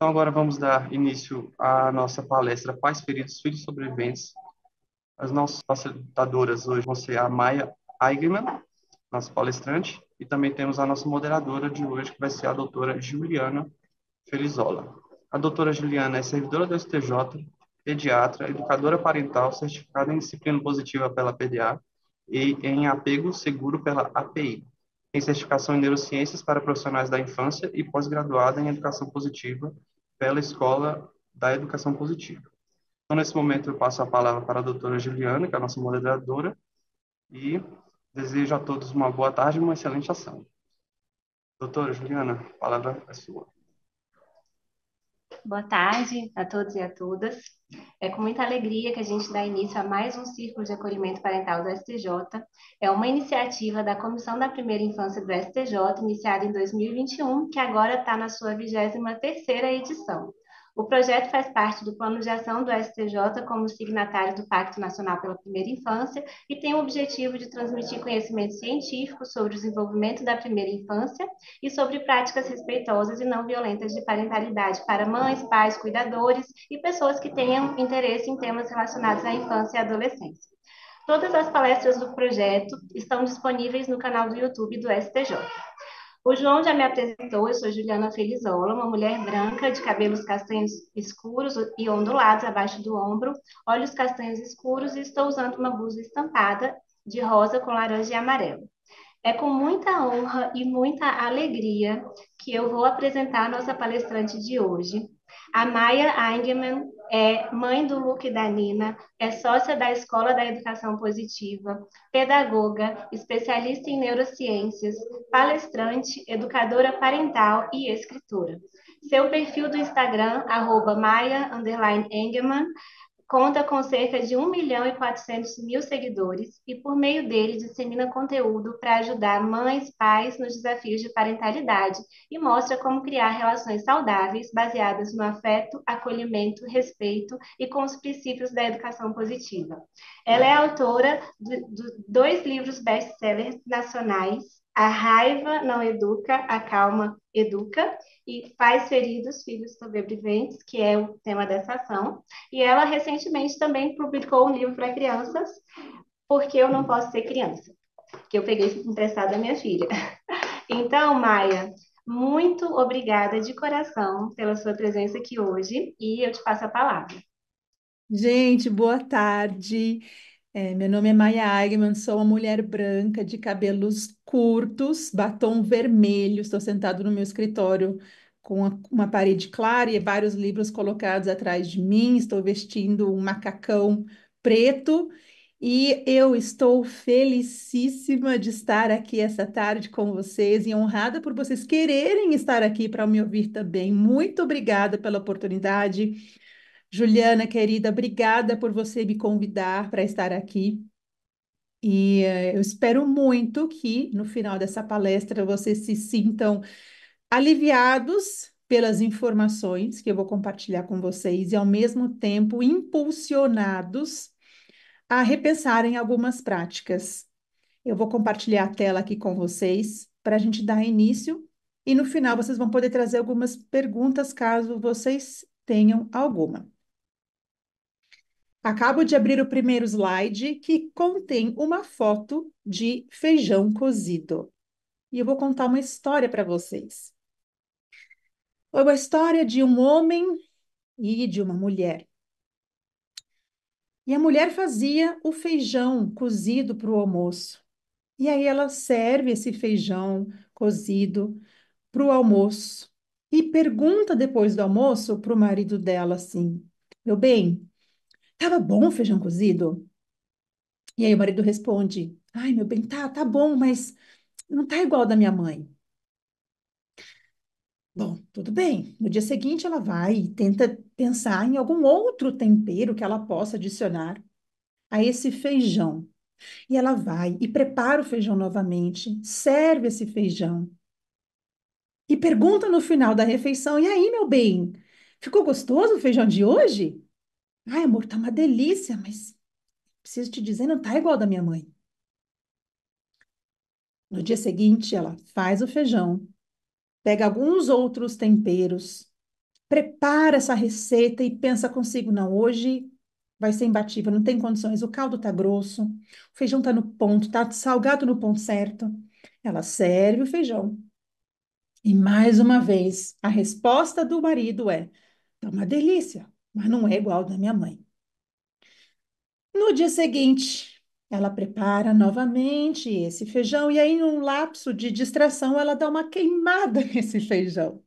Então, agora vamos dar início à nossa palestra Pais Feridos, Filhos Sobreviventes. As nossas facilitadoras hoje vão ser a Maia Eigemann, nossa palestrante, e também temos a nossa moderadora de hoje, que vai ser a doutora Juliana Felizola. A doutora Juliana é servidora do STJ, pediatra, educadora parental, certificada em disciplina positiva pela PDA e em apego seguro pela API tem certificação em neurociências para profissionais da infância e pós-graduada em educação positiva pela Escola da Educação Positiva. Então, nesse momento, eu passo a palavra para a doutora Juliana, que é a nossa moderadora, e desejo a todos uma boa tarde e uma excelente ação. Doutora Juliana, a palavra é sua. Boa tarde a todos e a todas. É com muita alegria que a gente dá início a mais um Círculo de Acolhimento Parental do STJ. É uma iniciativa da Comissão da Primeira Infância do STJ, iniciada em 2021, que agora está na sua 23ª edição. O projeto faz parte do plano de ação do STJ como signatário do Pacto Nacional pela Primeira Infância e tem o objetivo de transmitir conhecimento científico sobre o desenvolvimento da primeira infância e sobre práticas respeitosas e não violentas de parentalidade para mães, pais, cuidadores e pessoas que tenham interesse em temas relacionados à infância e adolescência. Todas as palestras do projeto estão disponíveis no canal do YouTube do STJ. O João já me apresentou, eu sou Juliana Felizola, uma mulher branca de cabelos castanhos escuros e ondulados abaixo do ombro, olhos castanhos escuros e estou usando uma blusa estampada de rosa com laranja e amarelo. É com muita honra e muita alegria que eu vou apresentar a nossa palestrante de hoje, a Maya Engelman é mãe do Luke e da Nina, é sócia da Escola da Educação Positiva, pedagoga, especialista em neurociências, palestrante, educadora parental e escritora. Seu perfil do Instagram, arroba maia, Conta com cerca de 1 milhão e 400 mil seguidores e, por meio dele, dissemina conteúdo para ajudar mães, pais nos desafios de parentalidade e mostra como criar relações saudáveis baseadas no afeto, acolhimento, respeito e com os princípios da educação positiva. Ela é autora de dois livros best-sellers nacionais a raiva não educa, a calma educa e faz feridos filhos sobreviventes, que é o tema dessa ação. E ela recentemente também publicou um livro para crianças, Porque eu não posso ser criança, que eu peguei emprestado da minha filha. Então, Maia, muito obrigada de coração pela sua presença aqui hoje e eu te passo a palavra. Gente, boa tarde. É, meu nome é Maia Agman, sou uma mulher branca de cabelos curtos, batom vermelho. Estou sentado no meu escritório com uma parede clara e vários livros colocados atrás de mim. Estou vestindo um macacão preto e eu estou felicíssima de estar aqui essa tarde com vocês e honrada por vocês quererem estar aqui para me ouvir também. Muito obrigada pela oportunidade. Juliana, querida, obrigada por você me convidar para estar aqui. E uh, eu espero muito que no final dessa palestra vocês se sintam aliviados pelas informações que eu vou compartilhar com vocês e, ao mesmo tempo, impulsionados a repensarem algumas práticas. Eu vou compartilhar a tela aqui com vocês para a gente dar início e, no final, vocês vão poder trazer algumas perguntas caso vocês tenham alguma. Acabo de abrir o primeiro slide que contém uma foto de feijão cozido. E eu vou contar uma história para vocês. É uma história de um homem e de uma mulher. E a mulher fazia o feijão cozido para o almoço. E aí ela serve esse feijão cozido para o almoço e pergunta depois do almoço para o marido dela assim: Meu bem, Tava bom o feijão cozido? E aí o marido responde: Ai, meu bem, tá, tá bom, mas não tá igual da minha mãe. Bom, tudo bem. No dia seguinte, ela vai e tenta pensar em algum outro tempero que ela possa adicionar a esse feijão. E ela vai e prepara o feijão novamente, serve esse feijão. E pergunta no final da refeição: E aí, meu bem, ficou gostoso o feijão de hoje? Ai, amor, tá uma delícia, mas preciso te dizer, não tá igual da minha mãe. No dia seguinte, ela faz o feijão, pega alguns outros temperos, prepara essa receita e pensa consigo, não, hoje vai ser imbatível, não tem condições, o caldo tá grosso, o feijão tá no ponto, tá salgado no ponto certo. Ela serve o feijão. E mais uma vez, a resposta do marido é: tá uma delícia mas não é igual da minha mãe. No dia seguinte, ela prepara novamente esse feijão e aí, num lapso de distração, ela dá uma queimada nesse feijão.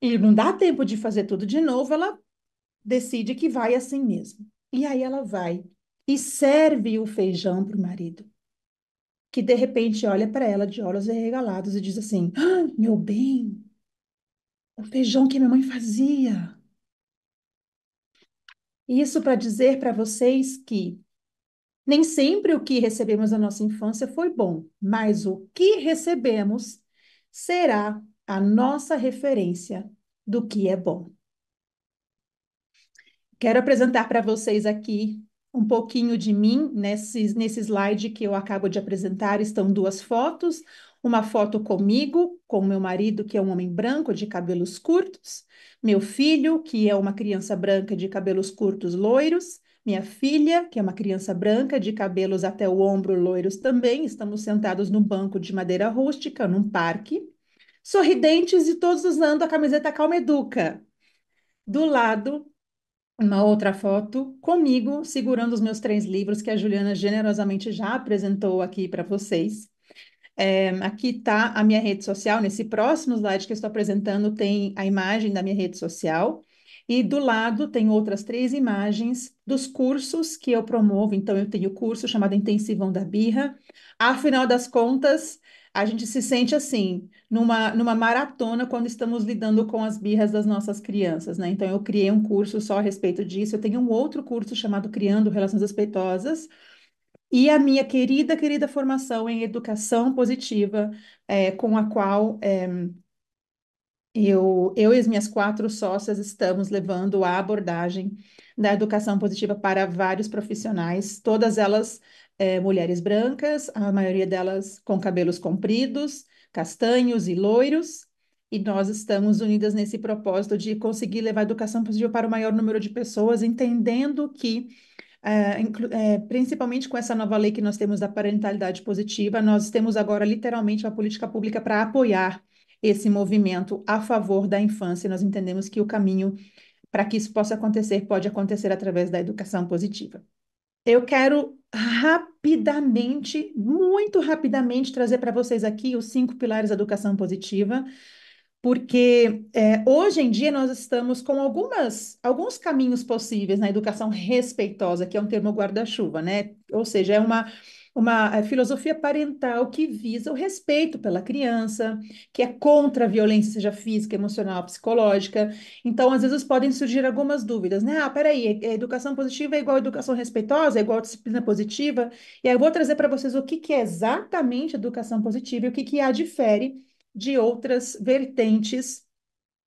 E não dá tempo de fazer tudo de novo, ela decide que vai assim mesmo. E aí ela vai e serve o feijão para o marido, que de repente olha para ela de olhos regalados e diz assim: ah, Meu bem, o feijão que minha mãe fazia. Isso para dizer para vocês que nem sempre o que recebemos na nossa infância foi bom, mas o que recebemos será a nossa referência do que é bom. Quero apresentar para vocês aqui um pouquinho de mim. Nesse, nesse slide que eu acabo de apresentar estão duas fotos, uma foto comigo, com meu marido, que é um homem branco de cabelos curtos, meu filho, que é uma criança branca de cabelos curtos loiros, minha filha, que é uma criança branca de cabelos até o ombro loiros também, estamos sentados no banco de madeira rústica, num parque, sorridentes e todos usando a camiseta Educa. Do lado, uma outra foto comigo segurando os meus três livros que a Juliana generosamente já apresentou aqui para vocês. É, aqui está a minha rede social. Nesse próximo slide que eu estou apresentando, tem a imagem da minha rede social. E do lado tem outras três imagens dos cursos que eu promovo. Então, eu tenho o curso chamado Intensivão da Birra. Afinal das contas, a gente se sente assim, numa, numa maratona quando estamos lidando com as birras das nossas crianças, né? Então, eu criei um curso só a respeito disso. Eu tenho um outro curso chamado Criando Relações Respeitosas, e a minha querida, querida formação em educação positiva, é, com a qual é, eu, eu e as minhas quatro sócias estamos levando a abordagem da educação positiva para vários profissionais, todas elas é, mulheres brancas, a maioria delas com cabelos compridos, castanhos e loiros, e nós estamos unidas nesse propósito de conseguir levar a educação positiva para o maior número de pessoas, entendendo que é, é, principalmente com essa nova lei que nós temos da parentalidade positiva, nós temos agora literalmente uma política pública para apoiar esse movimento a favor da infância. Nós entendemos que o caminho para que isso possa acontecer pode acontecer através da educação positiva. Eu quero rapidamente, muito rapidamente, trazer para vocês aqui os cinco pilares da educação positiva porque é, hoje em dia nós estamos com algumas, alguns caminhos possíveis na educação respeitosa, que é um termo guarda-chuva, né? Ou seja, é uma, uma é, filosofia parental que visa o respeito pela criança, que é contra a violência, seja física, emocional, psicológica. Então, às vezes podem surgir algumas dúvidas, né? Ah, peraí, é, é educação positiva é igual educação respeitosa, é igual disciplina positiva? E aí eu vou trazer para vocês o que, que é exatamente educação positiva e o que, que a difere de outras vertentes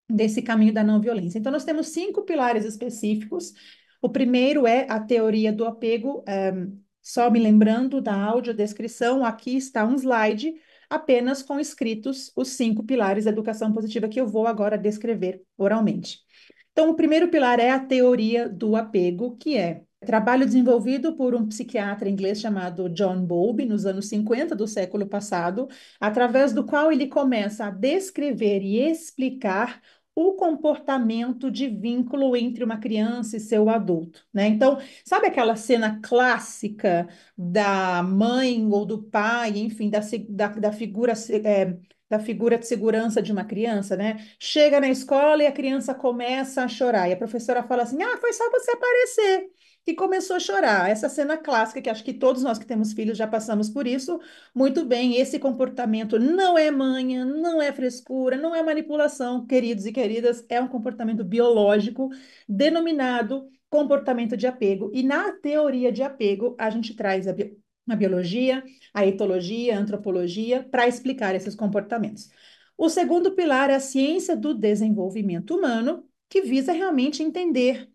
desse caminho da não violência. Então, nós temos cinco pilares específicos. O primeiro é a teoria do apego. Um, eh, só me lembrando da audiodescrição, aqui está um slide apenas com escritos os cinco pilares da educação positiva que eu vou agora descrever oralmente. Então, o primeiro pilar é a teoria do apego, que é Trabalho desenvolvido por um psiquiatra inglês chamado John Bowlby nos anos 50 do século passado, através do qual ele começa a descrever e explicar o comportamento de vínculo entre uma criança e seu adulto, né? Então, sabe aquela cena clássica da mãe ou do pai, enfim, da, da, da figura é, da figura de segurança de uma criança, né? Chega na escola e a criança começa a chorar e a professora fala assim: "Ah, foi só você aparecer" que começou a chorar. Essa cena clássica, que acho que todos nós que temos filhos já passamos por isso, muito bem, esse comportamento não é manha, não é frescura, não é manipulação, queridos e queridas, é um comportamento biológico denominado comportamento de apego. E na teoria de apego, a gente traz a, bi a biologia, a etologia, a antropologia, para explicar esses comportamentos. O segundo pilar é a ciência do desenvolvimento humano, que visa realmente entender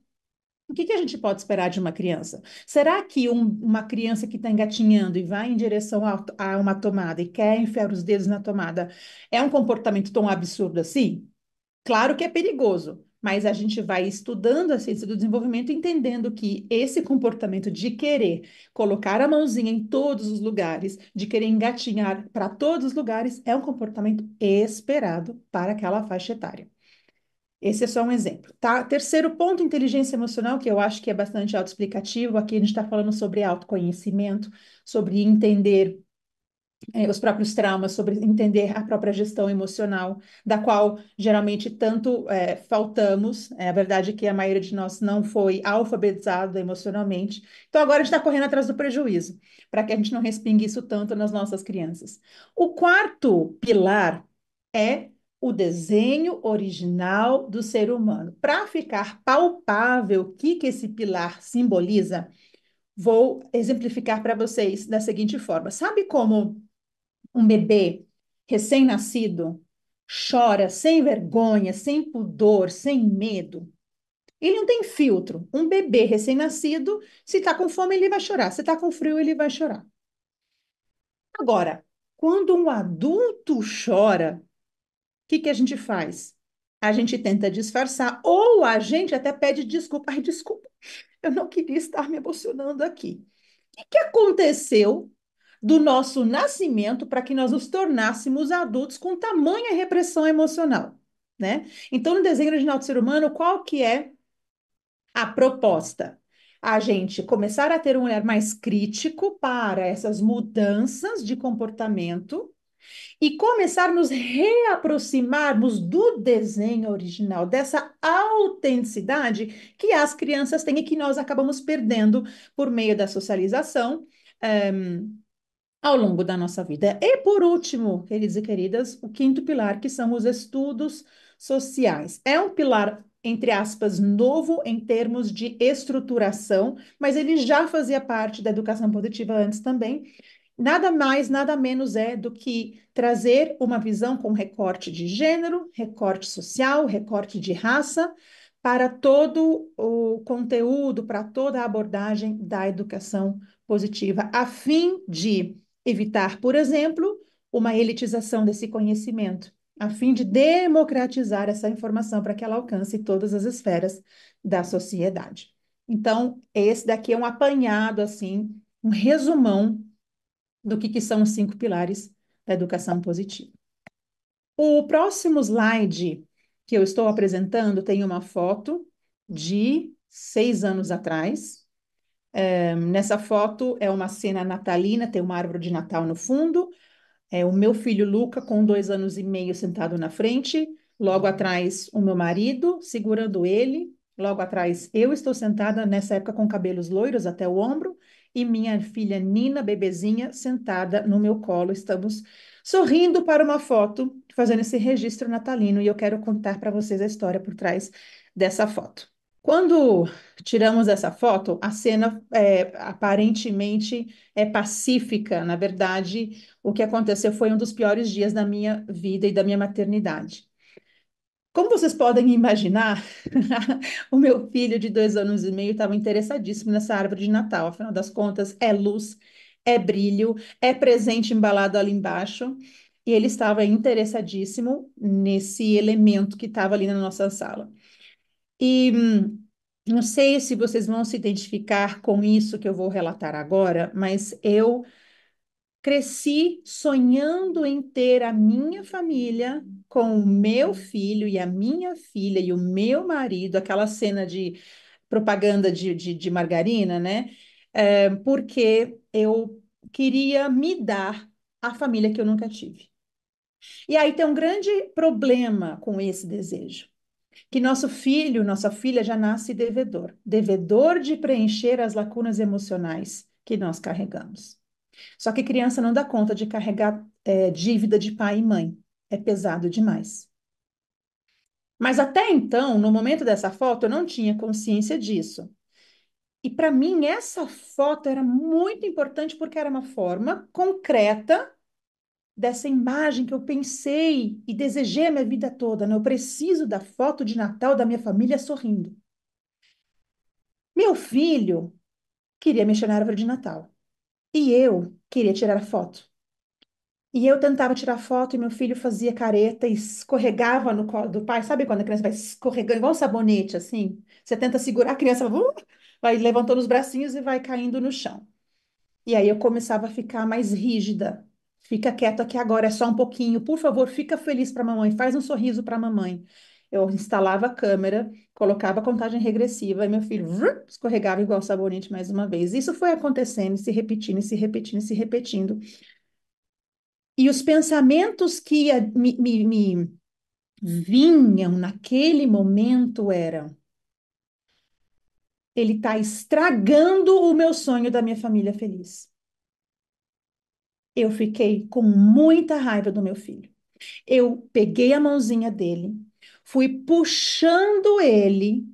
o que, que, a gente pode esperar de uma criança? Será que um, uma criança que está engatinhando e vai em direção a, a, uma tomada e quer enfiar os dedos na tomada é um comportamento tão absurdo assim? Claro que é perigoso, mas a gente vai estudando a ciência do desenvolvimento, entendendo que esse comportamento de querer colocar a mãozinha em todos os lugares, de querer engatinhar para todos os lugares, é um comportamento esperado para aquela faixa etária. Esse é só um exemplo, tá? Terceiro ponto, inteligência emocional, que eu acho que é bastante autoexplicativo. Aqui a gente está falando sobre autoconhecimento, sobre entender é, os próprios traumas, sobre entender a própria gestão emocional, da qual geralmente tanto é, faltamos. É, a verdade é que a maioria de nós não foi alfabetizada emocionalmente. Então agora a gente está correndo atrás do prejuízo, para que a gente não respingue isso tanto nas nossas crianças. O quarto pilar é o desenho original do ser humano. Para ficar palpável o que, que esse pilar simboliza, vou exemplificar para vocês da seguinte forma: sabe como um bebê recém-nascido chora sem vergonha, sem pudor, sem medo? Ele não tem filtro. Um bebê recém-nascido, se está com fome, ele vai chorar. Se está com frio, ele vai chorar. Agora, quando um adulto chora, que, que a gente faz? A gente tenta disfarçar, ou a gente até pede desculpa. Ai, desculpa, eu não queria estar me emocionando aqui. O que aconteceu do nosso nascimento para que nós nos tornássemos adultos com tamanha repressão emocional, né? Então, no desenho original do ser humano, qual que é a proposta? A gente começar a ter um olhar mais crítico para essas mudanças de comportamento e começarmos a nos reaproximarmos do desenho original, dessa autenticidade que as crianças têm e que nós acabamos perdendo por meio da socialização. Um, ehm, ao longo da nossa vida. E por último, queridos e queridas, o quinto pilar, que são os estudos sociais. É um pilar, entre aspas, novo em termos de estruturação, mas ele já fazia parte da educação positiva antes também nada mais, nada menos é do que trazer uma visão com recorte de gênero, recorte social, recorte de raça, para todo o conteúdo, para toda a abordagem da educação positiva, a fim de evitar, por exemplo, uma elitização desse conhecimento, a fim de democratizar essa informação para que ela alcance todas as esferas da sociedade. Então, esse daqui é um apanhado assim, um resumão do que, que são os cinco pilares da educação positiva. O próximo slide que eu estou apresentando tem uma foto de seis anos atrás. É, nessa foto é uma cena natalina, tem uma árvore de Natal no fundo. É o meu filho Luca, com dois anos e meio, sentado na frente. Logo atrás, o meu marido, segurando ele. Logo atrás, eu estou sentada, nessa época, com cabelos loiros até o ombro e minha filha Nina, bebezinha, sentada no meu colo. Estamos sorrindo para uma foto, fazendo esse registro natalino, e eu quero contar para vocês a história por trás dessa foto. Quando tiramos essa foto, a cena é, aparentemente é pacífica. Na verdade, o que aconteceu foi um dos piores dias da minha vida e da minha maternidade. Como vocês podem imaginar, o meu filho de dois anos e meio estava interessadíssimo nessa árvore de Natal. Afinal das contas, é luz, é brilho, é presente embalado ali embaixo. E ele estava interessadíssimo nesse elemento que estava ali na nossa sala. E hum, não sei se vocês vão se identificar com isso que eu vou relatar agora, mas eu Cresci sonhando em ter a minha família com o meu filho e a minha filha e o meu marido, aquela cena de propaganda de, de, de margarina, né? É, porque eu queria me dar a família que eu nunca tive. E aí tem um grande problema com esse desejo. Que nosso filho, nossa filha já nasce devedor, devedor de preencher as lacunas emocionais que nós carregamos. Só que criança não dá conta de carregar é, dívida de pai e mãe. É pesado demais. Mas até então, no momento dessa foto, eu não tinha consciência disso. E para mim, essa foto era muito importante porque era uma forma concreta dessa imagem que eu pensei e desejei a minha vida toda. Né? Eu preciso da foto de Natal da minha família sorrindo. Meu filho queria mexer na árvore de Natal. E eu queria tirar foto. E eu tentava tirar foto e meu filho fazia careta e escorregava no colo do pai. Sabe quando a criança vai escorregando, igual um sabonete, assim? Você tenta segurar a criança, uh, vai levantando os bracinhos e vai caindo no chão. E aí eu começava a ficar mais rígida. Fica quieto aqui agora, é só um pouquinho. Por favor, fica feliz para mamãe, faz um sorriso para mamãe eu instalava a câmera, colocava a contagem regressiva e meu filho escorregava igual sabonete mais uma vez. Isso foi acontecendo, se repetindo, se repetindo, se repetindo. E os pensamentos que me, me, me vinham naquele momento eram: ele está estragando o meu sonho da minha família feliz. Eu fiquei com muita raiva do meu filho. Eu peguei a mãozinha dele, Fui puxando ele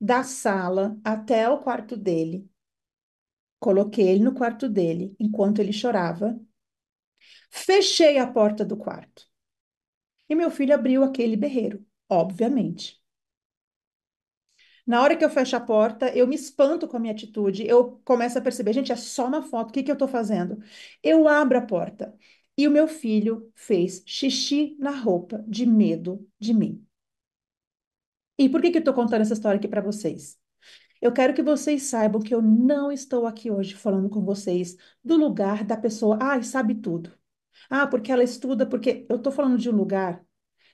da sala até o quarto dele. Coloquei ele no quarto dele enquanto ele chorava. Fechei a porta do quarto. E meu filho abriu aquele berreiro, obviamente. Na hora que eu fecho a porta, eu me espanto com a minha atitude, eu começo a perceber, gente, é só uma foto, o que, que eu estou fazendo? Eu abro a porta e o meu filho fez xixi na roupa de medo de mim. E por que que eu estou contando essa história aqui para vocês? Eu quero que vocês saibam que eu não estou aqui hoje falando com vocês do lugar da pessoa, ah, sabe tudo. Ah, porque ela estuda, porque eu estou falando de um lugar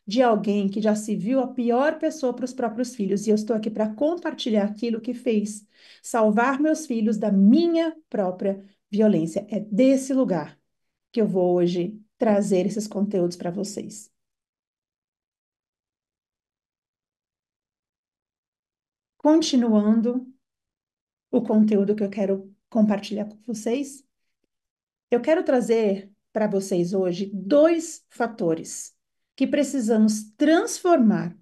de alguém que já se viu a pior pessoa para os próprios filhos, e eu estou aqui para compartilhar aquilo que fez, salvar meus filhos da minha própria violência. É desse lugar que eu vou hoje trazer esses conteúdos para vocês. continuando o conteúdo que eu quero compartilhar com vocês, eu quero trazer para vocês hoje dois fatores que precisamos transformar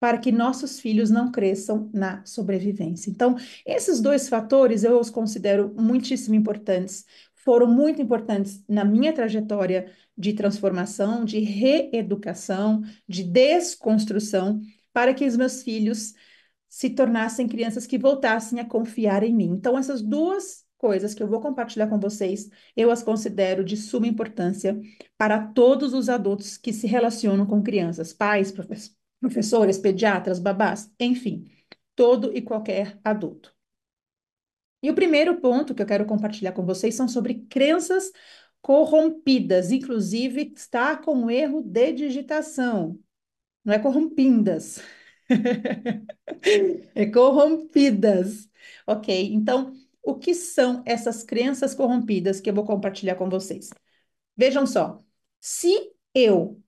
para que nossos filhos não cresçam na sobrevivência. Então, esses dois fatores eu os considero muitíssimo importantes. Foram muito importantes na minha trajetória de transformação, de reeducação, de desconstrução, para que os meus filhos se tornassem crianças que voltassem a confiar em mim. Então, essas duas coisas que eu vou compartilhar com vocês, eu as considero de suma importância para todos os adultos que se relacionam com crianças, pais, professores pediatras, babás, enfim, todo e qualquer adulto. E o primeiro ponto que eu quero compartilhar com vocês são sobre crenças corrompidas, inclusive está com erro de digitação, não é corrompidas é corrompidas. Ok, então, o que são essas crenças corrompidas que eu vou compartilhar com vocês? Vejam só, se eu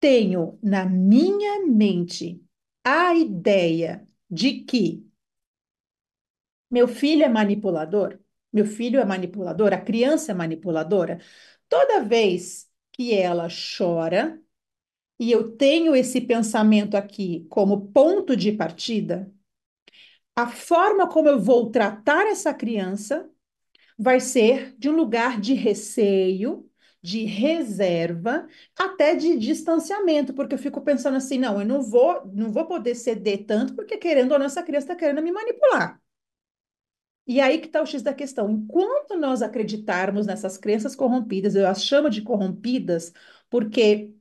tenho na minha mente a ideia de que meu filho é manipulador, meu filho é manipulador, a criança é manipuladora, toda vez que ela chora, e eu tenho esse pensamento aqui como ponto de partida, a forma como eu vou tratar essa criança vai ser de um lugar de receio, de reserva, até de distanciamento, porque eu fico pensando assim, não, eu não vou, não vou poder ceder tanto, porque querendo ou não, essa criança está querendo me manipular. E aí que está o X da questão. Enquanto nós acreditarmos nessas crenças corrompidas, eu as chamo de corrompidas, porque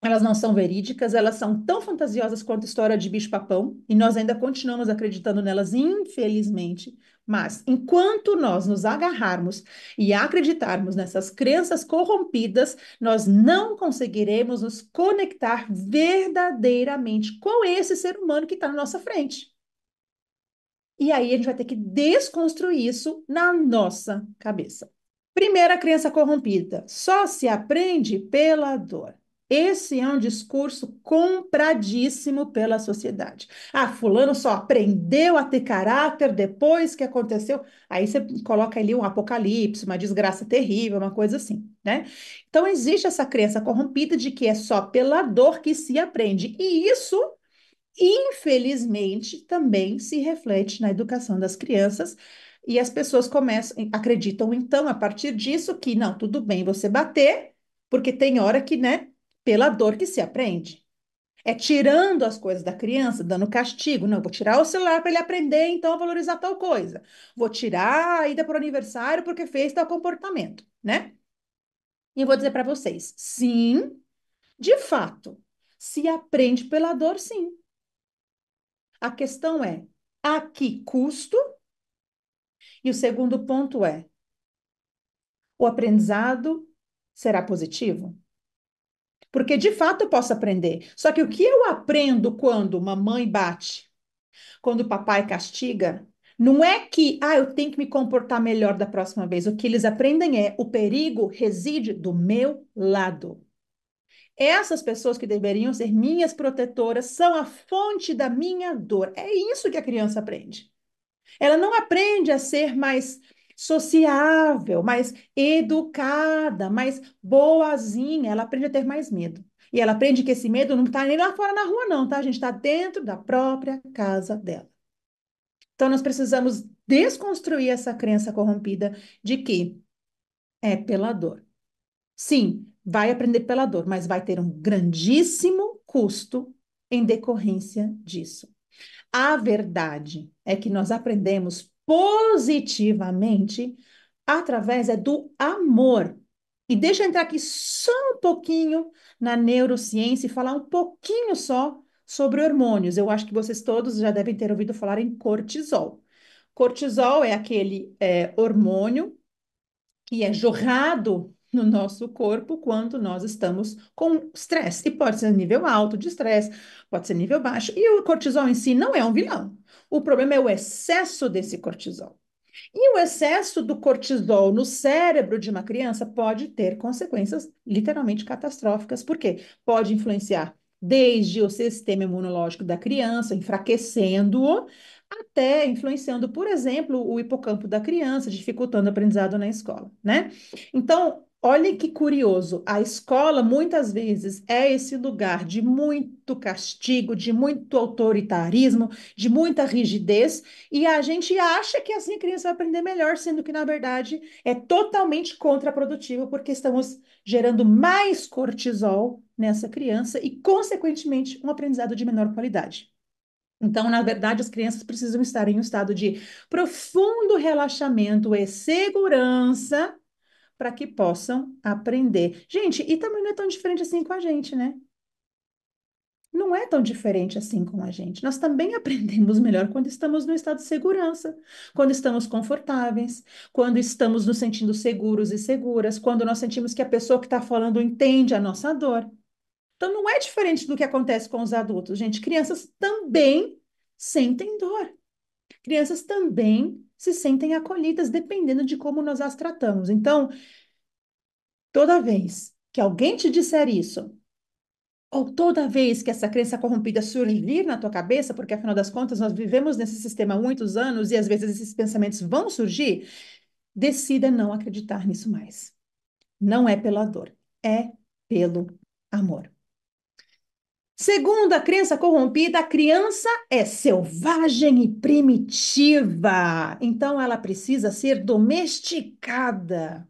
elas não são verídicas, elas são tão fantasiosas quanto a história de bicho-papão, e nós ainda continuamos acreditando nelas, infelizmente. Mas enquanto nós nos agarrarmos e acreditarmos nessas crenças corrompidas, nós não conseguiremos nos conectar verdadeiramente com esse ser humano que está na nossa frente. E aí a gente vai ter que desconstruir isso na nossa cabeça. Primeira crença corrompida: só se aprende pela dor. Esse é um discurso compradíssimo pela sociedade. Ah, fulano só aprendeu a ter caráter depois que aconteceu. Aí você coloca ali um apocalipse, uma desgraça terrível, uma coisa assim, né? Então existe essa crença corrompida de que é só pela dor que se aprende. E isso, infelizmente, também se reflete na educação das crianças. E as pessoas começam, acreditam então, a partir disso, que não, tudo bem você bater, porque tem hora que, né, pela dor que se aprende. É tirando as coisas da criança, dando castigo. Não, vou tirar o celular para ele aprender, então, a valorizar tal coisa. Vou tirar a ida para o aniversário porque fez tal comportamento, né? E eu vou dizer para vocês: sim, de fato, se aprende pela dor, sim. A questão é a que custo? E o segundo ponto é: o aprendizado será positivo? Porque de fato eu posso aprender. Só que o que eu aprendo quando mamãe bate, quando papai castiga, não é que, ah, eu tenho que me comportar melhor da próxima vez. O que eles aprendem é: o perigo reside do meu lado. Essas pessoas que deveriam ser minhas protetoras são a fonte da minha dor. É isso que a criança aprende. Ela não aprende a ser mais sociável, mais educada, mais boazinha, ela aprende a ter mais medo. E ela aprende que esse medo não está nem lá fora na rua, não, tá? A gente está dentro da própria casa dela. Então, nós precisamos desconstruir essa crença corrompida de que é pela dor. Sim, vai aprender pela dor, mas vai ter um grandíssimo custo em decorrência disso. A verdade é que nós aprendemos positivamente através é do amor. E deixa eu entrar aqui só um pouquinho na neurociência e falar um pouquinho só sobre hormônios. Eu acho que vocês todos já devem ter ouvido falar em cortisol. Cortisol é aquele é, hormônio que é jorrado no nosso corpo quando nós estamos com estresse. E pode ser nível alto de estresse, pode ser nível baixo. E o cortisol em si não é um vilão. O problema é o excesso desse cortisol. E o excesso do cortisol no cérebro de uma criança pode ter consequências literalmente catastróficas, porque pode influenciar desde o sistema imunológico da criança, enfraquecendo-o, até influenciando, por exemplo, o hipocampo da criança, dificultando o aprendizado na escola, né? Então, Olha que curioso, a escola muitas vezes é esse lugar de muito castigo, de muito autoritarismo, de muita rigidez, e a gente acha que assim a criança vai aprender melhor, sendo que na verdade é totalmente contraprodutivo, porque estamos gerando mais cortisol nessa criança e, consequentemente, um aprendizado de menor qualidade. Então, na verdade, as crianças precisam estar em um estado de profundo relaxamento e segurança para que possam aprender. Gente, e também não é tão diferente assim com a gente, né? Não é tão diferente assim com a gente. Nós também aprendemos melhor quando estamos no estado de segurança, quando estamos confortáveis, quando estamos nos sentindo seguros e seguras, quando nós sentimos que a pessoa que está falando entende a nossa dor. Então, não é diferente do que acontece com os adultos, gente. Crianças também sentem dor crianças também se sentem acolhidas, dependendo de como nós as tratamos. Então, toda vez que alguém te disser isso, ou toda vez que essa crença corrompida surgir na tua cabeça, porque afinal das contas nós vivemos nesse sistema há muitos anos e às vezes esses pensamentos vão surgir, decida não acreditar nisso mais. Não é pela dor, é pelo amor. Segundo a crença corrompida, a criança é selvagem e primitiva, então ela precisa ser domesticada.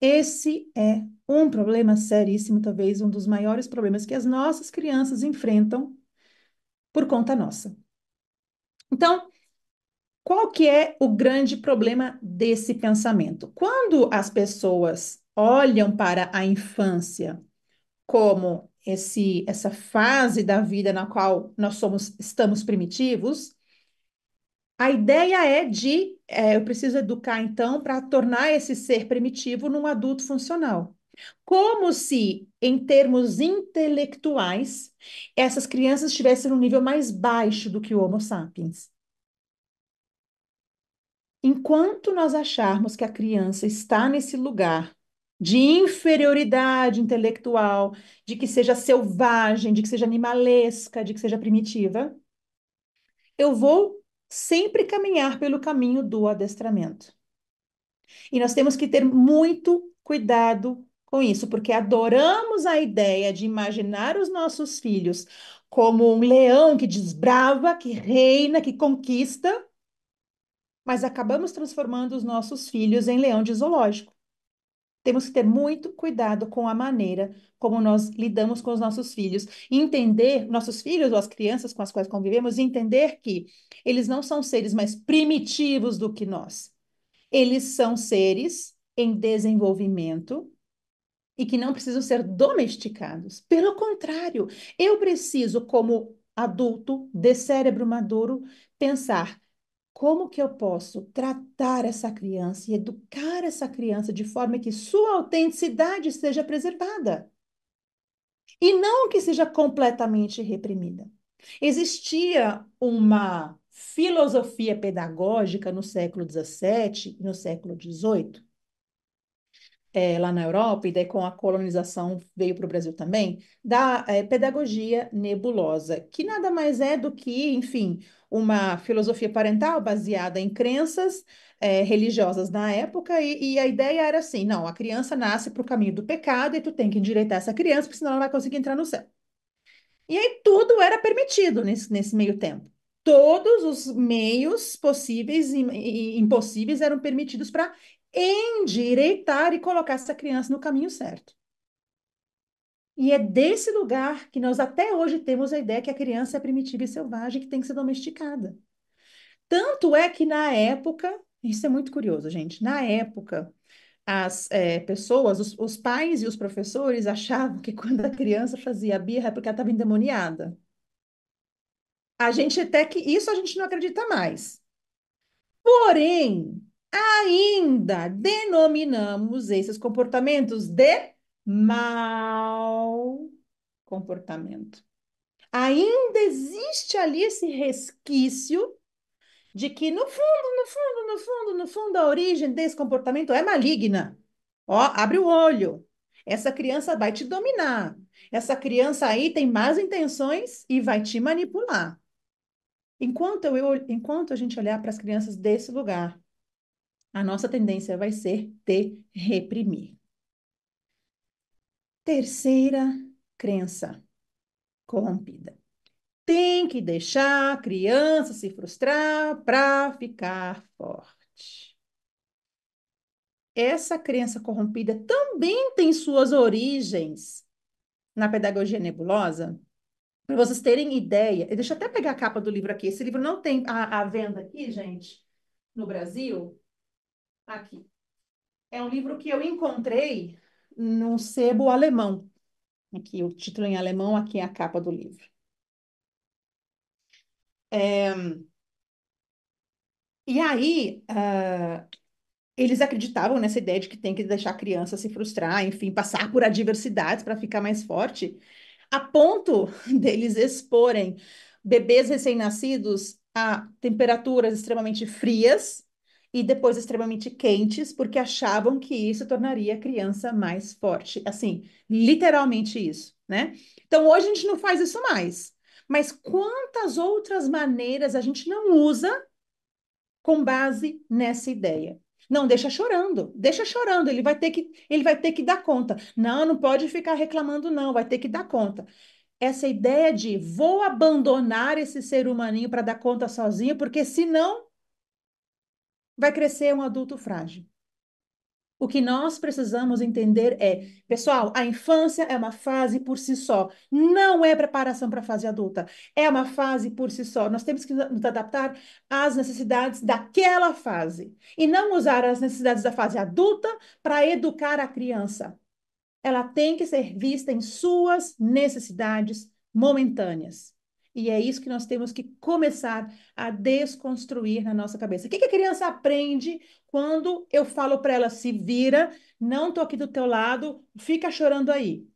Esse é um problema seríssimo, talvez um dos maiores problemas que as nossas crianças enfrentam por conta nossa. Então, qual que é o grande problema desse pensamento? Quando as pessoas olham para a infância como esse, essa fase da vida na qual nós somos, estamos primitivos, a ideia é de é, eu preciso educar então para tornar esse ser primitivo num adulto funcional. Como se, em termos intelectuais, essas crianças estivessem num nível mais baixo do que o Homo sapiens. Enquanto nós acharmos que a criança está nesse lugar de inferioridade intelectual, de que seja selvagem, de que seja animalesca, de que seja primitiva, eu vou sempre caminhar pelo caminho do adestramento. E nós temos que ter muito cuidado com isso, porque adoramos a ideia de imaginar os nossos filhos como um leão que desbrava, que reina, que conquista, mas acabamos transformando os nossos filhos em leão de zoológico. Temos que ter muito cuidado com a maneira como nós lidamos com os nossos filhos. Entender nossos filhos ou as crianças com as quais convivemos, entender que eles não são seres mais primitivos do que nós. Eles são seres em desenvolvimento e que não precisam ser domesticados. Pelo contrário, eu preciso, como adulto, de cérebro maduro, pensar como que eu posso tratar essa criança e educar essa criança de forma que sua autenticidade seja preservada? E não que seja completamente reprimida. Existia uma filosofia pedagógica no século XVII e no século XVIII, é, eh, lá na Europa, e daí com a colonização veio para o Brasil também, da é, pedagogia nebulosa, que nada mais é do que, enfim, uma filosofia parental baseada em crenças é, religiosas na época, e, e, a ideia era assim: não, a criança nasce para o caminho do pecado e tu tem que endireitar essa criança, porque senão ela não vai conseguir entrar no céu. E aí tudo era permitido nesse, nesse meio tempo. Todos os meios possíveis e, e impossíveis eram permitidos para endireitar e colocar essa criança no caminho certo. E é desse lugar que nós até hoje temos a ideia que a criança é primitiva e selvagem que tem que ser domesticada. Tanto é que na época, isso é muito curioso, gente, na época, as é, pessoas, os, os, pais e os professores achavam que quando a criança fazia birra é porque ela estava endemoniada. A gente até que isso a gente não acredita mais. Porém, ainda denominamos esses comportamentos de mau comportamento. Ainda existe ali esse resquício de que, no fundo, no fundo, no fundo, no fundo, a origem desse comportamento é maligna. Ó, abre o olho. Essa criança vai te dominar. Essa criança aí tem más intenções e vai te manipular. Enquanto, eu, enquanto a gente olhar para as crianças desse lugar, a nossa tendência vai ser de reprimir. Terceira crença corrompida. Tem que deixar a criança se frustrar para ficar forte. Essa crença corrompida também tem suas origens na pedagogia nebulosa. Para vocês terem ideia, deixa eu até pegar a capa do livro aqui. Esse livro não tem a, a venda aqui, gente, no Brasil. Aqui. É um livro que eu encontrei num sebo alemão. Aqui né, o título em alemão, aqui é a capa do livro. É... E aí, uh, eles acreditavam nessa ideia de que tem que deixar a criança se frustrar, enfim, passar por adversidades para ficar mais forte, a ponto deles exporem bebês recém-nascidos a temperaturas extremamente frias, e depois extremamente quentes, porque achavam que isso tornaria a criança mais forte. Assim, literalmente isso, né? Então hoje a gente não faz isso mais. Mas quantas outras maneiras a gente não usa com base nessa ideia? Não, deixa chorando, deixa chorando, ele vai ter que, ele vai ter que dar conta. Não, não pode ficar reclamando, não, vai ter que dar conta. Essa ideia de vou abandonar esse ser humaninho para dar conta sozinho, porque senão vai crescer um adulto frágil. O que nós precisamos entender é, pessoal, a infância é uma fase por si só, não é preparação para a fase adulta, é uma fase por si só. Nós temos que nos adaptar às necessidades daquela fase e não usar as necessidades da fase adulta para educar a criança. Ela tem que ser vista em suas necessidades momentâneas. E é isso que nós temos que começar a desconstruir na nossa cabeça. O que, que a criança aprende quando eu falo para ela se vira, não tô aqui do teu lado, fica chorando aí?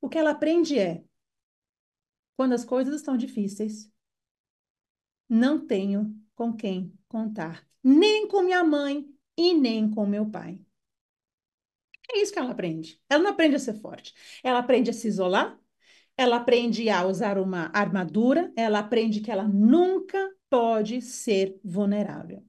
O que ela aprende é quando as coisas estão difíceis, não tenho com quem contar, nem com minha mãe e nem com meu pai. É isso que ela aprende. Ela não aprende a ser forte. Ela aprende a se isolar, ela aprende a usar uma armadura, ela aprende que ela nunca pode ser vulnerável.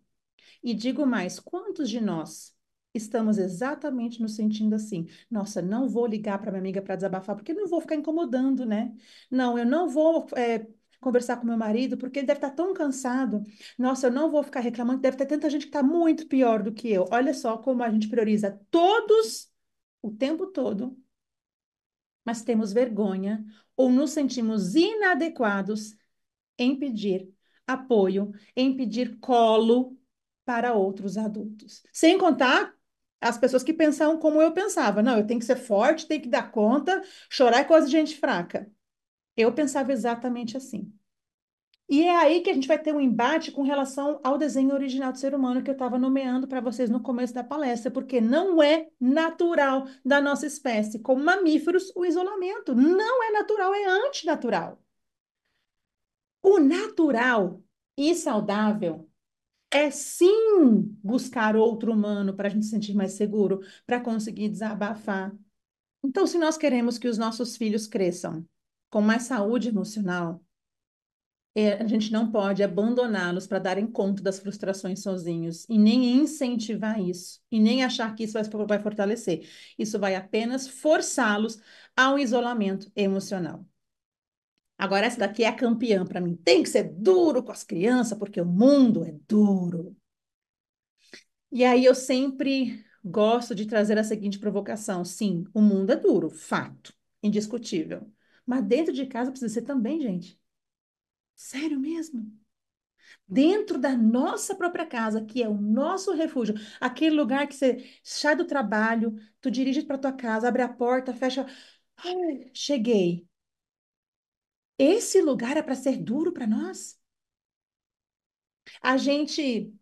E digo mais, quantos de nós estamos exatamente nos sentindo assim. Nossa, não vou ligar para minha amiga para desabafar, porque não vou ficar incomodando, né? Não, eu não vou é, conversar com meu marido, porque ele deve estar tá tão cansado. Nossa, eu não vou ficar reclamando, deve ter tanta gente que está muito pior do que eu. Olha só como a gente prioriza todos, o tempo todo, mas temos vergonha ou nos sentimos inadequados em pedir apoio, em pedir colo para outros adultos. Sem contar as pessoas que pensavam como eu pensava: não, eu tenho que ser forte, tenho que dar conta, chorar é coisa de gente fraca. Eu pensava exatamente assim. E é aí que a gente vai ter um embate com relação ao desenho original do ser humano que eu estava nomeando para vocês no começo da palestra, porque não é natural da nossa espécie. Como mamíferos, o isolamento não é natural, é antinatural. O natural e saudável é sim buscar outro humano para a gente se sentir mais seguro, para conseguir desabafar. Então, se nós queremos que os nossos filhos cresçam com mais saúde emocional, é, a gente não pode abandoná-los para darem conta das frustrações sozinhos e nem incentivar isso e nem achar que isso vai, vai fortalecer. Isso vai apenas forçá-los ao isolamento emocional. Agora, essa daqui é a campeã para mim. Tem que ser duro com as crianças, porque o mundo é duro. E aí eu sempre gosto de trazer a seguinte provocação: sim, o mundo é duro, fato, indiscutível. Mas dentro de casa precisa ser também, gente. Sério mesmo? Dentro da nossa própria casa, que é o nosso refúgio, aquele lugar que você sai do trabalho, tu dirige para tua casa, abre a porta, fecha, Ai, cheguei. Esse lugar é para ser duro para nós? A gente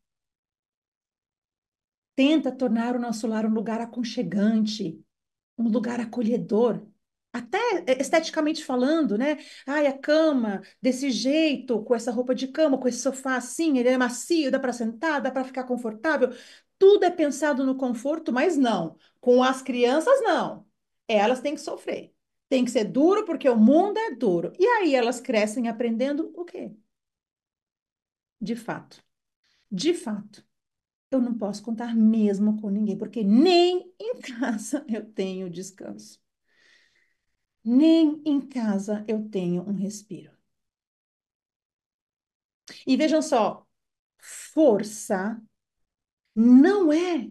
tenta tornar o nosso lar um lugar aconchegante, um lugar acolhedor até eh, esteticamente falando, né? Ai, a cama desse jeito, com essa roupa de cama, com esse sofá assim, ele é macio, dá para sentar, dá para ficar confortável. Tudo é pensado no conforto, mas não. Com as crianças, não. Elas têm que sofrer. Tem que ser duro porque o mundo é duro. E aí elas crescem aprendendo o quê? De fato. De fato. Eu não posso contar mesmo com ninguém, porque nem em casa eu tenho descanso nem em casa eu tenho um respiro. E vejam só, força não é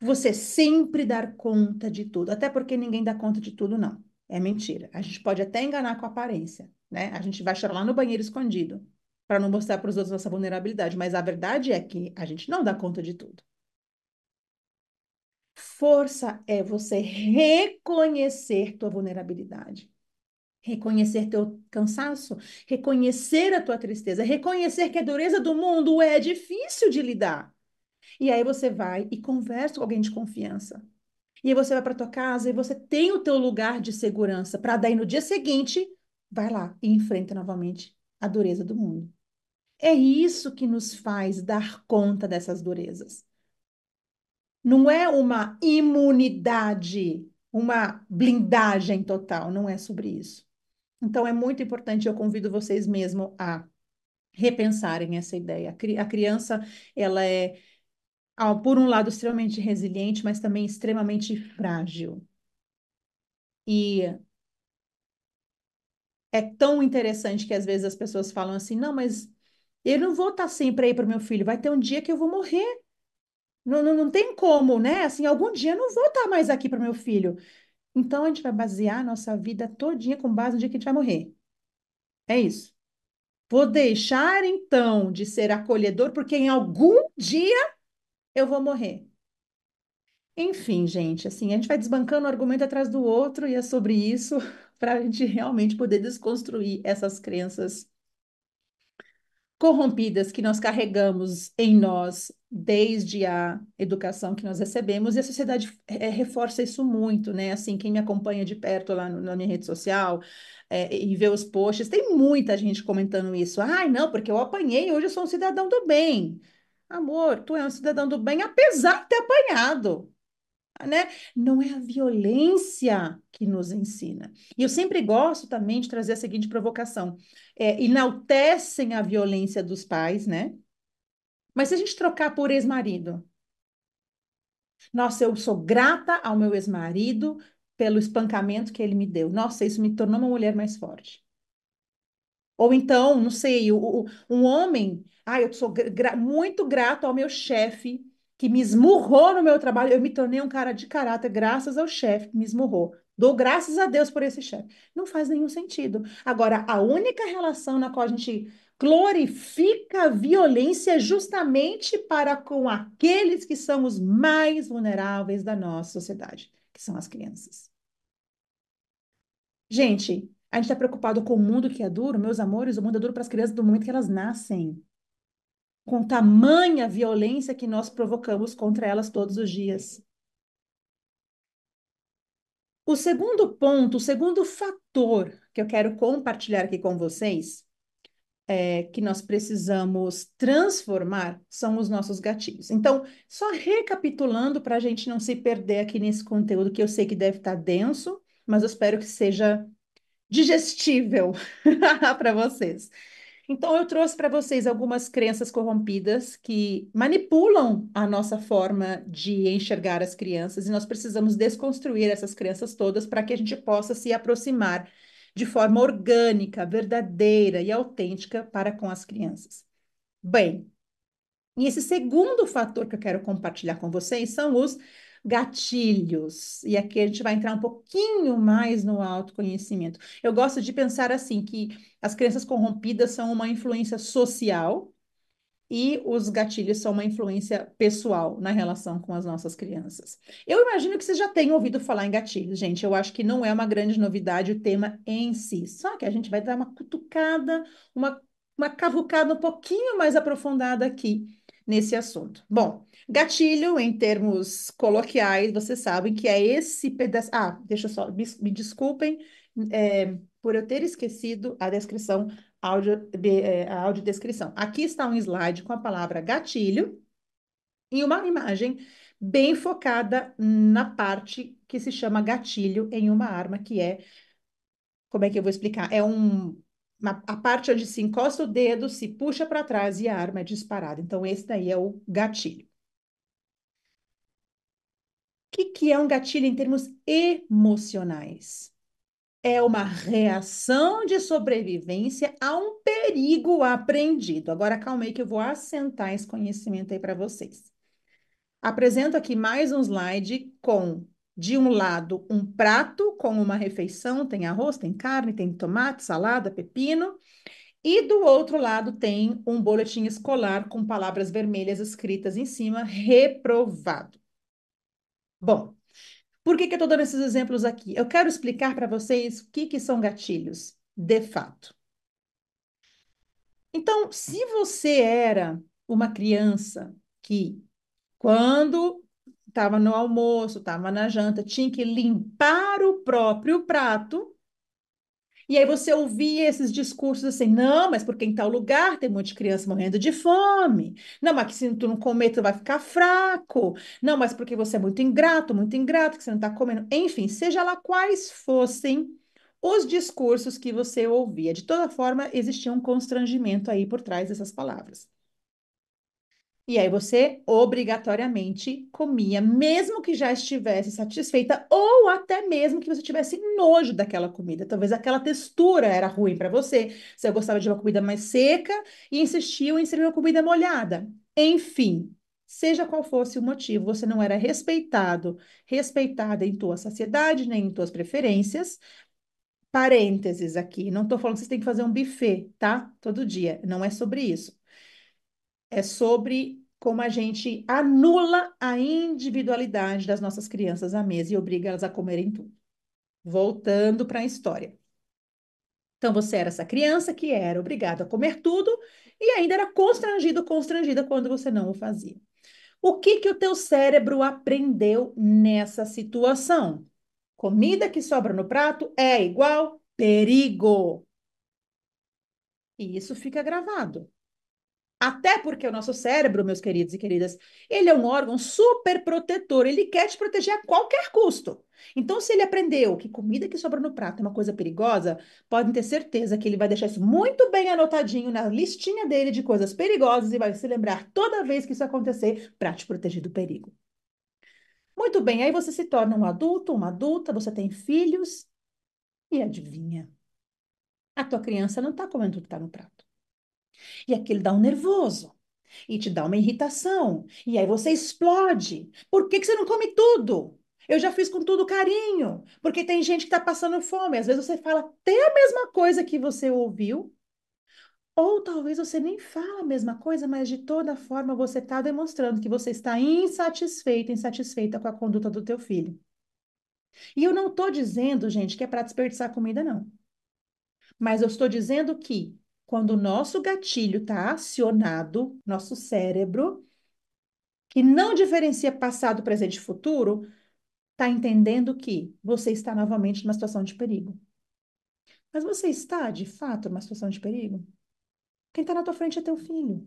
você sempre dar conta de tudo, até porque ninguém dá conta de tudo, não. É mentira. A gente pode até enganar com a aparência, né? A gente vai chorar lá no banheiro escondido para não mostrar para os outros nossa vulnerabilidade, mas a verdade é que a gente não dá conta de tudo. Força é você reconhecer tua vulnerabilidade. Reconhecer teu cansaço, reconhecer a tua tristeza, reconhecer que a dureza do mundo é difícil de lidar. E aí você vai e conversa com alguém de confiança. E aí você vai para tua casa e você tem o teu lugar de segurança para daí no dia seguinte vai lá e enfrenta novamente a dureza do mundo. É isso que nos faz dar conta dessas durezas não é uma imunidade, uma blindagem total, não é sobre isso. Então é muito importante, eu convido vocês mesmo a repensarem essa ideia. A criança, ela é, por um lado, extremamente resiliente, mas também extremamente frágil. E é tão interessante que às vezes as pessoas falam assim: não, mas eu não vou estar sempre aí para o meu filho, vai ter um dia que eu vou morrer. Não, não, não tem como, né? Assim, algum dia eu não vou estar mais aqui para meu filho. Então, a gente vai basear a nossa vida todinha com base no dia que a gente vai morrer. É isso. Vou deixar, então, de ser acolhedor, porque em algum dia eu vou morrer. Enfim, gente, assim, a gente vai desbancando um argumento atrás do outro e é sobre isso para a gente realmente poder desconstruir essas crenças corrompidas que nós carregamos em nós desde a educação que nós recebemos, e a sociedade é, reforça isso muito, né? Assim, quem me acompanha de perto lá no, na minha rede social é, e vê os posts, tem muita gente comentando isso. Ai, não, porque eu apanhei, hoje eu sou um cidadão do bem. Amor, tu é um cidadão do bem, apesar de ter apanhado né? Não é a violência que nos ensina. E eu sempre gosto também de trazer a seguinte provocação: é, enaltecem a violência dos pais, né? Mas se a gente trocar por ex-marido, nossa, eu sou grata ao meu ex-marido pelo espancamento que ele me deu. Nossa, isso me tornou uma mulher mais forte. Ou então, não sei, o, o, um homem, ah, eu sou gra muito grato ao meu chefe que me esmurrou no meu trabalho. Eu me tornei um cara de caráter graças ao chefe que me esmurrou. Dou graças a Deus por esse chefe. Não faz nenhum sentido. Agora, a única relação na qual a gente glorifica a violência é justamente para com aqueles que são os mais vulneráveis da nossa sociedade, que são as crianças. Gente, a gente está preocupado com o mundo que é duro, meus amores, o mundo é duro para as crianças do momento que elas nascem com tamanha violência que nós provocamos contra elas todos os dias. O segundo ponto, o segundo fator que eu quero compartilhar aqui com vocês, é, que nós precisamos transformar, são os nossos gatilhos. Então, só recapitulando para a gente não se perder aqui nesse conteúdo, que eu sei que deve estar tá denso, mas eu espero que seja digestível para vocês. Então, eu trouxe para vocês algumas crenças corrompidas que manipulam a nossa forma de enxergar as crianças, e nós precisamos desconstruir essas crenças todas para que a gente possa se aproximar de forma orgânica, verdadeira e autêntica para com as crianças. Bem, e esse segundo fator que eu quero compartilhar com vocês são os gatilhos. E aqui a gente vai entrar um pouquinho mais no autoconhecimento. Eu gosto de pensar assim, que as crianças corrompidas são uma influência social e os gatilhos são uma influência pessoal na relação com as nossas crianças. Eu imagino que vocês já tenham ouvido falar em gatilhos, gente. Eu acho que não é uma grande novidade o tema em si, só que a gente vai dar uma cutucada, uma, uma cavucada um pouquinho mais aprofundada aqui nesse assunto. Bom, Gatilho, em termos coloquiais, vocês sabem que é esse pedaço. Ah, deixa só, me, me desculpem é, por eu ter esquecido a descrição, áudio, de, é, a audiodescrição. Aqui está um slide com a palavra gatilho e uma imagem bem focada na parte que se chama gatilho em uma arma, que é. Como é que eu vou explicar? É um, a parte onde se encosta o dedo, se puxa para trás e a arma é disparada. Então, esse daí é o gatilho que, que é um gatilho em termos emocionais? É uma reação de sobrevivência a um perigo aprendido. Agora, calma aí que eu vou assentar esse conhecimento aí para vocês. Apresento aqui mais um slide com, de um lado, um prato com uma refeição, tem arroz, tem carne, tem tomate, salada, pepino, e do outro lado tem um boletim escolar com palavras vermelhas escritas em cima, reprovado. Bom, por que, que eu estou dando esses exemplos aqui? Eu quero explicar para vocês o que, que são gatilhos, de fato. Então, se você era uma criança que, quando estava no almoço, estava na janta, tinha que limpar o próprio prato, e aí você ouvia esses discursos assim, não, mas porque em tal lugar tem muita criança morrendo de fome. Não, mas que se tu não comer, tu vai ficar fraco. Não, mas porque você é muito ingrato, muito ingrato, que você não está comendo. Enfim, seja lá quais fossem os discursos que você ouvia. De toda forma, existia um constrangimento aí por trás dessas palavras. E aí você obrigatoriamente comia, mesmo que já estivesse satisfeita, ou até mesmo que você tivesse nojo daquela comida. Talvez aquela textura era ruim para você, você gostava de uma comida mais seca e insistiu em servir uma comida molhada. Enfim, seja qual fosse o motivo, você não era respeitado, respeitada em tua saciedade, nem em tuas preferências, parênteses aqui, não estou falando que você tem que fazer um buffet, tá? Todo dia, não é sobre isso é sobre como a gente anula a individualidade das nossas crianças à mesa e obriga elas a comerem tudo. Voltando para a história. Então você era essa criança que era obrigada a comer tudo e ainda era constrangido, constrangida quando você não o fazia. O que que o teu cérebro aprendeu nessa situação? Comida que sobra no prato é igual perigo. E isso fica gravado. Até porque o nosso cérebro, meus queridos e queridas, ele é um órgão super protetor, ele quer te proteger a qualquer custo. Então, se ele aprendeu que comida que sobra no prato é uma coisa perigosa, podem ter certeza que ele vai deixar isso muito bem anotadinho na listinha dele de coisas perigosas e vai se lembrar toda vez que isso acontecer para te proteger do perigo. Muito bem, aí você se torna um adulto, uma adulta, você tem filhos e adivinha? A tua criança não está comendo o que está no prato. E aquilo dá um nervoso. E te dá uma irritação. E aí você explode. Por que, que você não come tudo? Eu já fiz com tudo carinho. Porque tem gente que está passando fome. Às vezes você fala até a mesma coisa que você ouviu. Ou talvez você nem fala a mesma coisa, mas de toda forma você está demonstrando que você está insatisfeita, insatisfeita com a conduta do teu filho. E eu não estou dizendo, gente, que é para desperdiçar comida, não. Mas eu estou dizendo que quando o nosso gatilho está acionado, nosso cérebro, que não diferencia passado, presente e futuro, está entendendo que você está novamente numa situação de perigo. Mas você está, de fato, numa situação de perigo? Quem está na tua frente é teu filho.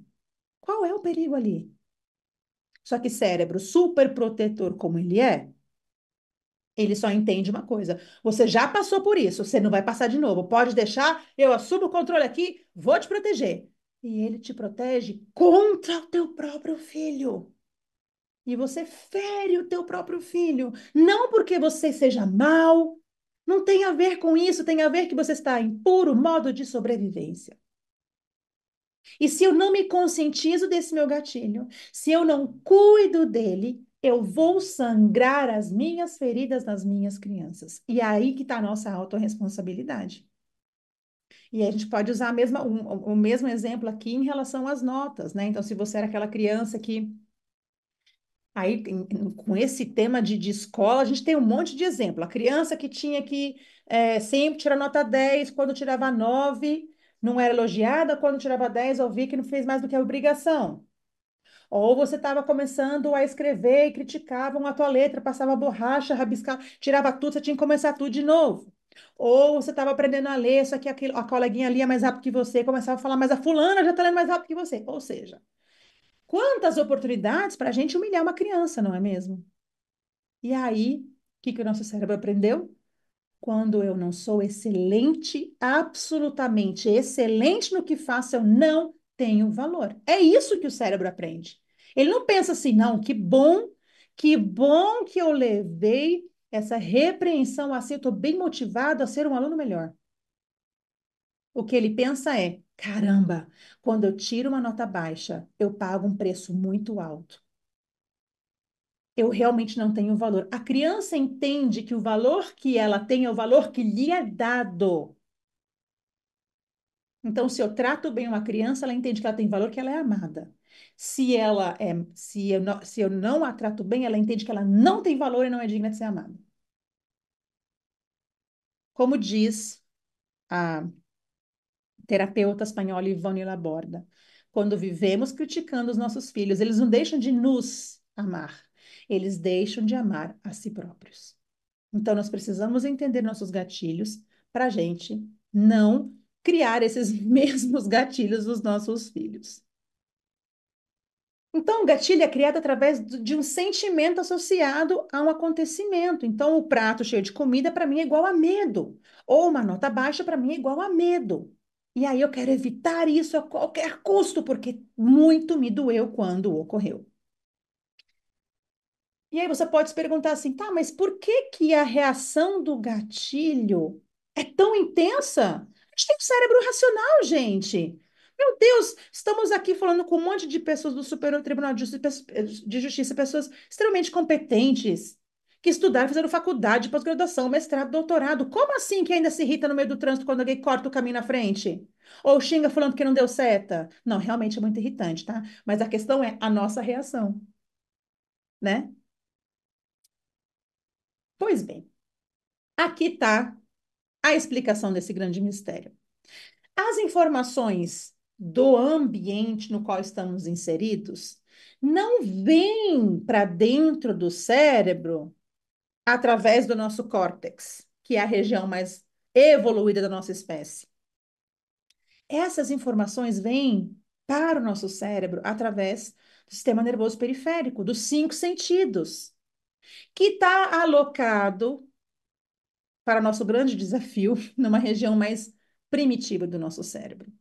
Qual é o perigo ali? Só que cérebro super protetor como ele é, ele só entende uma coisa. Você já passou por isso, você não vai passar de novo. Pode deixar, eu assumo o controle aqui, vou te proteger. E ele te protege contra o teu próprio filho. E você fere o teu próprio filho. Não porque você seja mal, não tem a ver com isso, tem a ver que você está em puro modo de sobrevivência. E se eu não me conscientizo desse meu gatilho, se eu não cuido dele, eu vou sangrar as minhas feridas nas minhas crianças. E é aí que está a nossa autorresponsabilidade. E a gente pode usar mesma, um, o mesmo exemplo aqui em relação às notas, né? Então, se você era aquela criança que. Aí, com esse tema de, de escola, a gente tem um monte de exemplo. A criança que tinha que é, sempre tirar nota 10, quando tirava 9, não era elogiada, quando tirava 10, ouvia que não fez mais do que a obrigação. Ou você estava começando a escrever e criticavam a tua letra, passava borracha, rabiscava, tirava tudo, você tinha que começar tudo de novo. Ou você estava aprendendo a ler, só que aquilo, a coleguinha lia mais rápido que você, começava a falar, mas a fulana já está lendo mais rápido que você. Ou seja, quantas oportunidades para a gente humilhar uma criança, não é mesmo? E aí, o que, que o nosso cérebro aprendeu? Quando eu não sou excelente, absolutamente excelente no que faço, eu não tenho valor. É isso que o cérebro aprende. Ele não pensa assim, não, que bom, que bom que eu levei essa repreensão a ser, estou bem motivado a ser um aluno melhor. O que ele pensa é: caramba, quando eu tiro uma nota baixa, eu pago um preço muito alto. Eu realmente não tenho valor. A criança entende que o valor que ela tem é o valor que lhe é dado. Então, se eu trato bem uma criança, ela entende que ela tem valor, que ela é amada. Se ela é, se eu não, se eu não a trato bem, ela entende que ela não tem valor e não é digna de ser amada. Como diz a terapeuta espanhola Ivone Laborda, quando vivemos criticando os nossos filhos, eles não deixam de nos amar, eles deixam de amar a si próprios. Então, nós precisamos entender nossos gatilhos para a gente não criar esses mesmos gatilhos nos nossos filhos. Então, o gatilho é criado através de um sentimento associado a um acontecimento. Então, o prato cheio de comida para mim é igual a medo, ou uma nota baixa para mim é igual a medo. E aí eu quero evitar isso a qualquer custo, porque muito me doeu quando ocorreu. E aí você pode se perguntar assim, tá, mas por que que a reação do gatilho é tão intensa? A gente tem um cérebro racional, gente. Meu Deus, estamos aqui falando com um monte de pessoas do Superior Tribunal eh, de Justiça, pessoas extremamente competentes, que estudaram, fizeram faculdade, pós-graduação, mestrado, doutorado. Como assim que ainda se irrita no meio do trânsito quando alguém corta o caminho na frente? Ou xinga falando que não deu seta? Não, realmente é muito irritante, tá? Mas a questão é a nossa reação, né? Pois bem, aqui está a explicação desse grande mistério. As informações do ambiente no qual estamos inseridos não vem para dentro do cérebro através do nosso córtex, que é a região mais evoluída da nossa espécie. Essas informações vêm para o nosso cérebro através do sistema nervoso periférico, dos cinco sentidos, que está alocado para nosso grande desafio numa região mais primitiva do nosso cérebro.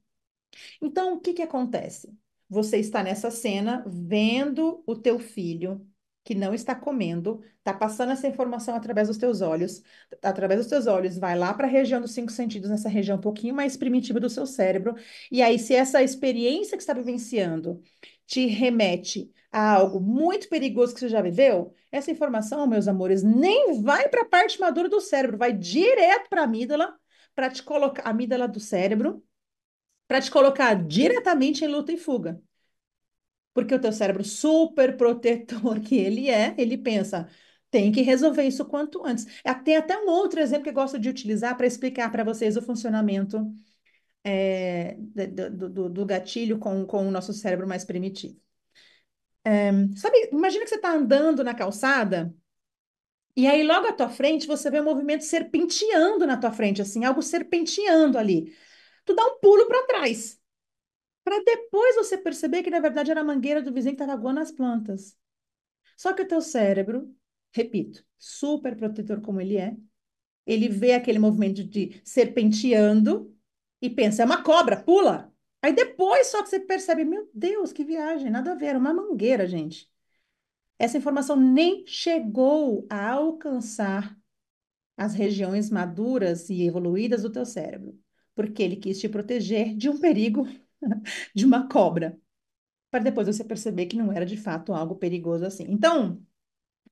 Então, o que que acontece? Você está nessa cena vendo o teu filho que não está comendo, está passando essa informação através dos teus olhos, através dos teus olhos, vai lá para a região dos cinco sentidos, nessa região um pouquinho mais primitiva do seu cérebro, e aí se essa experiência que está vivenciando te remete a algo muito perigoso que você já viveu, essa informação, meus amores, nem vai para a parte madura do cérebro, vai direto para a amígdala, para te colocar a amígdala do cérebro, para te colocar diretamente em luta e fuga. Porque o teu cérebro super protetor que ele é, ele pensa, tem que resolver isso quanto antes. É, tem até um outro exemplo que eu gosto de utilizar para explicar para vocês o funcionamento é, do, do, do, gatilho com, com o nosso cérebro mais primitivo. É, sabe, imagina que você está andando na calçada e aí logo à tua frente você vê um movimento serpenteando na tua frente, assim, algo serpenteando ali tu dá um pulo para trás. Para depois você perceber que, na verdade, era a mangueira do vizinho que estava aguando as plantas. Só que o teu cérebro, repito, super protetor como ele é, ele vê aquele movimento de serpenteando e pensa, é uma cobra, pula! Aí depois só que você percebe, meu Deus, que viagem, nada a ver, era uma mangueira, gente. Essa informação nem chegou a alcançar as regiões maduras e evoluídas do teu cérebro porque ele quis te proteger de um perigo de uma cobra, para depois você perceber que não era de fato algo perigoso assim. Então,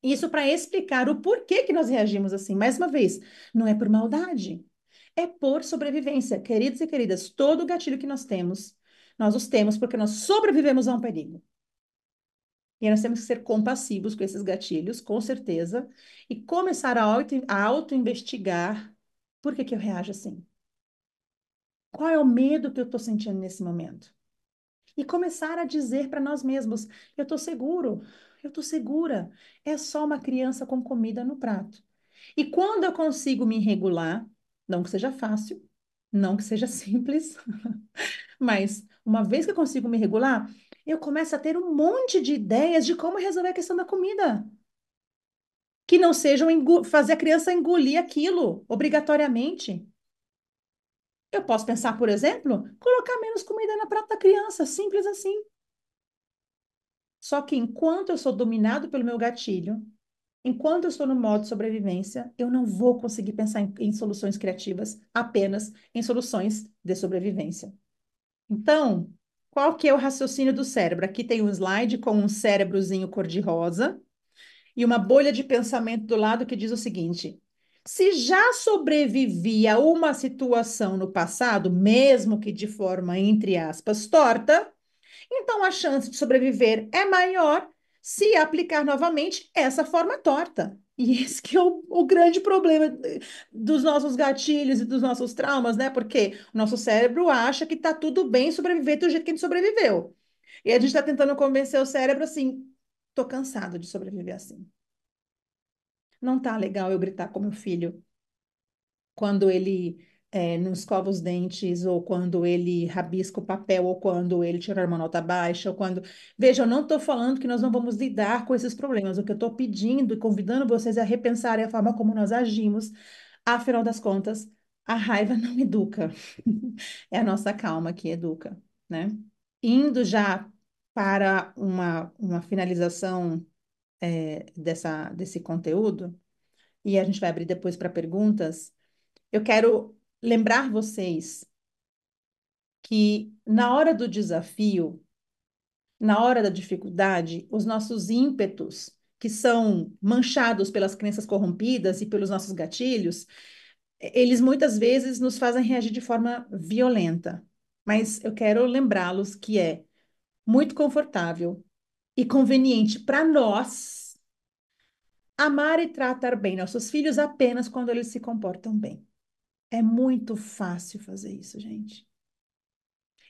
isso para explicar o porquê que nós reagimos assim. Mais uma vez, não é por maldade, é por sobrevivência. Queridos e queridas, todo gatilho que nós temos, nós os temos porque nós sobrevivemos a um perigo. E nós temos que ser compassivos com esses gatilhos, com certeza, e começar a auto-investigar auto por que, que eu reajo assim. Qual é o medo que eu estou sentindo nesse momento? E começar a dizer para nós mesmos: eu estou seguro, eu estou segura, é só uma criança com comida no prato. E quando eu consigo me regular, não que seja fácil, não que seja simples, mas uma vez que eu consigo me regular, eu começo a ter um monte de ideias de como resolver a questão da comida. Que não sejam fazer a criança engolir aquilo obrigatoriamente. Eu posso pensar, por exemplo, colocar menos comida na prata da criança, simples assim. Só que enquanto eu sou dominado pelo meu gatilho, enquanto eu estou no modo sobrevivência, eu não vou conseguir pensar em, em soluções criativas, apenas em soluções de sobrevivência. Então, qual que é o raciocínio do cérebro? Aqui tem um slide com um cérebrozinho cor-de-rosa e uma bolha de pensamento do lado que diz o seguinte: se já sobrevivia uma situação no passado, mesmo que de forma, entre aspas, torta, então a chance de sobreviver é maior se aplicar novamente essa forma torta. E esse que é o, o, grande problema eh, dos nossos gatilhos e dos nossos traumas, né? Porque o nosso cérebro acha que tá tudo bem sobreviver do jeito que a gente sobreviveu. E a gente está tentando convencer o cérebro assim, tô cansado de sobreviver assim. Não tá legal eu gritar com meu filho quando ele é, não escova os dentes, ou quando ele rabisca o papel, ou quando ele tira uma nota tá baixa, ou quando. Veja, eu não estou falando que nós não vamos lidar com esses problemas. O que eu estou pedindo e convidando vocês a repensarem a forma como nós agimos, afinal das contas, a raiva não educa. é a nossa calma que educa, né? Indo já para uma, uma finalização é, dessa, desse conteúdo, e a gente vai abrir depois para perguntas, eu quero lembrar vocês que na hora do desafio, na hora da dificuldade, os nossos ímpetos, que são manchados pelas crenças corrompidas e pelos nossos gatilhos, eles muitas vezes nos fazem reagir de forma violenta. Mas eu quero lembrá-los que é muito confortável e conveniente para nós amar e tratar bem nossos filhos apenas quando eles se comportam bem. É muito fácil fazer isso, gente.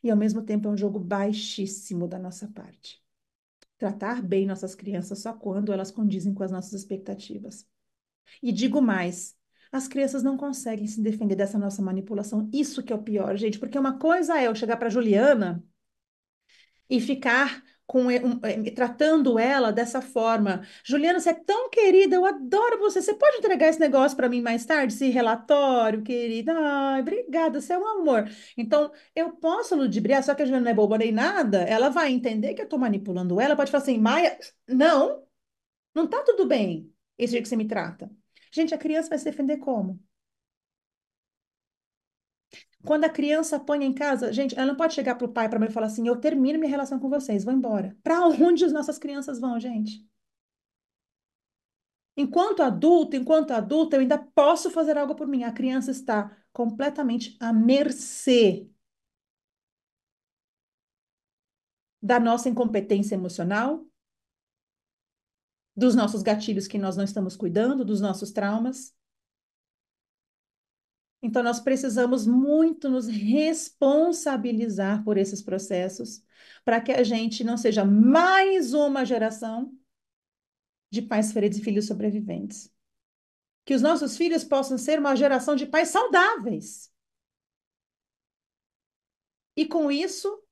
E ao mesmo tempo é um jogo baixíssimo da nossa parte. Tratar bem nossas crianças só quando elas condizem com as nossas expectativas. E digo mais, as crianças não conseguem se defender dessa nossa manipulação. Isso que é o pior, gente, porque uma coisa é eu chegar para Juliana e ficar com, um, eh, tratando ela dessa forma. Juliana, você é tão querida, eu adoro você. Você pode entregar esse negócio para mim mais tarde, esse relatório, querida? Ai, obrigada, você é um amor. Então, eu posso ludibriar, só que a Juliana não é boba nem nada, ela vai entender que eu estou manipulando ela, pode falar assim, Maia, não, não tá tudo bem esse jeito que você me trata. Gente, a criança vai se defender como? Quando a criança apanha em casa, gente, ela não pode chegar para o pai, para a mãe e falar assim: eu termino minha relação com vocês, vou embora. Para onde as nossas crianças vão, gente? Enquanto adulto, enquanto adulta, eu ainda posso fazer algo por mim. A criança está completamente à mercê da nossa incompetência emocional, dos nossos gatilhos que nós não estamos cuidando, dos nossos traumas. Então, nós precisamos muito nos responsabilizar por esses processos, para que a gente não seja mais uma geração de pais feridos e filhos sobreviventes. Que os nossos filhos possam ser uma geração de pais saudáveis. E com isso,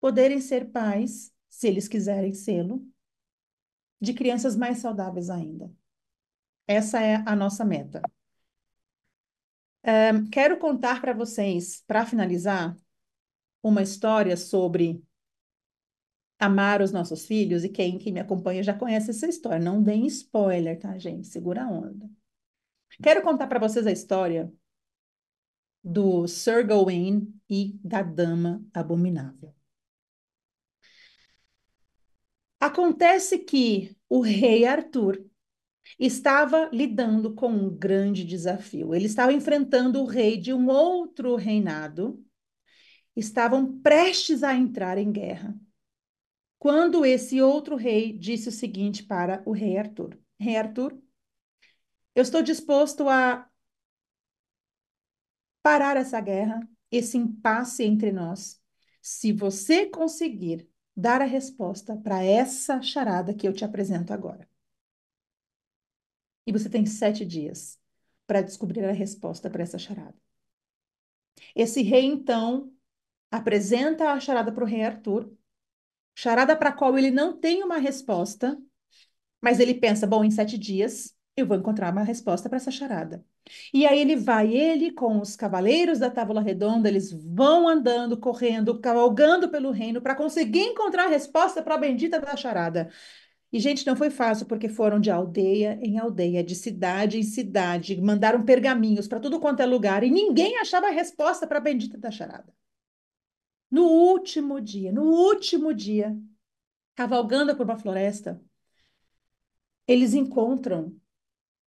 poderem ser pais, se eles quiserem sê-lo, de crianças mais saudáveis ainda. Essa é a nossa meta. Um, quero contar para vocês, para finalizar, uma história sobre amar os nossos filhos, e quem me acompanha já conhece essa história. Não deem spoiler, tá, gente? Segura a onda. Quero contar para vocês a história do Sir Gawain e da Dama Abominável. Acontece que o rei Arthur estava lidando com um grande desafio. Ele estava enfrentando o rei de um outro reinado, estavam prestes a entrar em guerra. Quando esse outro rei disse o seguinte para o rei Arthur: Rei Arthur, eu estou disposto a parar essa guerra, esse impasse entre nós, se você conseguir dar a resposta para essa charada que eu te apresento agora. E você tem sete dias para descobrir a resposta para essa charada. Esse rei, então, apresenta a charada para o rei Arthur, charada para a qual ele não tem uma resposta, mas ele pensa: bom, em sete dias eu vou encontrar uma resposta para essa charada. E aí ele vai, ele com os cavaleiros da Távola Redonda, eles vão andando, correndo, cavalgando pelo reino para conseguir encontrar a resposta para a bendita da charada. E, gente, não foi fácil, porque foram de aldeia em aldeia, de cidade em cidade, mandaram pergaminhos para tudo quanto é lugar, e ninguém achava a resposta para a bendita da charada. No último dia, no último dia, cavalgando por uma floresta, eles encontram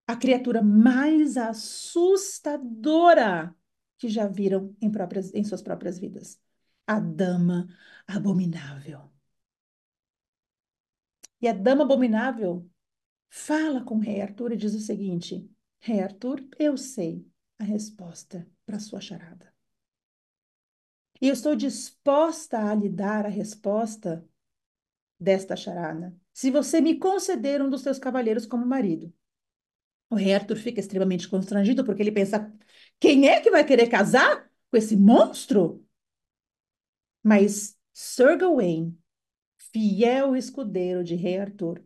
a criatura mais assustadora que já viram em, próprias, em suas próprias vidas a Dama Abominável. E a Dama Abominável fala com Rei Arthur e diz o seguinte: Rei Arthur, eu sei a resposta para sua charada. E eu estou disposta a lhe dar a resposta desta charada, se você me conceder um dos seus cavaleiros como marido. O rei Arthur fica extremamente constrangido porque ele pensa: quem é que vai querer casar com esse monstro? Mas Sir Gawain fiel escudeiro de Rei Arthur,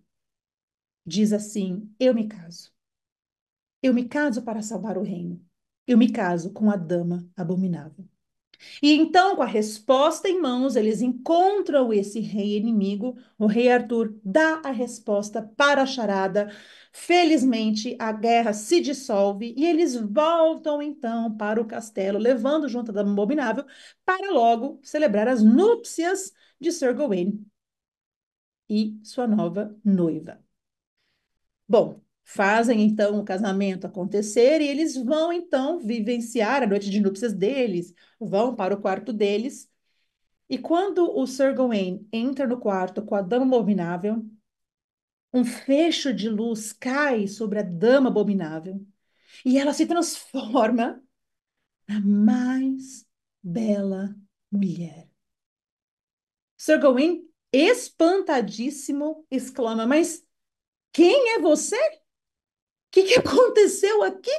diz assim: Eu me caso. Eu me caso para salvar o reino. Eu me caso com a dama abominável. E então, com a resposta em mãos, eles encontram esse rei inimigo. O rei Arthur dá a resposta para a charada. Felizmente, a guerra se dissolve e eles voltam então para o castelo, levando junto a dama Abominável para logo celebrar as núpcias de Sir Gawain e sua nova noiva. Bom, fazem então o casamento acontecer e eles vão então vivenciar a noite de núpcias deles, vão para o quarto deles. E quando o Sir Gawain entra no quarto com a dama abominável, um fecho de luz cai sobre a dama abominável e ela se transforma na mais bela mulher. Sir Gawain espantadíssimo, exclama: Mas quem é você? O que, que aconteceu aqui?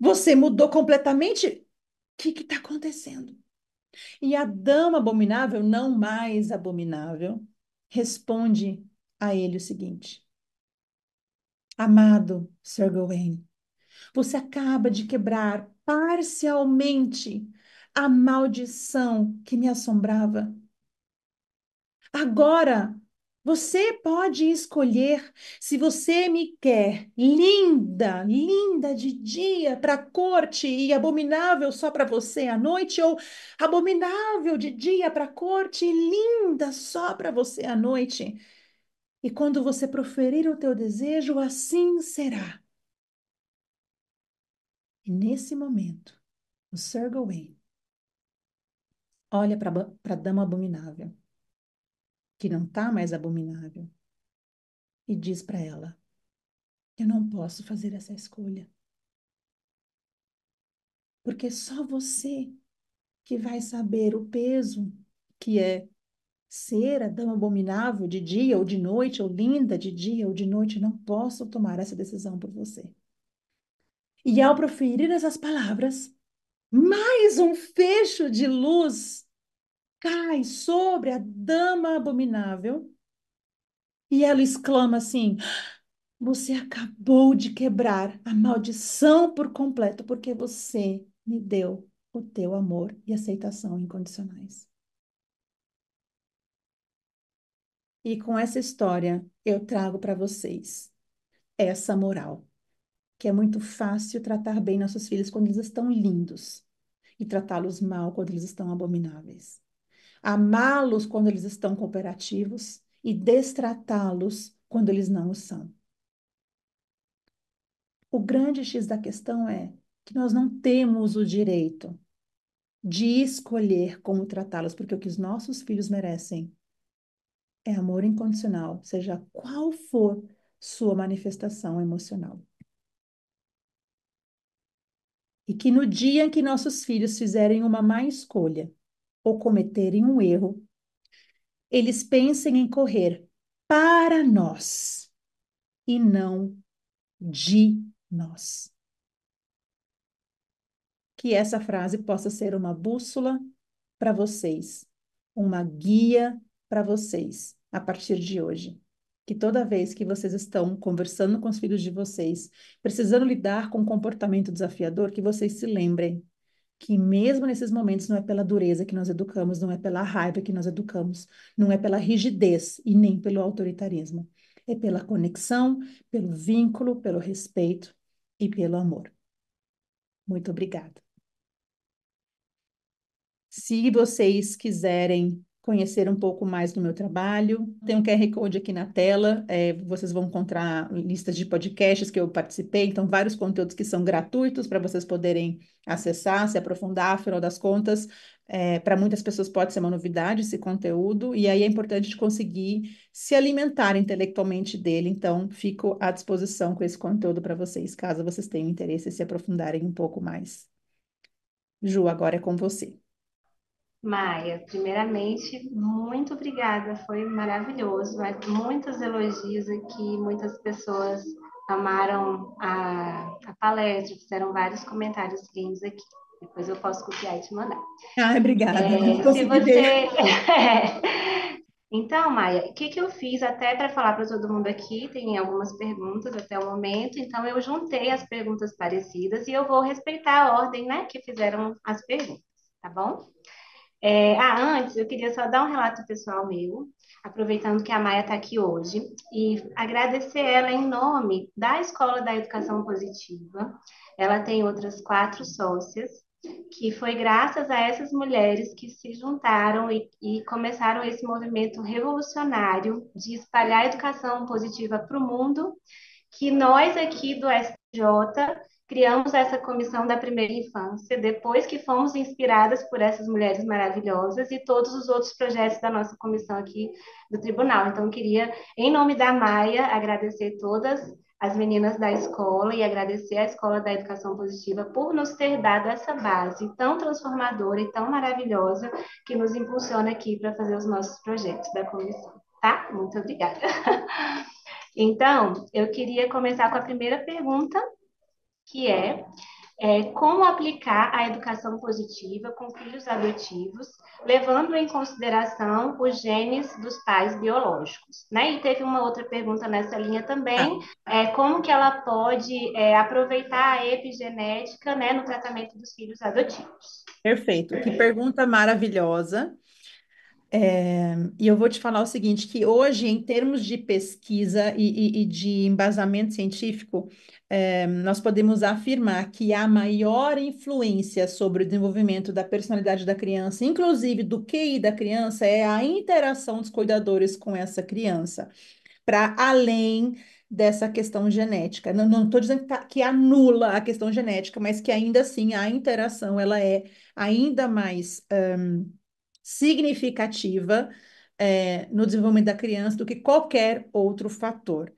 Você mudou completamente? O que está acontecendo? E a dama abominável, não mais abominável, responde a ele o seguinte: Amado Sir Gawain, você acaba de quebrar parcialmente a maldição que me assombrava Agora, você pode escolher se você me quer linda, linda de dia para corte e abominável só para você à noite, ou abominável de dia para corte e linda só para você à noite. E quando você proferir o teu desejo, assim será. E nesse momento, o Sir Gawain olha para a dama abominável que não está mais abominável, e diz para ela: Eu não posso fazer essa escolha. Porque só você que vai saber o peso que é ser Adão abominável de dia ou de noite, ou linda de dia ou de noite, não posso tomar essa decisão por você. E ao proferir essas palavras, mais um fecho de luz cai sobre a dama abominável e ela exclama assim: Você acabou de quebrar a maldição por completo, porque você me deu o teu amor e aceitação incondicionais. E com essa história eu trago para vocês essa moral, que é muito fácil tratar bem nossos filhos quando eles estão lindos e tratá-los mal quando eles estão abomináveis amá-los quando eles estão cooperativos e destratá-los quando eles não o são. O grande X da questão é que nós não temos o direito de escolher como tratá-los, porque o que os nossos filhos merecem é amor incondicional, seja qual for sua manifestação emocional. E que no dia em que nossos filhos fizerem uma má escolha, ou cometerem um erro, eles pensem em correr para nós e não de nós. Que essa frase possa ser uma bússola para vocês, uma guia para vocês a partir de hoje. Que toda vez que vocês estão conversando com os filhos de vocês, precisando lidar com um comportamento desafiador, que vocês se lembrem que mesmo nesses momentos não é pela dureza que nós educamos, não é pela raiva que nós educamos, não é pela rigidez e nem pelo autoritarismo. É pela conexão, pelo vínculo, pelo respeito e pelo amor. Muito obrigada. Se vocês quiserem conhecer um pouco mais do meu trabalho. Tem um uhum. QR Code aqui na tela, é, vocês vão encontrar listas de podcasts que eu participei, então vários conteúdos que são gratuitos para vocês poderem acessar, se aprofundar, afinal das contas, é, para muitas pessoas pode ser uma novidade esse conteúdo, e aí é importante conseguir se alimentar intelectualmente dele, então fico à disposição com esse conteúdo para vocês, caso vocês tenham interesse em se aprofundarem um pouco mais. Ju, agora é com você. Maia, primeiramente, muito obrigada, foi maravilhoso. Muitos elogios aqui, muitas pessoas amaram a, a palestra, fizeram vários comentários lindos aqui. Depois eu posso copiar e te mandar. Ah, obrigada. É, se você... então, Maia, o que, que eu fiz até para falar para todo mundo aqui? Tem algumas perguntas até o momento, então eu juntei as perguntas parecidas e eu vou respeitar a ordem né, que fizeram as perguntas, tá bom? É, ah, antes, eu queria só dar um relato pessoal meu, aproveitando que a Maia está aqui hoje, e agradecer ela em nome da Escola da Educação Positiva. Ela tem outras quatro sócias, que foi graças a essas mulheres que se juntaram e, e começaram esse movimento revolucionário de espalhar a educação positiva para o mundo, que nós aqui do SJ criamos essa comissão da primeira infância, depois que fomos inspiradas por essas mulheres maravilhosas e todos os outros projetos da nossa comissão aqui do tribunal. Então, queria, em nome da Maia, agradecer todas as meninas da escola e agradecer à Escola da Educação Positiva por nos ter dado essa base tão transformadora e tão maravilhosa que nos impulsiona aqui para fazer os nossos projetos da comissão, tá? Muito obrigada. Então, eu queria começar com a primeira pergunta que é, é como aplicar a educação positiva com filhos adotivos, levando em consideração os genes dos pais biológicos. Né? E teve uma outra pergunta nessa linha também, é, como que ela pode é, aproveitar a epigenética né, no tratamento dos filhos adotivos. Perfeito, que pergunta maravilhosa. É, e eu vou te falar o seguinte, que hoje, em termos de pesquisa e, e, e de embasamento científico, é, nós podemos afirmar que a maior influência sobre o desenvolvimento da personalidade da criança, inclusive do QI da criança, é a interação dos cuidadores com essa criança, para além dessa questão genética. Não estou dizendo que, tá, que anula a questão genética, mas que ainda assim a interação ela é ainda mais... Um, significativa é, no desenvolvimento da criança do que qualquer outro fator.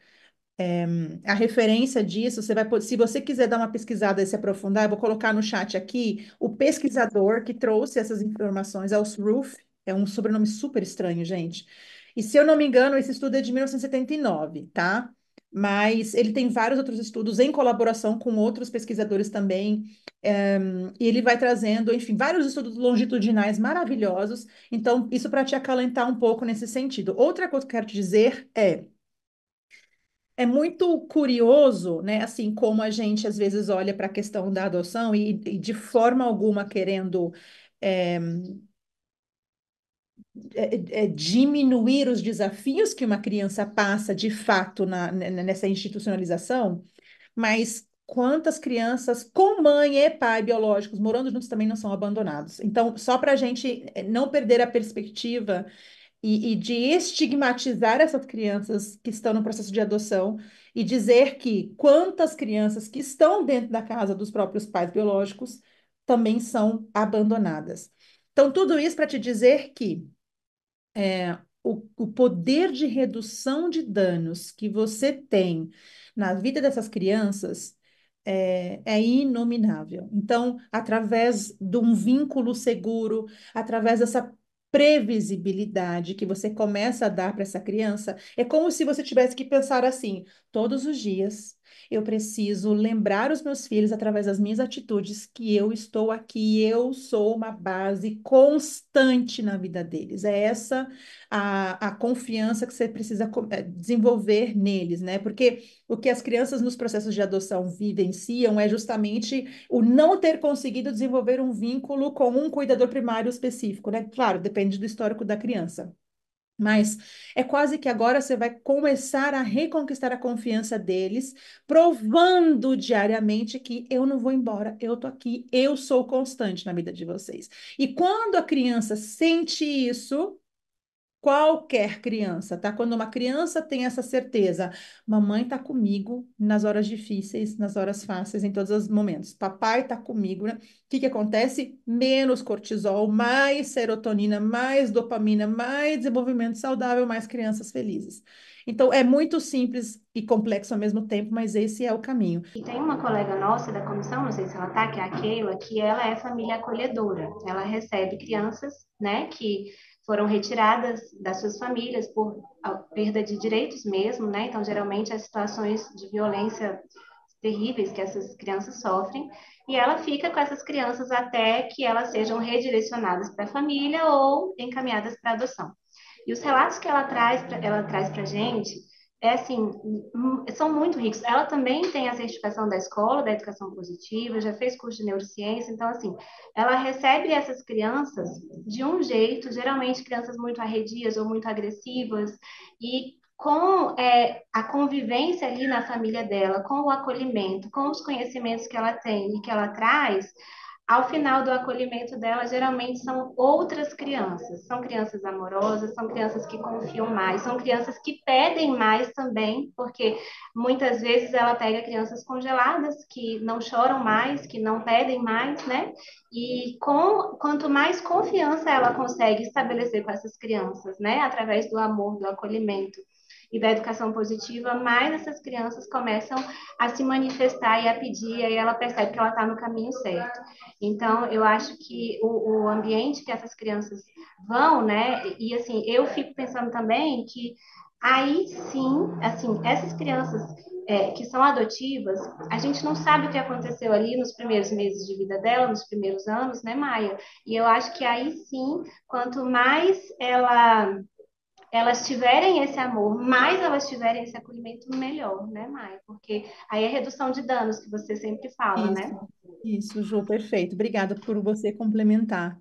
É, a referência disso, você vai, se você quiser dar uma pesquisada e se aprofundar, eu vou colocar no chat aqui o pesquisador que trouxe essas informações, é o Roof, é um sobrenome super estranho, gente. E se eu não me engano, esse estudo é de 1979, tá? mas ele tem vários outros estudos em colaboração com outros pesquisadores também, eh, e ele vai trazendo, enfim, vários estudos longitudinais maravilhosos, então isso para te acalentar um pouco nesse sentido. Outra coisa que eu quero te dizer é, é muito curioso, né? Assim, como a gente às vezes olha para a questão da adoção e, e, de forma alguma querendo é, é, é, é diminuir os desafios que uma criança passa de fato na, né, né, nessa institucionalização, mas quantas crianças com mãe e pai biológicos morando juntos também não são abandonados. Então, só para a gente é, não perder a perspectiva e, e, de estigmatizar essas crianças que estão no processo de adoção e dizer que quantas crianças que estão dentro da casa dos próprios pais biológicos também são abandonadas. Então, tudo isso para te dizer que é, o, o poder de redução de danos que você tem na vida dessas crianças é, é, inominável. Então, através de um vínculo seguro, através dessa previsibilidade que você começa a dar para essa criança, é como se você tivesse que pensar assim: todos os dias eu preciso lembrar os meus filhos através das minhas atitudes que eu estou aqui, eu sou uma base constante na vida deles. É essa a, a confiança que você precisa eh, desenvolver neles, né? Porque o que as crianças nos processos de adoção vivenciam é justamente o não ter conseguido desenvolver um vínculo com um cuidador primário específico, né? Claro, depende do histórico da criança. Mas é quase que agora você vai começar a reconquistar a confiança deles, provando diariamente que eu não vou embora, eu tô aqui, eu sou constante na vida de vocês. E quando a criança sente isso, qualquer criança, tá? Quando uma criança tem essa certeza, mamãe tá comigo nas horas difíceis, nas horas fáceis, em todos os momentos. Papai tá comigo, né? O que que acontece? Menos cortisol, mais serotonina, mais dopamina, mais desenvolvimento saudável, mais crianças felizes. Então é muito simples e complexo ao mesmo tempo, mas esse é o caminho. E tem uma colega nossa da comissão, não sei se ela tá, que é a Keila, que ela é família acolhedora. Ela recebe crianças, né, que foram retiradas das suas famílias por perda de direitos mesmo, né? Então, geralmente, as situações de violência terríveis que essas crianças sofrem, e ela fica com essas crianças até que elas sejam redirecionadas para a família ou encaminhadas para adoção. E os relatos que ela traz, ela traz para a gente é assim, hum, são muito ricos. Ela também tem a certificação da escola, da educação positiva, já fez curso de neurociência, então assim, ela recebe essas crianças de um jeito, geralmente crianças muito arredias ou muito agressivas, e com é, a convivência ali na família dela, com o acolhimento, com os conhecimentos que ela tem e que ela traz, ao final do acolhimento dela, geralmente são outras crianças. São crianças amorosas, são crianças que confiam mais, são crianças que pedem mais também, porque muitas vezes ela pega crianças congeladas que não choram mais, que não pedem mais, né? E com, quanto mais confiança ela consegue estabelecer com essas crianças, né? Através do amor, do acolhimento e da educação positiva, mais essas crianças começam a se manifestar e a pedir, e aí ela percebe que ela está no caminho certo. Então, eu acho que o, o ambiente que essas crianças vão, né, e assim, eu fico pensando também que aí sim, assim, essas crianças é, que são adotivas, a gente não sabe o que aconteceu ali nos primeiros meses de vida dela, nos primeiros anos, né, Maia? E eu acho que aí sim, quanto mais ela elas tiverem esse amor, mais elas tiverem esse acolhimento, melhor, né, Mai? Porque aí é redução de danos que você sempre fala, né? isso, né? Isso, Ju, perfeito. Obrigada por você complementar.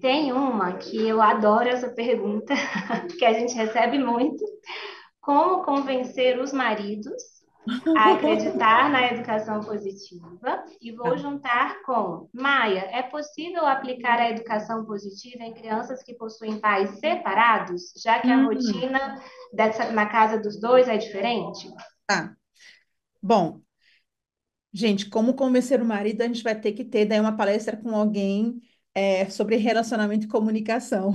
Tem uma que eu adoro essa pergunta, que a gente recebe muito. Como convencer os maridos a acreditar na educação positiva e vou juntar com Maia. É possível aplicar a educação positiva em crianças que possuem pais separados, já que a uhum. rotina dessa, na casa dos dois é diferente? Tá. Bom, gente, como convencer o marido, a gente vai ter que ter daí né, uma palestra com alguém é, sobre relacionamento e comunicação.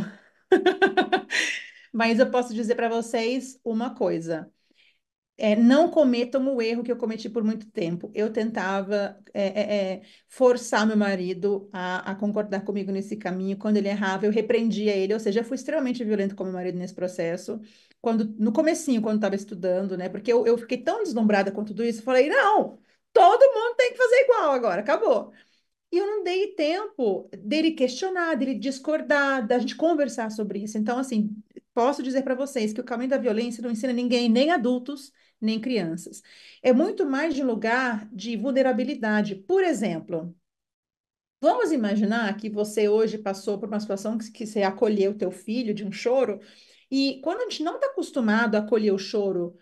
Mas eu posso dizer para vocês uma coisa é, não cometam o erro que eu cometi por muito tempo. Eu tentava é, é, é, forçar meu marido a, a, concordar comigo nesse caminho. Quando ele errava, eu repreendia ele. Ou seja, eu fui extremamente violento com meu marido nesse processo. Quando no comecinho, quando estava estudando, né? Porque eu, eu fiquei tão deslumbrada com tudo isso. Falei, não, todo mundo tem que fazer igual agora. Acabou. E eu não dei tempo dele questionar, dele discordar, da gente conversar sobre isso. Então, assim, posso dizer para vocês que o caminho da violência não ensina ninguém, nem adultos, nem crianças. É muito mais de lugar de vulnerabilidade. Por exemplo, vamos imaginar que você hoje passou por uma situação que, que você acolheu teu filho de um choro, e quando a gente não está acostumado a acolher o choro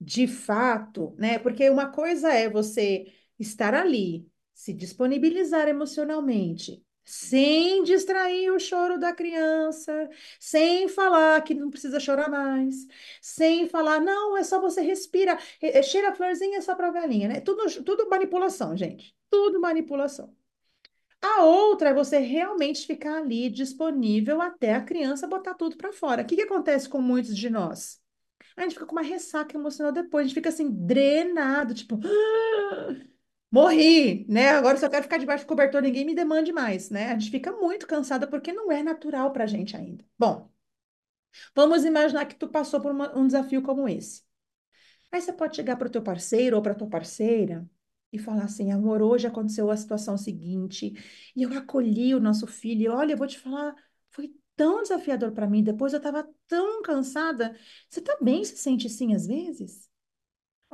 de fato, né? Porque uma coisa é você estar ali, se disponibilizar emocionalmente, sem distrair o choro da criança, sem falar que não precisa chorar mais, sem falar, não, é só você respira, eh, cheira a florzinha só para a galinha, né? Tudo, tudo manipulação, gente, tudo manipulação. A outra é você realmente ficar ali disponível até a criança botar tudo para fora. O que, que acontece com muitos de nós? A gente fica com uma ressaca emocional depois, a gente fica assim, drenado, tipo. Ah! Morri, né? Agora eu só quero ficar debaixo do cobertor, ninguém me demande mais, né? A gente fica muito cansada porque não é natural para a gente ainda. Bom, vamos imaginar que tu passou por uma, um desafio como esse. Aí você pode chegar para o teu parceiro ou para tua parceira e falar assim, amor, hoje aconteceu a situação seguinte e eu acolhi o nosso filho. E olha, eu vou te falar, foi tão desafiador para mim. Depois eu estava tão cansada. Você também tá se sente assim às vezes?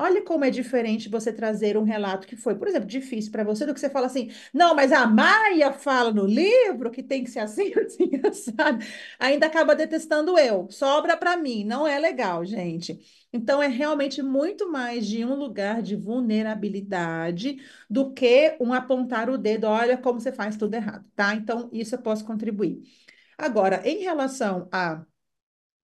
Olha como é diferente você trazer um relato que foi, por exemplo, difícil para você, do que você fala assim, não, mas a Maia fala no livro que tem que ser assim, assim, sabe? Ainda acaba detestando eu, sobra para mim, não é legal, gente. Então, é realmente muito mais de um lugar de vulnerabilidade do que um apontar o dedo, olha como você faz tudo errado, tá? Então, isso eu posso contribuir. Agora, em relação a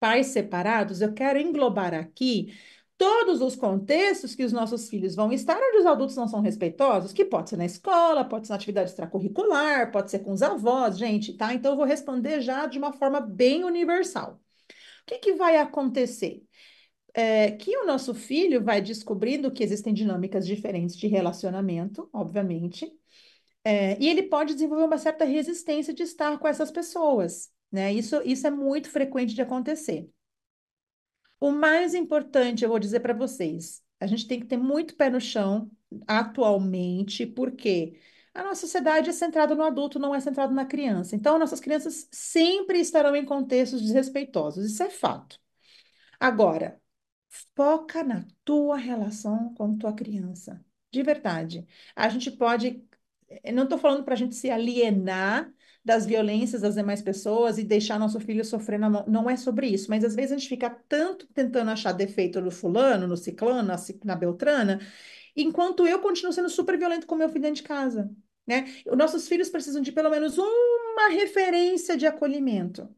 pais separados, eu quero englobar aqui todos os contextos que os nossos filhos vão estar onde os adultos não são respeitosos, que pode ser na escola, pode ser na atividade extracurricular, pode ser com os avós, gente, tá? Então eu vou responder já de uma forma bem universal. O que, que vai acontecer? É, que o nosso filho vai descobrindo que existem dinâmicas diferentes de relacionamento, obviamente, é, e ele pode desenvolver uma certa resistência de estar com essas pessoas, né? Isso, isso é muito frequente de acontecer. O mais importante, eu vou dizer para vocês, a gente tem que ter muito pé no chão atualmente, porque a nossa sociedade é centrada no adulto, não é centrada na criança. Então, nossas crianças sempre estarão em contextos desrespeitosos, isso é fato. Agora, foca na tua relação com tua criança, de verdade. A gente pode, eu eh, não estou falando para a gente se alienar das violências das demais pessoas e deixar nosso filho sofrer na mão. Não é sobre isso, mas às vezes a gente fica tanto tentando achar defeito no fulano, no ciclano, na, na beltrana, enquanto eu continuo sendo super violento com meu filho dentro de casa. Né? Nossos filhos precisam de pelo menos uma referência de acolhimento.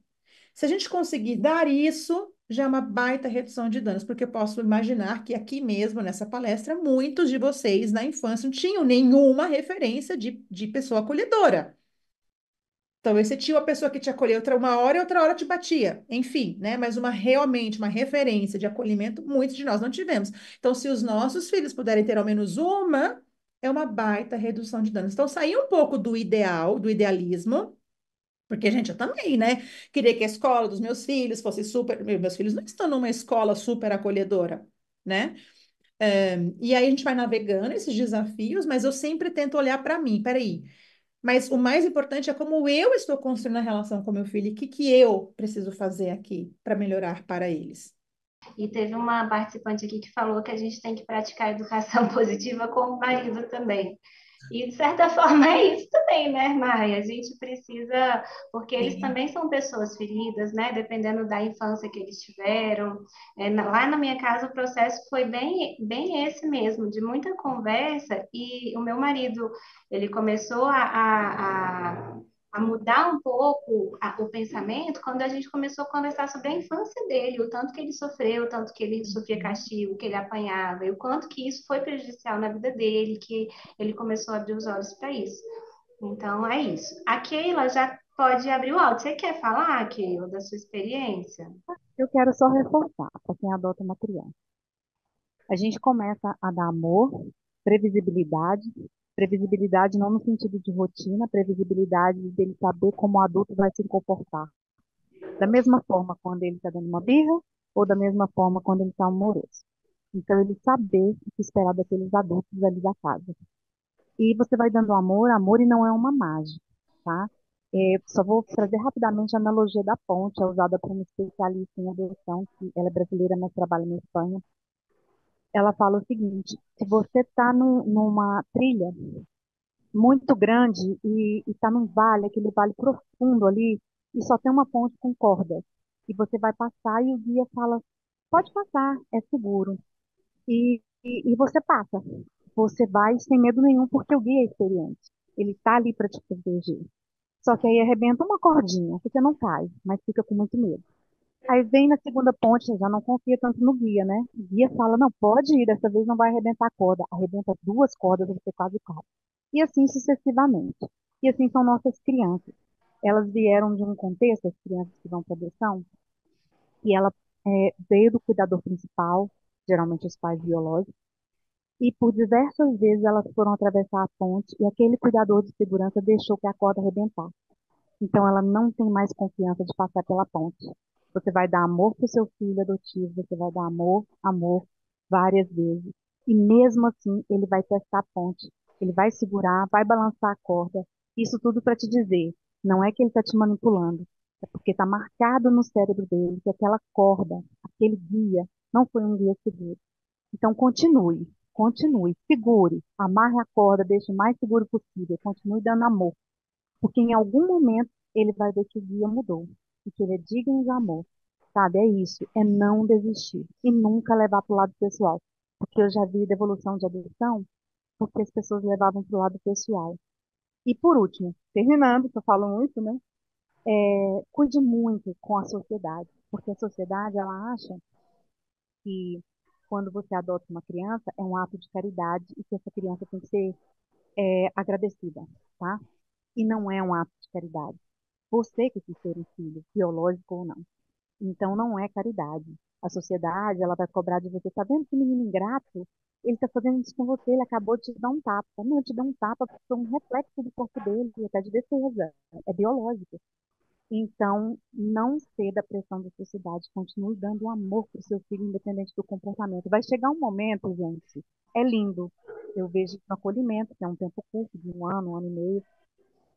Se a gente conseguir dar isso, já é uma baita redução de danos, porque eu posso imaginar que aqui mesmo, nessa palestra, muitos de vocês na infância não tinham nenhuma referência de, de pessoa acolhedora. Então, você tinha a pessoa que te acolheu uma hora e outra hora te batia. Enfim, né? Mas uma realmente, uma referência de acolhimento, muitos de nós não tivemos. Então, se os nossos filhos puderem ter ao menos uma, é uma baita redução de danos. Então, sair um pouco do ideal, do idealismo, porque, gente, eu também, né? Queria que a escola dos meus filhos fosse super. Meus filhos não estão numa escola super acolhedora, né? Um, e aí a gente vai navegando esses desafios, mas eu sempre tento olhar para mim, peraí. Mas o mais importante é como eu estou construindo a relação com meu filho e o que, que eu preciso fazer aqui para melhorar para eles. E teve uma participante aqui que falou que a gente tem que praticar educação positiva com o marido também. E, de certa forma, é isso também, né, Maia? A gente precisa, porque eles Sim. também são pessoas feridas, né? Dependendo da infância que eles tiveram. É, lá na minha casa, o processo foi bem, bem esse mesmo, de muita conversa. E o meu marido, ele começou a, a, a a mudar um pouco a, o pensamento quando a gente começou a conversar sobre a infância dele, o tanto que ele sofreu, o tanto que ele sofria uhum. castigo, que ele apanhava, e o quanto que isso foi prejudicial na vida dele, que ele começou a abrir os olhos para isso. Então, é isso. A Keila já pode abrir o áudio. Você quer falar, Keila, da sua experiência? Eu quero só reforçar para quem adota uma criança. A gente começa a dar amor, previsibilidade, Previsibilidade não no sentido de rotina, previsibilidade dele saber como o adulto vai se comportar. Da mesma forma quando ele está dando uma birra, ou da mesma forma quando ele está amoroso. Então, ele saber o que esperar daqueles adultos ali da casa. E você vai dando amor, amor e não é uma mágica, tá? É, só vou trazer rapidamente a analogia da ponte, é usada por uma especialista em adoção, que ela é brasileira, mas trabalha na Espanha, ela fala o seguinte: se você está num, numa trilha muito grande e está num vale, aquele vale profundo ali, e só tem uma ponte com cordas, e você vai passar e o guia fala: pode passar, é seguro. E, e, e você passa. Você vai sem medo nenhum, porque o guia é experiente. Ele está ali para te proteger. Só que aí arrebenta uma cordinha, você não cai, mas fica com muito medo. Aí vem na segunda ponte, já não confia tanto no guia, né? O guia fala, não, pode ir, dessa vez não vai arrebentar a corda. Arrebenta duas cordas, você quase cai. E assim sucessivamente. E assim são nossas crianças. Elas vieram de um contexto, as crianças que vão para a adoção, e ela é, veio do cuidador principal, geralmente os pais biológicos, e por diversas vezes elas foram atravessar a ponte e aquele cuidador de segurança deixou que a corda arrebentasse. Então ela não tem mais confiança de passar pela ponte. Você vai dar amor para o seu filho adotivo, você vai dar amor, amor, várias vezes. E mesmo assim, ele vai testar a ponte, ele vai segurar, vai balançar a corda. Isso tudo para te dizer: não é que ele está te manipulando, é porque está marcado no cérebro dele que aquela corda, aquele guia, não foi um guia seguro. Então, continue, continue, segure, amarre a corda, deixe o mais seguro possível, continue dando amor. Porque em algum momento ele vai ver que o guia mudou e que ele é digno de amor. Sabe, é isso, é não desistir e nunca levar para o lado pessoal. Porque eu já vi devolução de adoção porque as pessoas levavam para o lado pessoal. E por último, terminando, que eu falo muito, né? É, cuide muito com a sociedade, porque a sociedade ela acha que quando você adota uma criança é um ato de caridade e que essa criança tem que ser é, agradecida, tá? E não é um ato de caridade. Você que quis ter um filho, biológico ou não. Então não é caridade. A sociedade, ela vai cobrar de você. Tá vendo que menino ingrato? Ele tá fazendo isso com você, ele acabou de te dar um tapa. Não, te dá um tapa porque foi um reflexo do corpo dele, até de defesa. É biológico. Então, não ceda a pressão da sociedade, continue dando amor para o seu filho, independente do comportamento. Vai chegar um momento, gente, é lindo. Eu vejo no acolhimento, que é um tempo curto, de um ano, um ano e meio,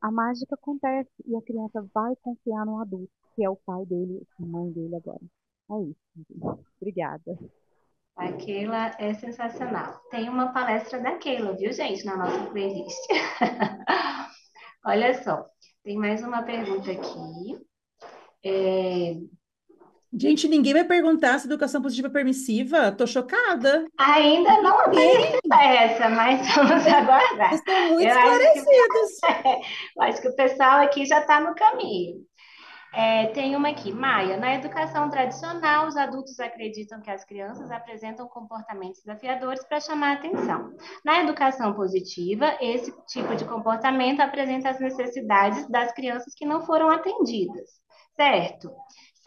a mágica acontece e a criança vai confiar no adulto, que é o pai dele, a mãe dele agora. É isso. Obrigada. A Keila é sensacional. Tem uma palestra da Keila, viu, gente, na nossa playlist. Olha só, tem mais uma pergunta aqui. É, Gente, ninguém vai perguntar se educação positiva é permissiva. Tô chocada. Ainda não tem essa, mas vamos aguardar. Estão muito eu esclarecidos. Acho que, acho que o pessoal aqui já está no caminho. É, tem uma aqui, Maia. Na educação tradicional, os adultos acreditam que as crianças apresentam comportamentos desafiadores para chamar atenção. Na educação positiva, esse tipo de comportamento apresenta as necessidades das crianças que não foram atendidas, certo?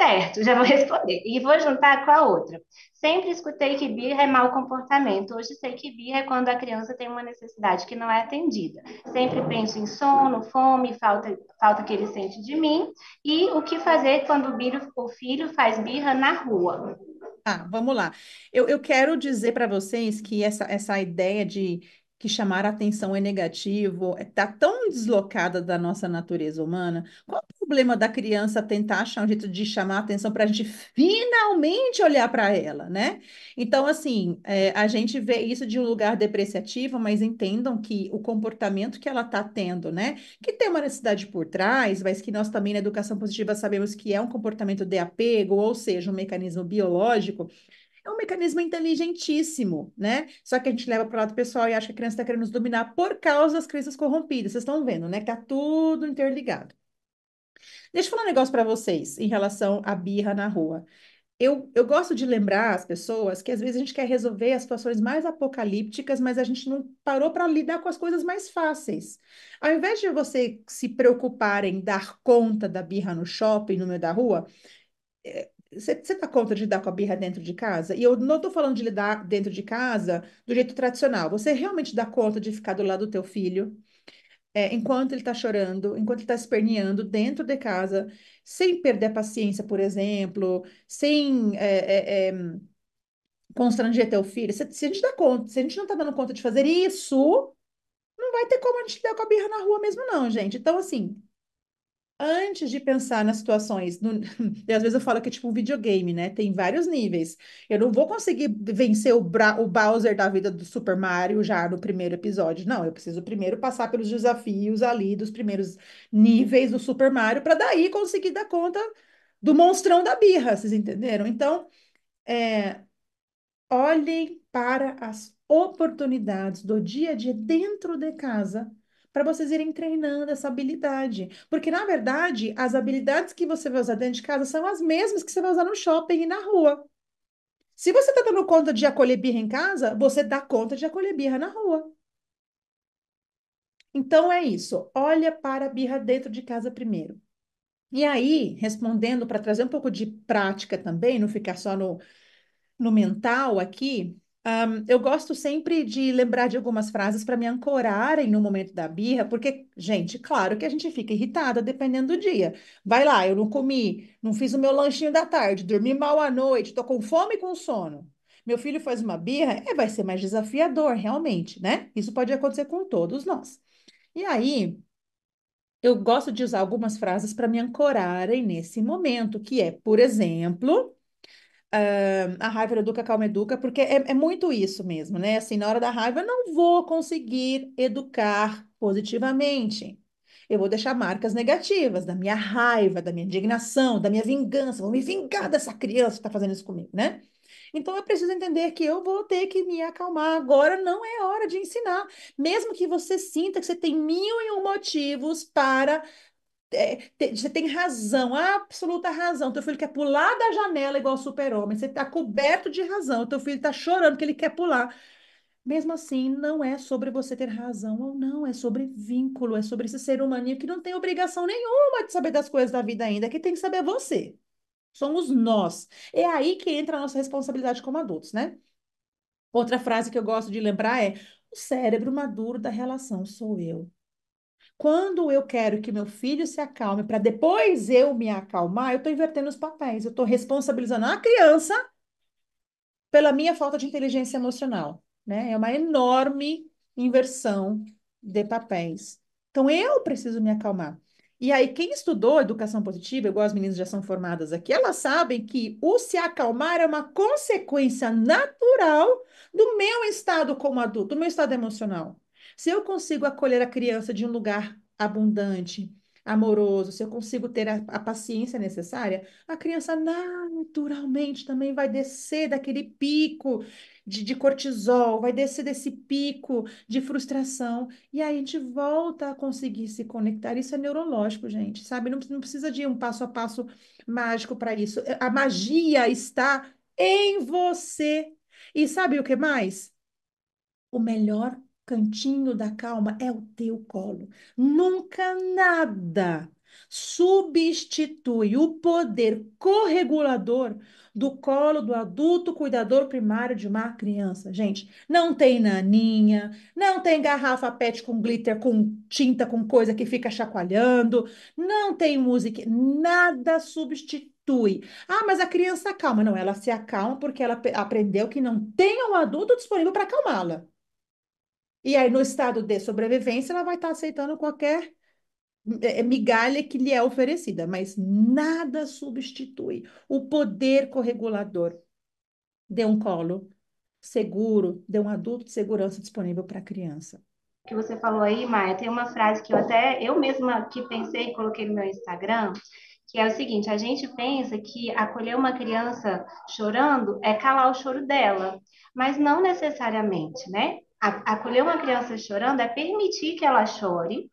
Certo, já vou responder. E vou juntar com a outra. Sempre escutei que birra é mau comportamento. Hoje sei que birra é quando a criança tem uma necessidade que não é atendida. Sempre penso em sono, fome, falta, falta que ele sente de mim. E o que fazer quando o, o filho faz birra na rua? Tá, ah, vamos lá. Eu, eu quero dizer para vocês que essa, essa ideia de que chamar a atenção é negativo, está é, tão deslocada da nossa natureza humana. Qual é o problema da criança tentar achar um jeito de chamar a atenção para a gente finalmente olhar para ela, né? Então, assim, é, a gente vê isso de um lugar depreciativo, mas entendam que o comportamento que ela está tendo, né? Que tem uma necessidade por trás, mas que nós também na educação positiva sabemos que é um comportamento de apego, ou seja, um mecanismo biológico é um mecanismo inteligentíssimo, né? Só que a gente leva para o lado pessoal e acha que a criança está querendo nos dominar por causa das crenças corrompidas. Vocês estão vendo, né? Que está tudo interligado. Deixa eu falar um negócio para vocês em relação à birra na rua. Eu, eu gosto de lembrar as pessoas que às vezes a gente quer resolver as situações mais apocalípticas, mas a gente não parou para lidar com as coisas mais fáceis. Ao invés de você se preocupar em dar conta da birra no shopping, no meio da rua, é, você dá tá conta de lidar com a birra dentro de casa? E eu não estou falando de lidar dentro de casa do jeito tradicional. Você realmente dá conta de ficar do lado do teu filho, é, enquanto ele está chorando, enquanto ele tá esperneando dentro de casa, sem perder a paciência, por exemplo, sem é, é, é constranger teu filho. Se, a gente dá conta, se a gente não está dando conta de fazer isso, não vai ter como a gente lidar com a birra na rua mesmo, não, gente. Então, assim, antes de pensar nas situações. No... E às vezes eu falo que é tipo um videogame, né? Tem vários níveis. Eu não vou conseguir vencer o, Bra... o Bowser da vida do Super Mario já no primeiro episódio. Não, eu preciso primeiro passar pelos desafios ali dos primeiros níveis do Super Mario para daí conseguir dar conta do monstrão da birra, vocês entenderam? Então, é... olhem para as oportunidades do dia a dia dentro de casa para vocês irem treinando essa habilidade. Porque, na verdade, as habilidades que você vai usar dentro de casa são as mesmas que você vai usar no shopping e na rua. Se você está dando conta de acolher birra em casa, você dá conta de acolher birra na rua. Então é isso. Olha para a birra dentro de casa primeiro. E aí, respondendo para trazer um pouco de prática também, não ficar só no, no mental aqui, um, eu gosto sempre de lembrar de algumas frases para me ancorarem no momento da birra, porque, gente, claro que a gente fica irritada dependendo do dia. Vai lá, eu não comi, não fiz o meu lanchinho da tarde, dormi mal à noite, estou com fome e com sono. Meu filho faz uma birra, é, vai ser mais desafiador, realmente, né? Isso pode acontecer com todos nós. E aí, eu gosto de usar algumas frases para me ancorarem nesse momento, que é, por exemplo, Uh, a raiva educa, calma educa, porque é, é, muito isso mesmo, né? Assim, na hora da raiva, eu não vou conseguir educar positivamente. Eu vou deixar marcas negativas da minha raiva, da minha indignação, da minha vingança. Vou me vingar dessa criança que está fazendo isso comigo, né? Então eu preciso entender que eu vou ter que me acalmar agora, não é hora de ensinar. Mesmo que você sinta que você tem mil e um motivos para é, te, você tem razão, absoluta razão. Teu filho quer pular da janela igual super-homem. Você está coberto de razão. Teu filho está chorando que ele quer pular. Mesmo assim, não é sobre você ter razão ou não, é sobre vínculo, é sobre esse ser humano que não tem obrigação nenhuma de saber das coisas da vida ainda, que tem que saber você. Somos nós. É aí que entra a nossa responsabilidade como adultos, né? Outra frase que eu gosto de lembrar é: o cérebro maduro da relação sou eu. Quando eu quero que meu filho se acalme para depois eu me acalmar, eu estou invertendo os papéis. Eu estou responsabilizando a criança pela minha falta de inteligência emocional. Né? É uma enorme inversão de papéis. Então eu preciso me acalmar. E aí, quem estudou educação positiva, igual as meninas já são formadas aqui, elas sabem que o se acalmar é uma consequência natural do meu estado como adulto, do meu estado emocional. Se eu consigo acolher a criança de um lugar abundante, amoroso, se eu consigo ter a, a, paciência necessária, a criança naturalmente também vai descer daquele pico de, de, cortisol, vai descer desse pico de frustração. E aí a gente volta a conseguir se conectar. Isso é neurológico, gente, sabe? Não, não precisa de um passo a passo mágico para isso. É, a magia está em você. E sabe o que mais? O melhor cantinho da calma é o teu colo. Nunca nada substitui o poder corregulador do colo do adulto cuidador primário de uma criança. Gente, não tem naninha, não tem garrafa PET com glitter, com tinta, com coisa que fica chacoalhando, não tem música, nada substitui. Ah, mas a criança acalma. Não, ela se acalma porque ela aprendeu que não tem um adulto disponível para acalmá-la. E aí, no estado de sobrevivência, ela vai estar aceitando qualquer é, é, migalha que lhe é oferecida, mas nada substitui o poder corregulador de um colo seguro, de um adulto de segurança disponível para a criança. Que você falou aí, Maia, tem uma frase que eu até eu mesma que pensei e coloquei no meu Instagram, que é o seguinte: a gente pensa que acolher uma criança chorando é calar o choro dela, mas não necessariamente, né? Acolher uma criança chorando é permitir que ela chore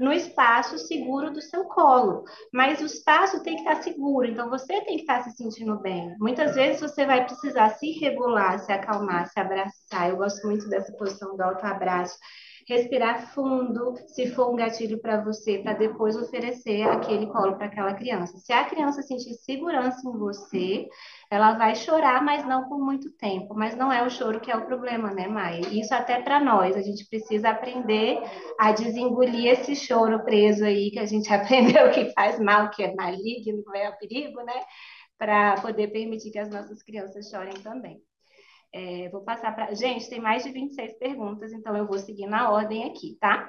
no espaço seguro do seu colo. Mas o espaço tem que estar seguro, então você tem que estar se sentindo bem. Muitas vezes você vai precisar se regular, se acalmar, se abraçar. Eu gosto muito dessa posição do autoabraço. abraço respirar fundo, se for um gatilho para você, para depois oferecer aquele colo para aquela criança. Se a criança sentir segurança em você, ela vai chorar, mas não por muito tempo. Mas não é o choro que é o problema, né, Maia? Isso até para nós, a gente precisa aprender a desengolir esse choro preso aí que a gente aprendeu que faz mal, que é maligno, que é o perigo, né? Para poder permitir que as nossas crianças chorem também. É, vou passar para. Gente, tem mais de 26 perguntas, então eu vou seguir na ordem aqui, tá?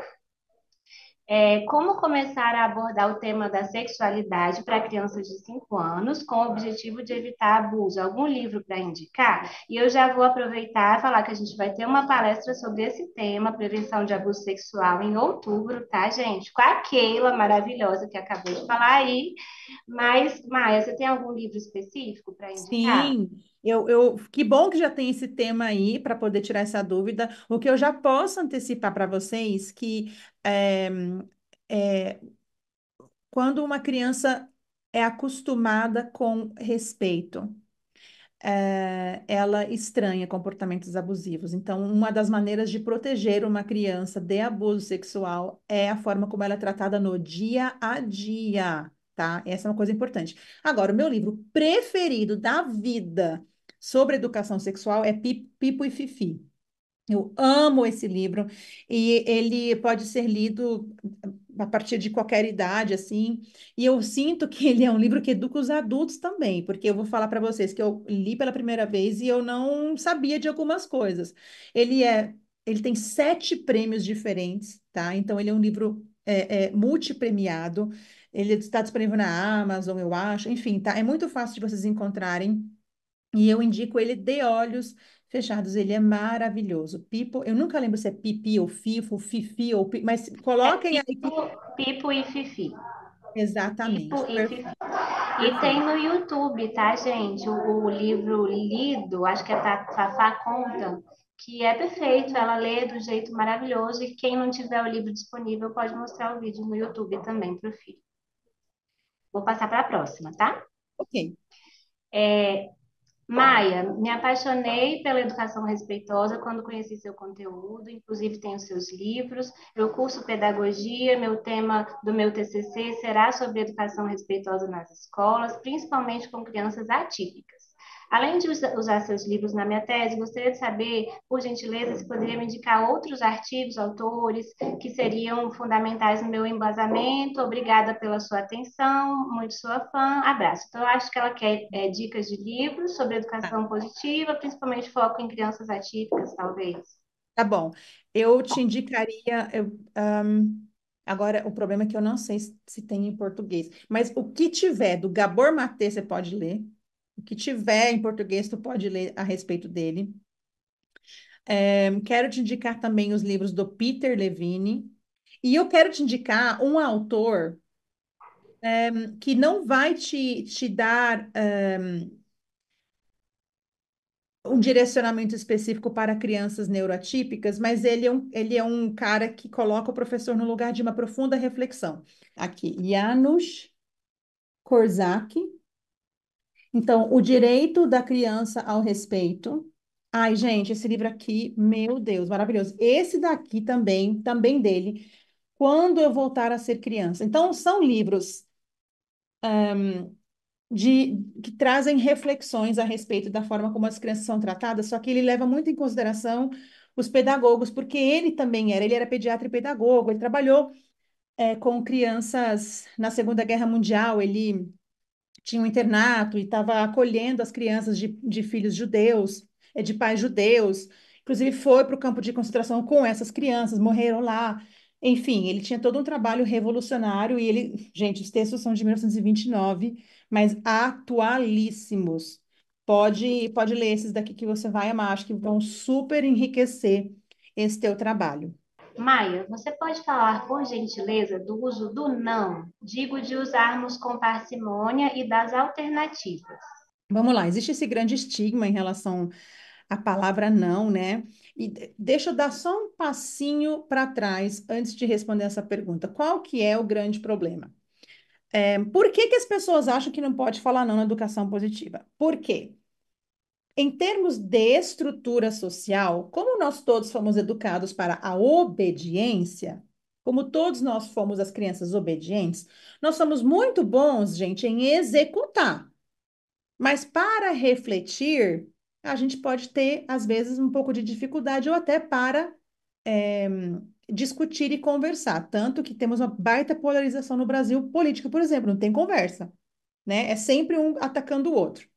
É, como começar a abordar o tema da sexualidade para crianças de 5 anos com o objetivo de evitar abuso? Algum livro para indicar? E eu já vou aproveitar e falar que a gente vai ter uma palestra sobre esse tema, prevenção de abuso sexual, em outubro, tá, gente? Com a Keila maravilhosa que acabou de falar aí. Mas, Maia, você tem algum livro específico para indicar? Sim. Eu, eu, que bom que já tem esse tema aí para poder tirar essa dúvida. O que eu já posso antecipar para vocês que é, é, quando uma criança é acostumada com respeito, é, ela estranha comportamentos abusivos. Então, uma das maneiras de proteger uma criança de abuso sexual é a forma como ela é tratada no dia a dia tá? Essa é uma coisa importante. Agora, o meu livro preferido da vida sobre educação sexual é Pipo e Fifi. Eu amo esse livro e ele pode ser lido a partir de qualquer idade, assim. E eu sinto que ele é um livro que educa os adultos também, porque eu vou falar para vocês que eu li pela primeira vez e eu não sabia de algumas coisas. Ele é, ele tem sete prêmios diferentes, tá? Então ele é um livro é, é, multipremiado. premiado ele está disponível na Amazon, eu acho. Enfim, tá? É muito fácil de vocês encontrarem. E eu indico ele de olhos fechados. Ele é maravilhoso. Pipo, eu nunca lembro se é pipi ou fifo, fifi ou pipo, mas coloquem é pipo, aí. Pipo e fifi. Exatamente. Pipo e, fifi. e tem no YouTube, tá, gente? O, o livro lido, acho que é Fafá Conta, que é perfeito. Ela lê do jeito maravilhoso. E quem não tiver o livro disponível pode mostrar o vídeo no YouTube também para o filho. Vou passar para a próxima, tá? Ok. É, Maia, me apaixonei pela educação respeitosa quando conheci seu conteúdo, inclusive tenho seus livros. Eu curso pedagogia, meu tema do meu TCC será sobre educação respeitosa nas escolas, principalmente com crianças atípicas. Além de usar seus livros na minha tese, gostaria de saber, por gentileza, se poderia me indicar outros artigos, autores, que seriam fundamentais no meu embasamento. Obrigada pela sua atenção, muito sua fã, abraço. Então, eu acho que ela quer é, dicas de livros sobre educação positiva, principalmente foco em crianças atípicas, talvez. Tá bom. Eu te indicaria. Eu, um, agora, o problema é que eu não sei se, tem em português, mas o que tiver do Gabor Maté, você pode ler. O que tiver em português, tu pode ler a respeito dele. É, quero te indicar também os livros do Peter Levine. E eu quero te indicar um autor é, que não vai te, te dar um, é, um direcionamento específico para crianças neuroatípicas, mas ele é, um, ele é um cara que coloca o professor no lugar de uma profunda reflexão. Aqui, Janusz Korzak então, o direito da criança ao respeito. Ai, gente, esse livro aqui, meu Deus, maravilhoso. Esse daqui também, também dele. Quando eu voltar a ser criança. Então, são livros um, de, que trazem reflexões a respeito da forma como as crianças são tratadas, só que ele leva muito em consideração os pedagogos, porque ele também era, ele era pediatra e pedagogo, ele trabalhou é, com crianças na Segunda Guerra Mundial, ele tinha um internato e estava acolhendo as crianças de, de filhos judeus, eh, de pais judeus. Inclusive, foi para o campo de concentração com essas crianças, morreram lá. Enfim, ele tinha todo um trabalho revolucionário e ele, gente, os textos são de 1929, mas atualíssimos. Pode, pode ler esses daqui que você vai amar, acho que vão super enriquecer esse teu trabalho. Maia, você pode falar, por gentileza, do uso do não? Digo de usarmos com parcimônia e das alternativas. Vamos lá, existe esse grande estigma em relação à palavra não, né? E deixa eu dar só um passinho para trás antes de responder essa pergunta. Qual que é o grande problema? É, por que, que as pessoas acham que não pode falar não na educação positiva? Por quê? Em termos de estrutura social, como nós todos fomos educados para a obediência, como todos nós fomos as crianças obedientes, nós somos muito bons, gente, em executar. Mas para refletir, a gente pode ter, às vezes, um pouco de dificuldade ou até para é, discutir e conversar. Tanto que temos uma baita polarização no Brasil político, por exemplo, não tem conversa. Né? É sempre um atacando o outro.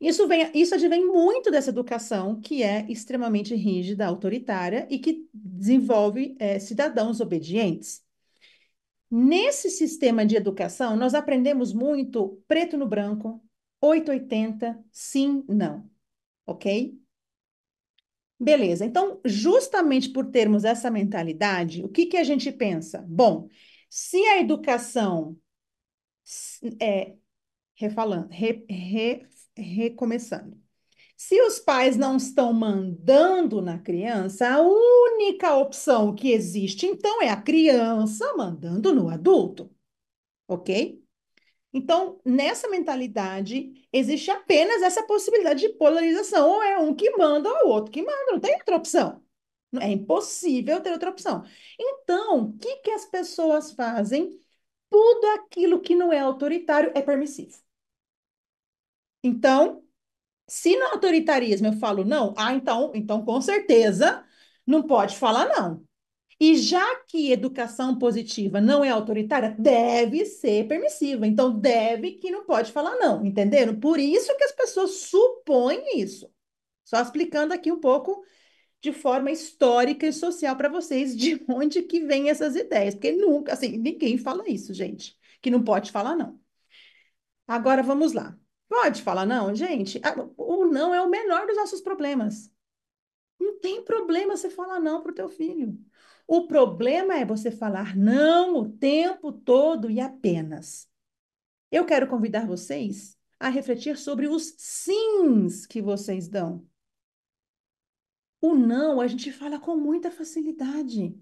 Isso, vem, isso advém muito dessa educação que é extremamente rígida, autoritária e que desenvolve é, cidadãos obedientes. Nesse sistema de educação, nós aprendemos muito preto no branco, 880, sim, não. Ok? Beleza. Então, justamente por termos essa mentalidade, o que, que a gente pensa? Bom, se a educação é, refalando, re, re, recomeçando. Se os pais não estão mandando na criança, a única opção que existe, então, é a criança mandando no adulto. Ok? Então, nessa mentalidade, existe apenas essa possibilidade de polarização. Ou é um que manda, ou o é outro que manda. Não tem outra opção. É impossível ter outra opção. Então, o que, que as pessoas fazem? Tudo aquilo que não é autoritário é permissivo. Então, se no autoritarismo eu falo não, ah, então, então com certeza não pode falar não. E já que educação positiva não é autoritária, deve ser permissiva. Então, deve que não pode falar não, entenderam? Por isso que as pessoas supõem isso. Só explicando aqui um pouco de forma histórica e social para vocês de onde que vem essas ideias, porque nunca, assim, ninguém fala isso, gente, que não pode falar não. Agora vamos lá. Pode falar não, gente. O não é o menor dos nossos problemas. Não tem problema você falar não para o teu filho. O problema é você falar não o tempo todo e apenas. Eu quero convidar vocês a refletir sobre os sims que vocês dão. O não a gente fala com muita facilidade.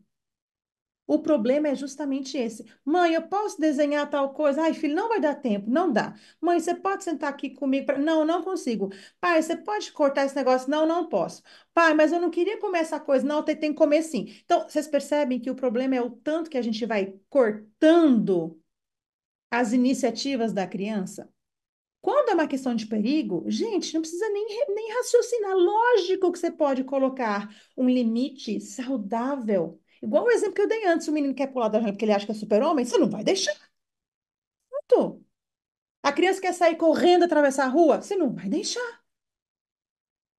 O problema é justamente esse. Mãe, eu posso desenhar tal coisa? Ai, filho, não vai dar tempo, não dá. Mãe, você pode sentar aqui comigo? Pra... Não, não consigo. Pai, você pode cortar esse negócio? Não, não posso. Pai, mas eu não queria comer essa coisa. Não, tem, tem que comer sim. Então, vocês percebem que o problema é o tanto que a gente vai cortando as iniciativas da criança? Quando é uma questão de perigo, gente, não precisa nem, nem raciocinar. Lógico que você pode colocar um limite saudável Igual o exemplo que eu dei antes, o menino quer pular da janela porque ele acha que é super-homem, você não vai deixar. Pronto. A criança quer sair correndo, atravessar a rua, você não vai deixar.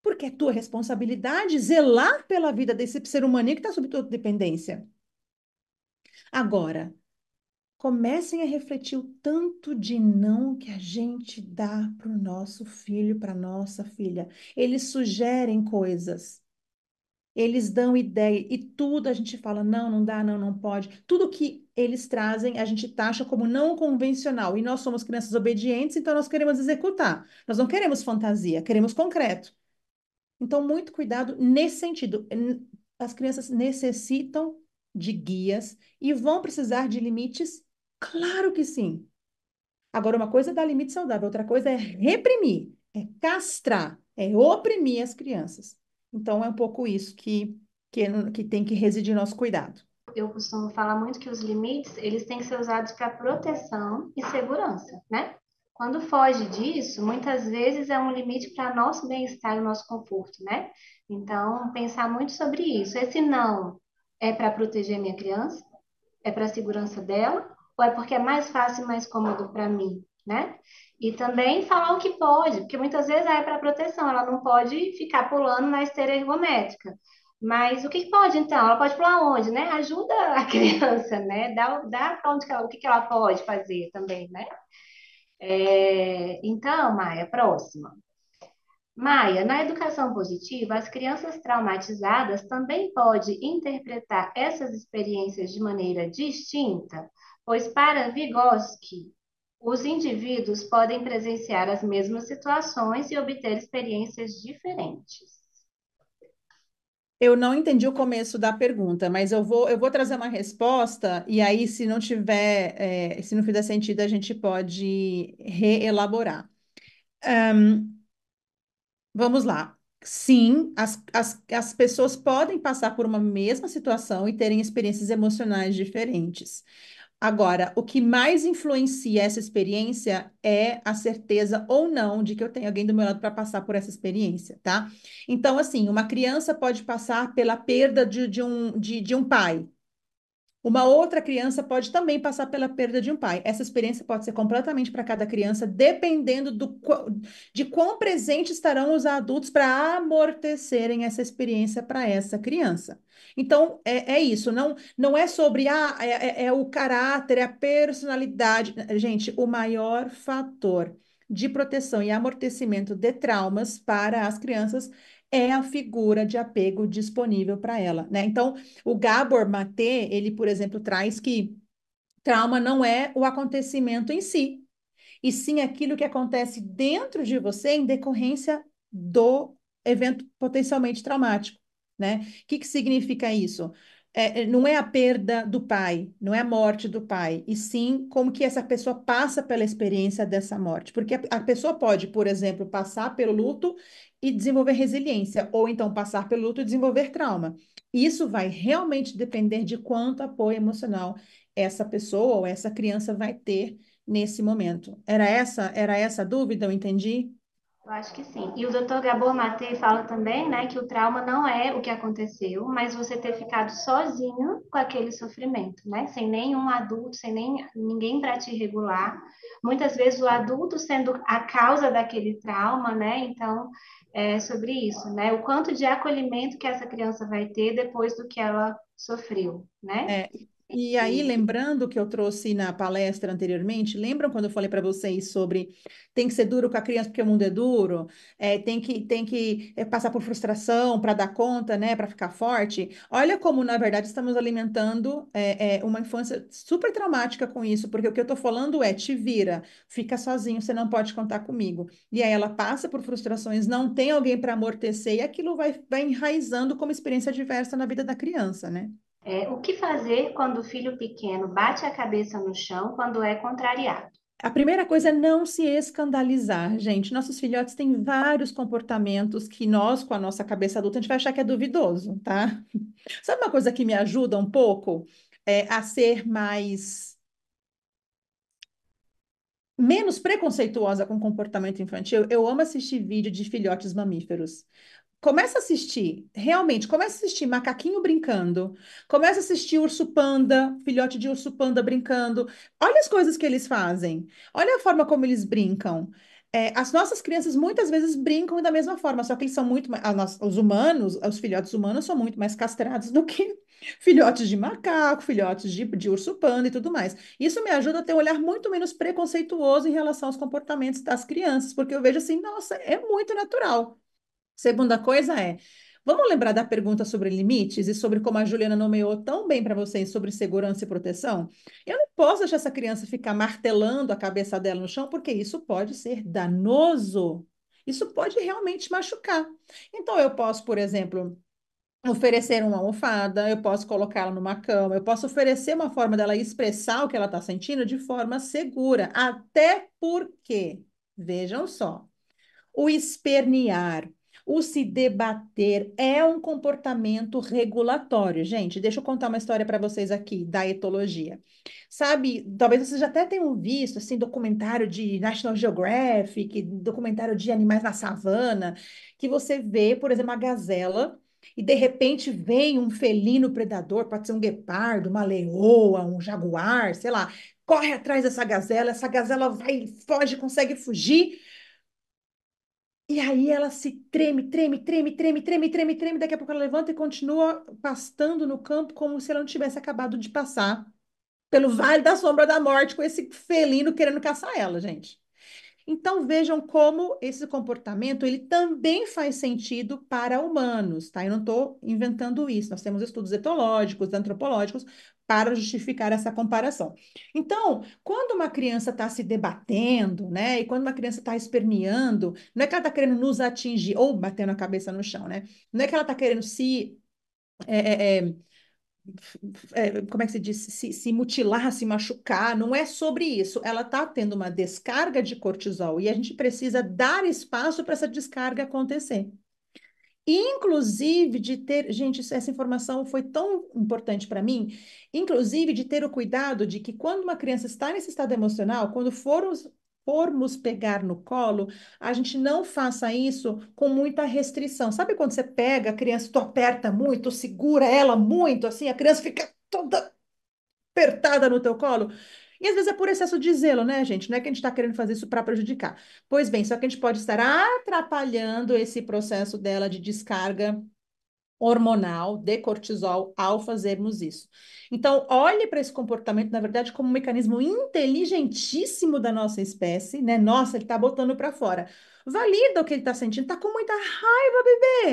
Porque é tua responsabilidade zelar pela vida desse ser humano que está sob tua dependência. Agora, comecem a refletir o tanto de não que a gente dá para o nosso filho, para nossa filha. Eles sugerem coisas eles dão ideia e tudo a gente fala não, não dá, não, não pode. Tudo que eles trazem a gente taxa como não convencional e nós somos crianças obedientes, então nós queremos executar. Nós não queremos fantasia, queremos concreto. Então muito cuidado nesse sentido. As crianças necessitam de guias e vão precisar de limites? Claro que sim. Agora uma coisa é dar limite saudável, outra coisa é reprimir, é castrar, é oprimir as crianças. Então, é um pouco isso que, que, que tem que residir nosso cuidado. Eu costumo falar muito que os limites, eles têm que ser usados para proteção e segurança, né? Quando foge disso, muitas vezes é um limite para nosso bem-estar e nosso conforto, né? Então, pensar muito sobre isso. Esse não é para proteger minha criança? É para a segurança dela? Ou é porque é mais fácil e mais cômodo para mim, né? E também falar o que pode, porque muitas vezes é para proteção, ela não pode ficar pulando na esteira ergométrica. Mas o que pode, então? Ela pode pular onde, né? Ajuda a criança, né? Dá, dá para onde que ela, o que, que ela pode fazer também, né? É, então, Maia, próxima. Maia, na educação positiva, as crianças traumatizadas também podem interpretar essas experiências de maneira distinta, pois para Vygotsky, os indivíduos podem presenciar as mesmas situações e obter experiências diferentes. Eu não entendi o começo da pergunta, mas eu vou, eu vou trazer uma resposta, e aí, se não tiver, é, se não fizer sentido, a gente pode reelaborar. Um, vamos lá. Sim, as, as, as pessoas podem passar por uma mesma situação e terem experiências emocionais diferentes. Agora, o que mais influencia essa experiência é a certeza ou não de que eu tenho alguém do meu lado para passar por essa experiência, tá? Então, assim, uma criança pode passar pela perda de, de, um, de, de um pai, uma outra criança pode também passar pela perda de um pai. Essa experiência pode ser completamente para cada criança, dependendo do, de quão presentes estarão os adultos para amortecerem essa experiência para essa criança. Então, é, é, isso. Não, não é sobre ah, é, é, é o caráter, é a personalidade. Gente, o maior fator de proteção e amortecimento de traumas para as crianças é a figura de apego disponível para ela, né? Então, o Gabor Maté, ele, por exemplo, traz que trauma não é o acontecimento em si, e sim aquilo que acontece dentro de você em decorrência do evento potencialmente traumático, né? O que, que significa isso? É, é, não é a perda do pai, não é a morte do pai, e sim como que essa pessoa passa pela experiência dessa morte. Porque a, a pessoa pode, por exemplo, passar pelo luto e desenvolver resiliência, ou então passar pelo luto e desenvolver trauma. Isso vai realmente depender de quanto apoio emocional essa pessoa ou essa criança vai ter nesse momento. Era essa, era essa a dúvida, eu entendi? Eu acho que sim. E o doutor Gabor Mate fala também, né, que o trauma não é o que aconteceu, mas você ter ficado sozinho com aquele sofrimento, né, sem nenhum adulto, sem nem ninguém para te regular. Muitas vezes o adulto sendo a causa daquele trauma, né, então é, sobre isso, né? O quanto de acolhimento que essa criança vai ter depois do que ela sofreu, né? É, e aí, lembrando que eu trouxe na palestra anteriormente, lembram quando eu falei para vocês sobre tem que ser duro com a criança porque o mundo é duro, é, tem que, tem que é, passar por frustração para dar conta, né, para ficar forte? Olha como, na verdade, estamos alimentando é, é, uma infância super traumática com isso, porque o que eu estou falando é: te vira, fica sozinho, você não pode contar comigo. E aí ela passa por frustrações, não tem alguém para amortecer, e aquilo vai, vai enraizando como experiência diversa na vida da criança, né? É, o que fazer quando o filho pequeno bate a cabeça no chão quando é contrariado? A primeira coisa é não se escandalizar, gente. Nossos filhotes têm vários comportamentos que nós, com a nossa cabeça adulta, a gente vai achar que é duvidoso, tá? Sabe uma coisa que me ajuda um pouco? É, a ser mais menos preconceituosa com comportamento infantil, eu amo assistir vídeo de filhotes mamíferos. Começa a assistir, realmente, começa a assistir macaquinho brincando, começa a assistir urso panda, filhote de urso panda brincando. Olha as coisas que eles fazem, olha a forma como eles brincam. É, as nossas crianças muitas vezes brincam da mesma forma, só que eles são muito mais. Nós, os humanos, os filhotes humanos são muito mais castrados do que filhotes de macaco, filhotes de, de urso panda e tudo mais. Isso me ajuda a ter um olhar muito menos preconceituoso em relação aos comportamentos das crianças, porque eu vejo assim, nossa, é muito natural. Segunda coisa é, vamos lembrar da pergunta sobre limites e sobre como a Juliana nomeou tão bem para vocês sobre segurança e proteção? Eu não posso deixar essa criança ficar martelando a cabeça dela no chão, porque isso pode ser danoso. Isso pode realmente machucar. Então, eu posso, por exemplo, oferecer uma almofada, eu posso colocá-la numa cama, eu posso oferecer uma forma dela expressar o que ela está sentindo de forma segura. Até porque, vejam só, o espernear o se debater é um comportamento regulatório. Gente, deixa eu contar uma história para vocês aqui da etologia. Sabe, talvez vocês até tenham visto assim documentário de National Geographic, documentário de animais na savana, que você vê, por exemplo, a gazela e de repente vem um felino predador, pode ser um guepardo, uma leoa, um jaguar, sei lá, corre atrás dessa gazela, essa gazela vai, foge, consegue fugir, e aí ela se treme, treme, treme, treme, treme, treme, treme. Daqui a pouco ela levanta e continua pastando no campo como se ela não tivesse acabado de passar pelo Vale da Sombra da Morte com esse felino querendo caçar ela, gente. Então vejam como esse comportamento ele também faz sentido para humanos, tá? Eu não estou inventando isso. Nós temos estudos etológicos, antropológicos para justificar essa comparação. Então, quando uma criança está se debatendo, né, e quando uma criança está esperneando, não é que ela está querendo nos atingir ou batendo a cabeça no chão, né? Não é que ela está querendo se é, é, é é, como é que se diz, se, se mutilar, se machucar, não é sobre isso. Ela está tendo uma descarga de cortisol e a gente precisa dar espaço para essa descarga acontecer. Inclusive de ter, gente, essa informação foi tão importante para mim, inclusive de ter o cuidado de que quando uma criança está nesse estado emocional, quando for formos pegar no colo, a gente não faça isso com muita restrição. Sabe quando você pega a criança, tu aperta muito, segura ela muito, assim, a criança fica toda apertada no teu colo? E às vezes é por excesso de zelo, né, gente? Não é que a gente está querendo fazer isso para prejudicar. Pois bem, só que a gente pode estar atrapalhando esse processo dela de descarga hormonal de cortisol ao fazermos isso. Então, olhe para esse comportamento, na verdade, como um mecanismo inteligentíssimo da nossa espécie, né? Nossa, ele está botando para fora. Valida o que ele está sentindo, está com muita raiva,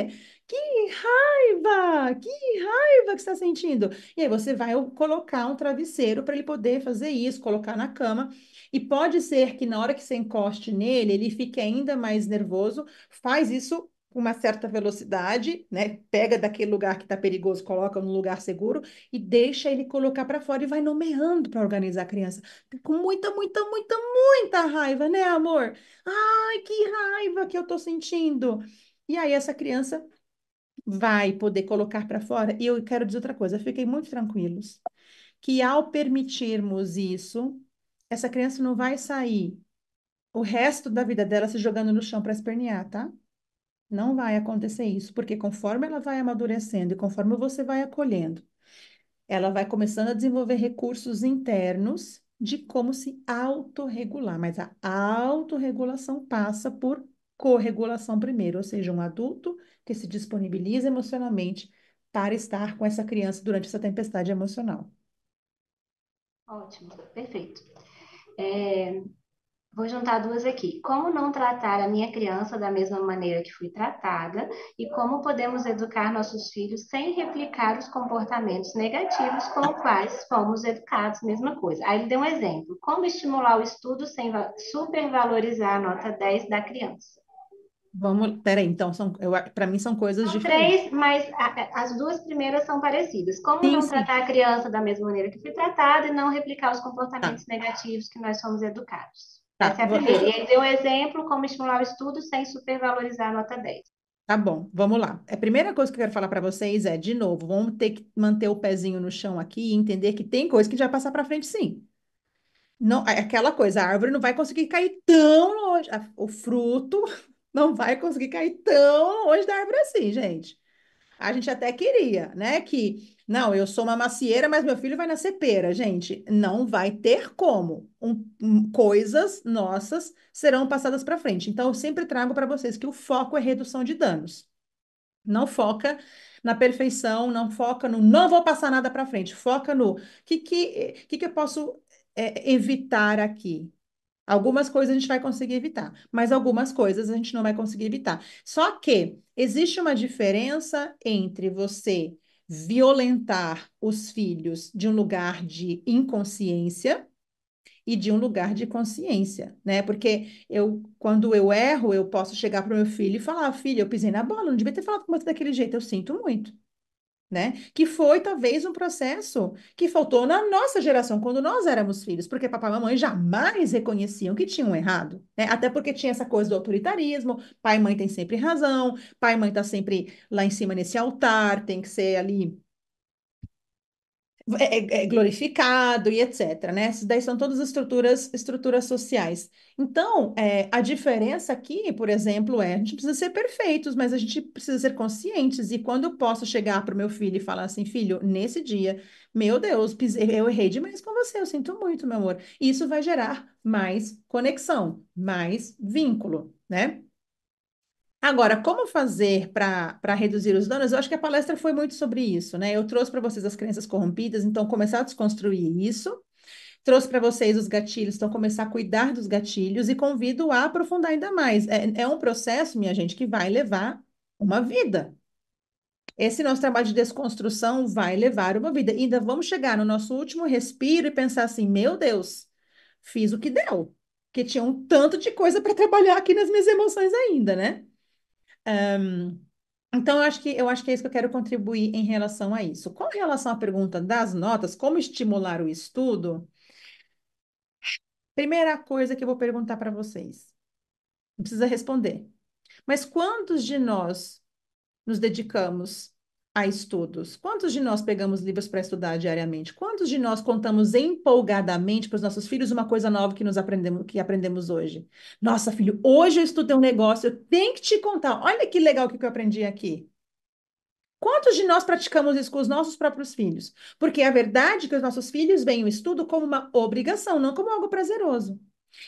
bebê. Que raiva! Que raiva que está sentindo! E aí você vai colocar um travesseiro para ele poder fazer isso, colocar na cama. E pode ser que na hora que você encoste nele, ele fique ainda mais nervoso. Faz isso uma certa velocidade, né? Pega daquele lugar que está perigoso, coloca num lugar seguro e deixa ele colocar para fora e vai nomeando para organizar a criança. Com muita, muita, muita, muita raiva, né, amor? Ai, que raiva que eu tô sentindo. E aí essa criança vai poder colocar para fora. E eu quero dizer outra coisa, fiquem muito tranquilos que ao permitirmos isso, essa criança não vai sair o resto da vida dela se jogando no chão para espernear, tá? Não vai acontecer isso, porque conforme ela vai amadurecendo e conforme você vai acolhendo, ela vai começando a desenvolver recursos internos de como se autorregular, mas a autorregulação passa por corregulação primeiro, ou seja, um adulto que se disponibiliza emocionalmente para estar com essa criança durante essa tempestade emocional. Ótimo, perfeito. É, Vou juntar duas aqui. Como não tratar a minha criança da mesma maneira que fui tratada e como podemos educar nossos filhos sem replicar os comportamentos negativos com os quais fomos educados, mesma coisa. Aí ele deu um exemplo. Como estimular o estudo sem supervalorizar a nota 10 da criança? Vamos, peraí, então, para mim são coisas são diferentes. Três, mas a, as duas primeiras são parecidas. Como sim, não sim. tratar a criança da mesma maneira que fui tratada e não replicar os comportamentos tá. negativos que nós fomos educados. Tá, Essa é a primeira. E aí, deu um exemplo como estimular o estudo sem supervalorizar a nota 10. Tá bom, vamos lá. A primeira coisa que eu quero falar para vocês é, de novo, vamos ter que manter o pezinho no chão aqui e entender que tem coisa que a gente vai passar para frente, sim. Não, é aquela coisa, a árvore não vai conseguir cair tão longe, o fruto não vai conseguir cair tão longe da árvore assim, gente. A gente até queria, né, que não, eu sou uma macieira, mas meu filho vai nascer pera, gente. Não vai ter como. Um, um, coisas nossas serão passadas para frente. Então, eu sempre trago para vocês que o foco é redução de danos. Não foca na perfeição, não foca no não vou passar nada para frente. Foca no que, que, que, que eu posso é, evitar aqui. Algumas coisas a gente vai conseguir evitar, mas algumas coisas a gente não vai conseguir evitar. Só que existe uma diferença entre você violentar os filhos de um lugar de inconsciência e de um lugar de consciência, né? Porque eu, quando eu erro, eu posso chegar para o meu filho e falar: filho, eu pisei na bola, não devia ter falado com você daquele jeito, eu sinto muito né? Que foi talvez um processo que faltou na nossa geração, quando nós éramos filhos, porque papai e mamãe jamais reconheciam que tinham errado, né? Até porque tinha essa coisa do autoritarismo, pai e mãe tem sempre razão, pai e mãe tá sempre lá em cima nesse altar, tem que ser ali é, é, é glorificado e etc, né? Essas daí são todas estruturas, estruturas sociais. Então, é, a diferença aqui, por exemplo, é a gente precisa ser perfeitos, mas a gente precisa ser conscientes. E quando eu posso chegar para o meu filho e falar assim, filho, nesse dia, meu Deus, eu errei demais com você, eu sinto muito, meu amor. Isso vai gerar mais conexão, mais vínculo, né? Agora, como fazer para reduzir os danos? Eu acho que a palestra foi muito sobre isso, né? Eu trouxe para vocês as crenças corrompidas, então começar a desconstruir isso. Trouxe para vocês os gatilhos, então começar a cuidar dos gatilhos e convido a aprofundar ainda mais. É, é um processo, minha gente, que vai levar uma vida. Esse nosso trabalho de desconstrução vai levar uma vida. E ainda vamos chegar no nosso último respiro e pensar assim: meu Deus, fiz o que deu, que tinha um tanto de coisa para trabalhar aqui nas minhas emoções ainda, né? Um, então, eu acho que eu acho que é isso que eu quero contribuir em relação a isso. Com relação à pergunta das notas, como estimular o estudo? Primeira coisa que eu vou perguntar para vocês. Não precisa responder. Mas quantos de nós nos dedicamos a estudos? Quantos de nós pegamos livros para estudar diariamente? Quantos de nós contamos empolgadamente para os nossos filhos uma coisa nova que nos aprendemos, que aprendemos hoje? Nossa, filho, hoje eu estudei um negócio, eu tenho que te contar. Olha que legal o que eu aprendi aqui. Quantos de nós praticamos isso com os nossos próprios filhos? Porque a é verdade é que os nossos filhos veem o estudo como uma obrigação, não como algo prazeroso.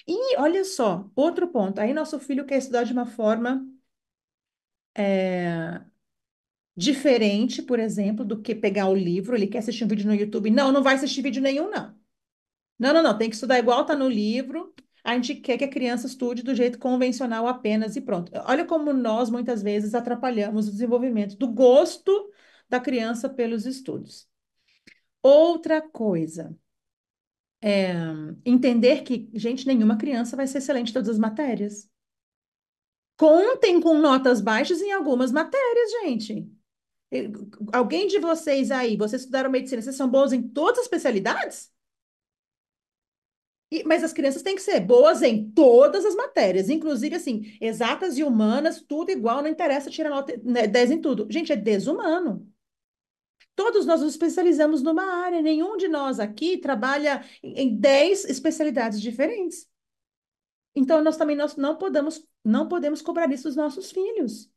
E olha só, outro ponto. Aí nosso filho quer estudar de uma forma é, diferente, por exemplo, do que pegar o livro, ele quer assistir um vídeo no YouTube. Não, não vai assistir vídeo nenhum, não. Não, não, não, tem que estudar igual tá no livro. A gente quer que a criança estude do jeito convencional apenas e pronto. Olha como nós muitas vezes atrapalhamos o desenvolvimento do gosto da criança pelos estudos. Outra coisa, é entender que, gente, nenhuma criança vai ser excelente em todas as matérias. Contem com notas baixas em algumas matérias, gente. Eh, alguém de vocês aí, vocês estudaram medicina, vocês são boas em todas as especialidades? E, mas as crianças têm que ser boas em todas as matérias, inclusive, assim, exatas e humanas, tudo igual, não interessa tirar nota, né, 10 em tudo. Gente, é desumano. Todos nós nos especializamos numa área, nenhum de nós aqui trabalha em 10 especialidades diferentes. Então, nós também nós não, podemos, não podemos cobrar isso dos nossos filhos.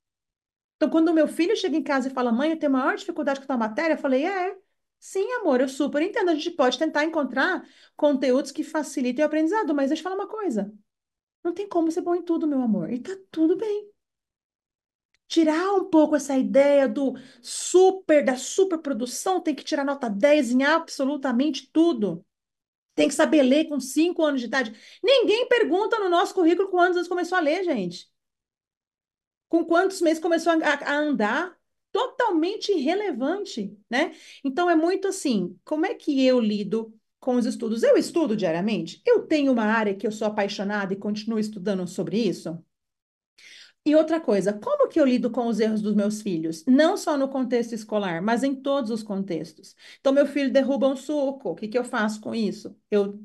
Então, quando o meu filho chega em casa e fala, mãe, eu tenho maior dificuldade com tal matéria, eu falei, é, sim, amor, eu super entendo. A gente pode tentar encontrar conteúdos que facilitem o aprendizado, mas deixa eu falar uma coisa. Não tem como ser bom em tudo, meu amor. E tá tudo bem tirar um pouco essa ideia do super, da superprodução, tem que tirar nota 10 em absolutamente tudo. Tem que saber ler com 5 anos de idade. Ninguém pergunta no nosso currículo quantos anos começou a ler, gente. Com quantos meses começou a, a andar? Totalmente irrelevante, né? Então é muito assim, como é que eu lido com os estudos? Eu estudo diariamente? Eu tenho uma área que eu sou apaixonada e continuo estudando sobre isso? E outra coisa, como que eu lido com os erros dos meus filhos? Não só no contexto escolar, mas em todos os contextos. Então, meu filho derruba um suco, o que, que eu faço com isso? Eu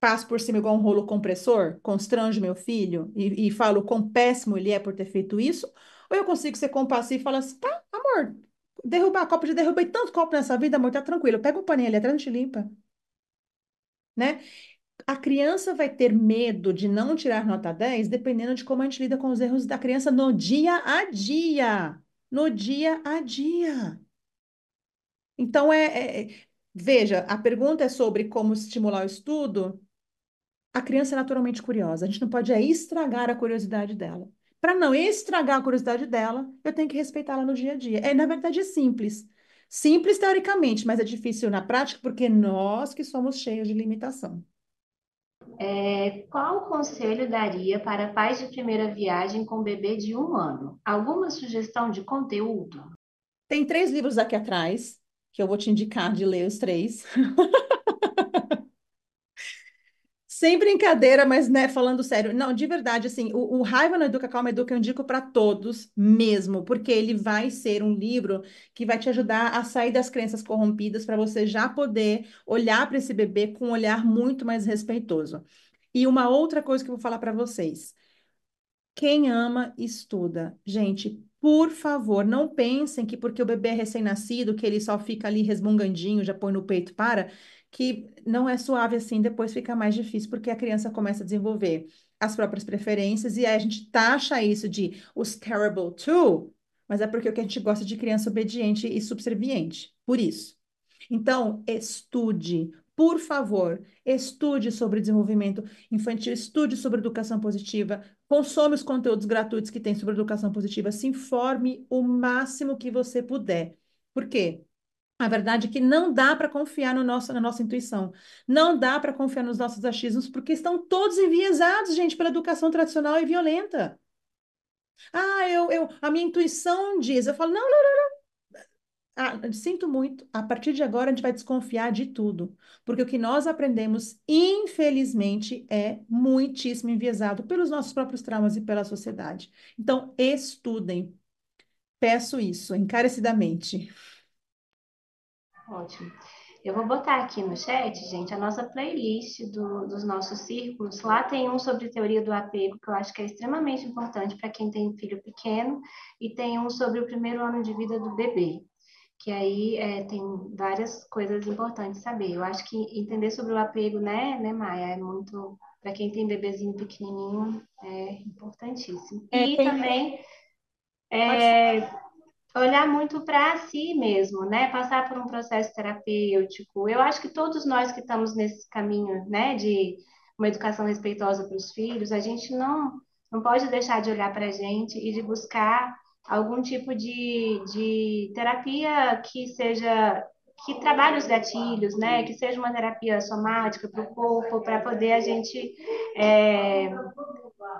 passo por cima igual um rolo compressor, constrange meu filho e, e falo quão péssimo ele é por ter feito isso, ou eu consigo ser compassivo e falar assim, tá, amor, derrubar copo, já derrubei tanto copo nessa vida, amor, tá tranquilo, pega um paninho ali atrás a te limpa. Né? A criança vai ter medo de não tirar nota 10, dependendo de como a gente lida com os erros da criança no dia a dia. No dia a dia. Então, é, é, é veja, a pergunta é sobre como estimular o estudo, a criança é naturalmente curiosa. A gente não pode é, estragar a curiosidade dela. Para não estragar a curiosidade dela, eu tenho que respeitá-la no dia a dia. É, na verdade, é simples. Simples teoricamente, mas é difícil na prática porque nós que somos cheios de limitação. É, qual conselho daria para pais de primeira viagem com bebê de um ano? Alguma sugestão de conteúdo? Tem três livros aqui atrás que eu vou te indicar de ler os três. Sem brincadeira, mas né, falando sério, não, de verdade, assim, o, o Raiva no Educa Calma Educa eu indico para todos mesmo, porque ele vai ser um livro que vai te ajudar a sair das crenças corrompidas para você já poder olhar para esse bebê com um olhar muito mais respeitoso. E uma outra coisa que eu vou falar para vocês. Quem ama, estuda. Gente, por favor, não pensem que porque o bebê é recém-nascido, que ele só fica ali resmungandinho, já põe no peito, para que não é suave assim, depois fica mais difícil, porque a criança começa a desenvolver as próprias preferências, e aí a gente taxa isso de os terrible too, mas é porque o que a gente gosta de criança obediente e subserviente, por isso. Então, estude, por favor, estude sobre desenvolvimento infantil, estude sobre educação positiva, consome os conteúdos gratuitos que tem sobre educação positiva, se informe o máximo que você puder. Por quê? A verdade é que não dá para confiar no nosso, na nossa intuição, não dá para confiar nos nossos achismos, porque estão todos enviesados, gente, pela educação tradicional e violenta. Ah, eu, eu, a minha intuição diz. Eu falo, não, não, não, não. Ah, sinto muito, a partir de agora a gente vai desconfiar de tudo, porque o que nós aprendemos, infelizmente, é muitíssimo enviesado pelos nossos próprios traumas e pela sociedade. Então, estudem. Peço isso encarecidamente. Ótimo. Eu vou botar aqui no chat, gente, a nossa playlist do, dos nossos círculos. Lá tem um sobre teoria do apego, que eu acho que é extremamente importante para quem tem filho pequeno, e tem um sobre o primeiro ano de vida do bebê, que aí é, tem várias coisas importantes saber. Eu acho que entender sobre o apego, né, né, Maia, é muito. Para quem tem bebezinho pequenininho, é importantíssimo. É, e é, tem... também. É, olhar muito para si mesmo, né? Passar por um processo terapêutico. Eu acho que todos nós que estamos nesse caminho, né, de uma educação respeitosa para os filhos, a gente não não pode deixar de olhar para a gente e de buscar algum tipo de, de terapia que seja que trabalhe os gatilhos, né? Que seja uma terapia somática para o corpo, para poder a gente é,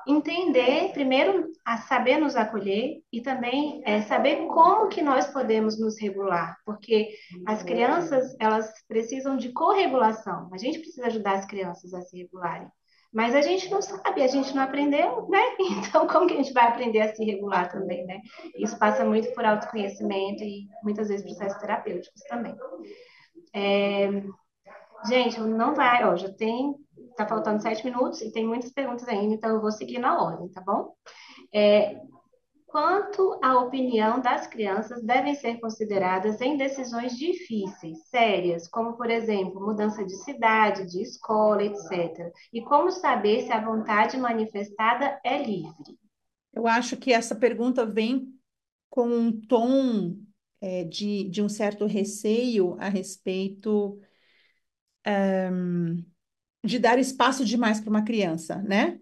entender, primeiro, a saber nos acolher e também é, saber como que nós podemos nos regular, porque as crianças elas precisam de corregulação. A gente precisa ajudar as crianças a se regularem. Mas a gente não sabe, a gente não aprendeu, né? Então, como que a gente vai aprender a se regular também, né? Isso passa muito por autoconhecimento e muitas vezes processos terapêuticos também. É... Gente, não vai, ó, já tem, tá faltando sete minutos e tem muitas perguntas ainda, então eu vou seguir na ordem, tá bom? É, quanto à opinião das crianças devem ser consideradas em decisões difíceis, sérias, como, por exemplo, mudança de cidade, de escola, etc. E como saber se a vontade manifestada é livre? Eu acho que essa pergunta vem com um tom é, de, de um certo receio a respeito um, de dar espaço demais para uma criança, né?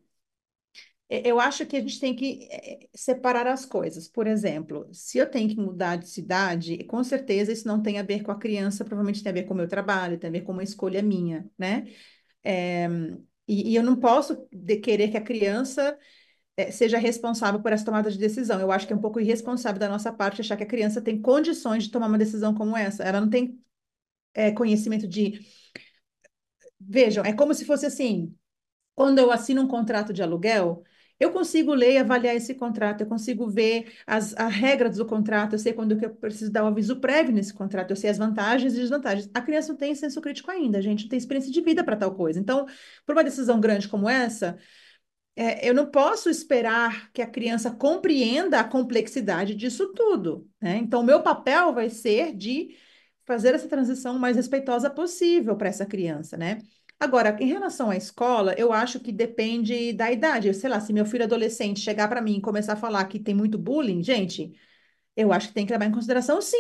É, eu acho que a gente tem que é, é, separar as coisas. Por exemplo, se eu tenho que mudar de cidade, com certeza isso não tem a ver com a criança, provavelmente tem a ver com o meu trabalho, tem a ver com uma escolha minha, né? É, e, e, eu não posso querer que a criança seja responsável por essa tomada de decisão. Eu acho que é um pouco irresponsável da nossa parte achar que a criança tem condições de tomar uma decisão como essa. Ela não tem é, conhecimento de. Vejam, é como se fosse assim: quando eu assino um contrato de aluguel, eu consigo ler e avaliar esse contrato, eu consigo ver as, as regras do contrato, eu sei quando que eu preciso dar o um aviso prévio nesse contrato, eu sei as vantagens e desvantagens. A criança não tem senso crítico ainda, a gente não tem experiência de vida para tal coisa. Então, por uma decisão grande como essa, é, eu não posso esperar que a criança compreenda a complexidade disso tudo. Né? Então, meu papel vai ser de fazer essa transição o mais respeitosa possível para essa criança, né? Agora, em relação à escola, eu acho que depende da idade. Sei lá, se meu filho adolescente chegar para mim e começar a falar que tem muito bullying, gente, eu acho que tem que levar em consideração, sim.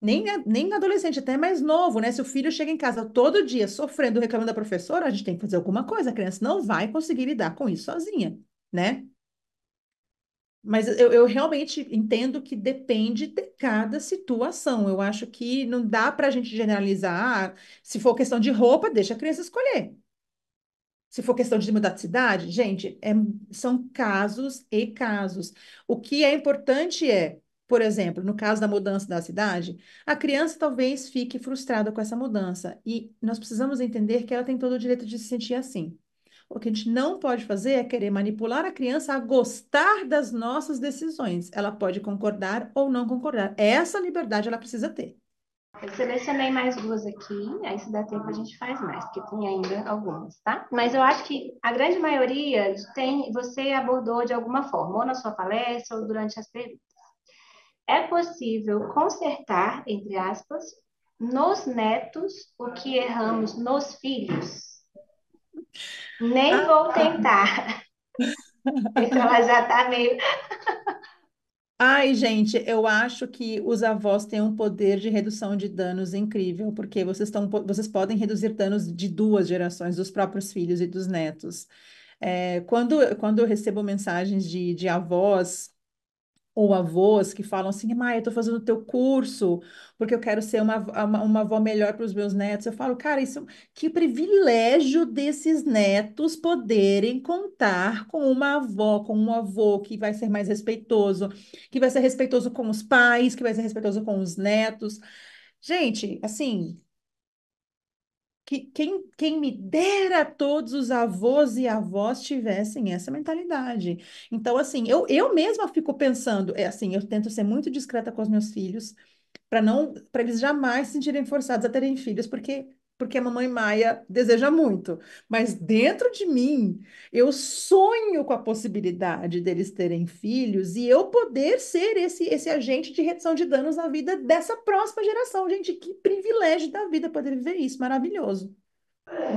Nem, né, nem adolescente, até mais novo, né? Se o filho chega em casa todo dia sofrendo, reclamando da professora, a gente tem que fazer alguma coisa. A criança não vai conseguir lidar com isso sozinha, né? Mas eu, eu, realmente entendo que depende de cada situação. Eu acho que não dá para a gente generalizar. Ah, se for questão de roupa, deixa a criança escolher. Se for questão de mudar de cidade, gente, é, são casos e casos. O que é importante é, por exemplo, no caso da mudança da cidade, a criança talvez fique frustrada com essa mudança. E nós precisamos entender que ela tem todo o direito de se sentir assim. O que a gente não pode fazer é querer manipular a criança a gostar das nossas decisões. Ela pode concordar ou não concordar. Essa liberdade ela precisa ter. Eu selecionei mais duas aqui, aí se der tempo a gente faz mais, porque tem ainda algumas, tá? Mas eu acho que a grande maioria tem, você abordou de alguma forma, ou na sua palestra, ou durante as perguntas. É possível consertar, entre aspas, nos netos o que erramos nos filhos? Nem ah. vou tentar. Então ela já está meio. Ai, gente, eu acho que os avós têm um poder de redução de danos incrível, porque vocês, estão, vocês podem reduzir danos de duas gerações, dos próprios filhos e dos netos. É, quando, quando eu recebo mensagens de, de avós ou avós que falam assim, mãe, eu tô fazendo o teu curso porque eu quero ser uma, uma, uma avó melhor para os meus netos. Eu falo, cara, isso que privilégio desses netos poderem contar com uma avó, com um avô que vai ser mais respeitoso, que vai ser respeitoso com os pais, que vai ser respeitoso com os netos. Gente, assim, que quem, quem me dera todos os avós e avós tivessem essa mentalidade. Então, assim, eu, eu mesma fico pensando, é assim, eu tento ser muito discreta com os meus filhos para não para eles jamais se sentirem forçados a terem filhos, porque porque a mamãe Maia deseja muito. Mas dentro de mim, eu sonho com a possibilidade deles terem filhos e eu poder ser esse, esse agente de redução de danos na vida dessa próxima geração. Gente, que privilégio da vida poder viver isso, maravilhoso.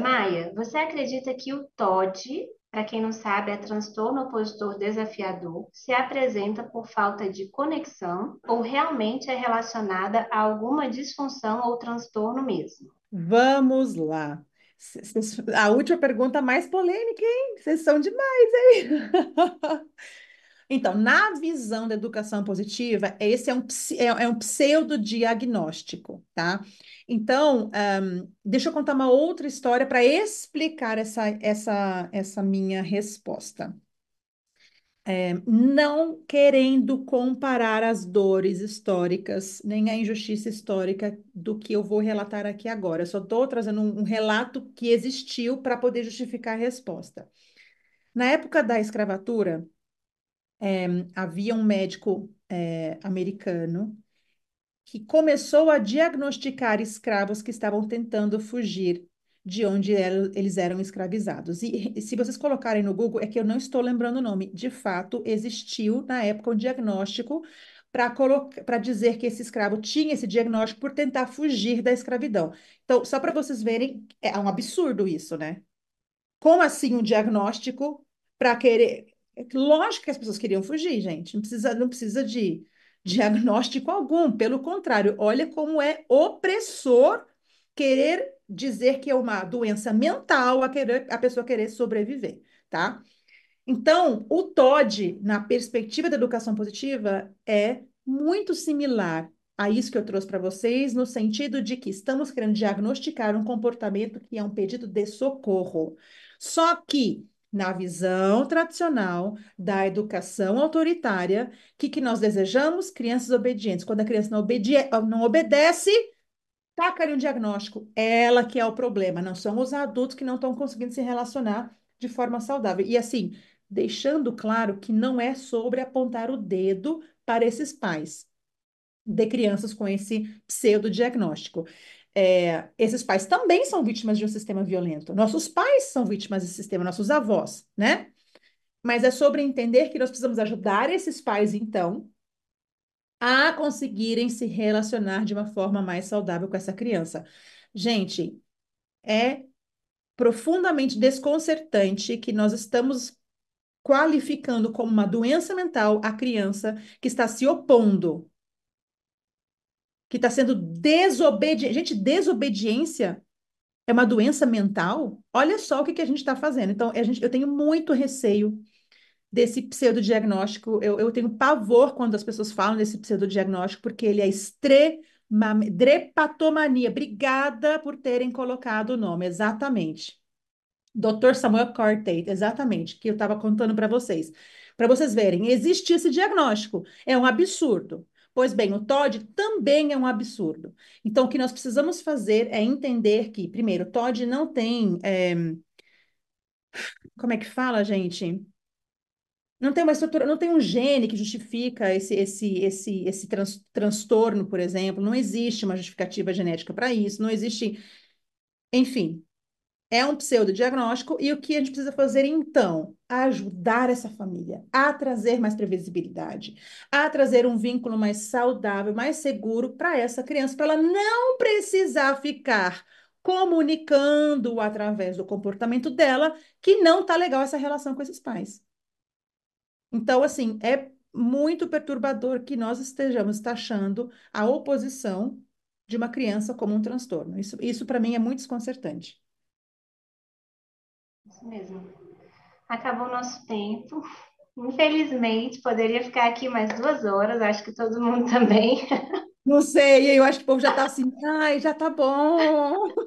Maia, você acredita que o TOD, para quem não sabe, é transtorno opositor desafiador, se apresenta por falta de conexão ou realmente é relacionada a alguma disfunção ou transtorno mesmo? Vamos lá. A última pergunta mais polêmica, hein? Vocês são demais, hein? Então, na visão da educação positiva, esse é um, é, é um pseudodiagnóstico, tá? Então, um, deixa eu contar uma outra história para explicar essa, essa, essa minha resposta é, não querendo comparar as dores históricas, nem a injustiça histórica do que eu vou relatar aqui agora. Eu só estou trazendo um, um relato que existiu para poder justificar a resposta. Na época da escravatura, é, havia um médico é, americano que começou a diagnosticar escravos que estavam tentando fugir de onde é, eles eram escravizados. E se vocês colocarem no Google, é que eu não estou lembrando o nome. De fato, existiu na época um diagnóstico para para dizer que esse escravo tinha esse diagnóstico por tentar fugir da escravidão. Então, só para vocês verem, é, é um absurdo isso, né? Como assim um diagnóstico para querer? É lógico que as pessoas queriam fugir, gente. Não precisa, não precisa de diagnóstico algum. Pelo contrário, olha como é opressor querer dizer que é uma doença mental, a, querer, a pessoa querer sobreviver, tá? Então, o TOD, na perspectiva da educação positiva, é muito similar a isso que eu trouxe para vocês, no sentido de que estamos querendo diagnosticar um comportamento que é um pedido de socorro. Só que, na visão tradicional da educação autoritária, o que, que nós desejamos? Crianças obedientes. Quando a criança não, não obedece, taca ali é um diagnóstico. Ela que é o problema, não são os adultos que não estão conseguindo se relacionar de forma saudável. E assim, deixando claro que não é sobre apontar o dedo para esses pais de crianças com esse pseudo-diagnóstico. É, esses pais também são vítimas de um sistema violento. Nossos pais são vítimas desse sistema, nossos avós, né? Mas é sobre entender que nós precisamos ajudar esses pais, então, a conseguirem se relacionar de uma forma mais saudável com essa criança. Gente, é profundamente desconcertante que nós estamos qualificando como uma doença mental a criança que está se opondo, que está sendo desobediente. Gente, desobediência é uma doença mental? Olha só o que, que a gente está fazendo. Então, a gente, eu tenho muito receio desse pseudodiagnóstico. Eu, eu tenho pavor quando as pessoas falam desse pseudodiagnóstico, porque ele é extremamente. Drepatomania. Obrigada por terem colocado o nome, exatamente. Dr. Samuel Cortate, exatamente, que eu estava contando para vocês. Para vocês verem, existe esse diagnóstico. É um absurdo. Pois bem, o Todd também é um absurdo. Então, o que nós precisamos fazer é entender que, primeiro, o não tem. É... Como é que fala, gente? não tem uma estrutura, não tem um gene que justifica esse, esse, esse, esse trans, transtorno, por exemplo, não existe uma justificativa genética para isso, não existe. Enfim, é um pseudodiagnóstico e o que a gente precisa fazer então? Ajudar essa família a trazer mais previsibilidade, a trazer um vínculo mais saudável, mais seguro para essa criança, para ela não precisar ficar comunicando através do comportamento dela que não está legal essa relação com esses pais. Então, assim, é muito perturbador que nós estejamos taxando a oposição de uma criança como um transtorno. Isso, isso para mim, é muito desconcertante. Isso mesmo. Acabou o nosso tempo. Infelizmente, poderia ficar aqui mais duas horas, acho que todo mundo também. Não sei, eu acho que o povo já está assim, ai, já tá bom.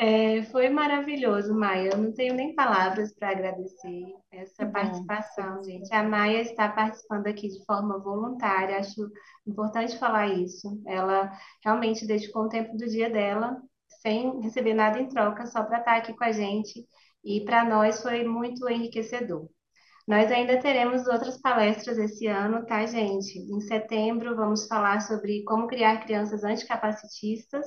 É, foi maravilhoso, Maia. Eu não tenho nem palavras para agradecer essa participação, bom. gente. A Maia está participando aqui de forma voluntária, acho importante falar isso. Ela realmente dedicou o tempo do dia dela, sem receber nada em troca, só para estar tá aqui com a gente, e para nós foi muito enriquecedor. Nós ainda teremos outras palestras esse ano, tá, gente? Em setembro, vamos falar sobre como criar crianças anticapacitistas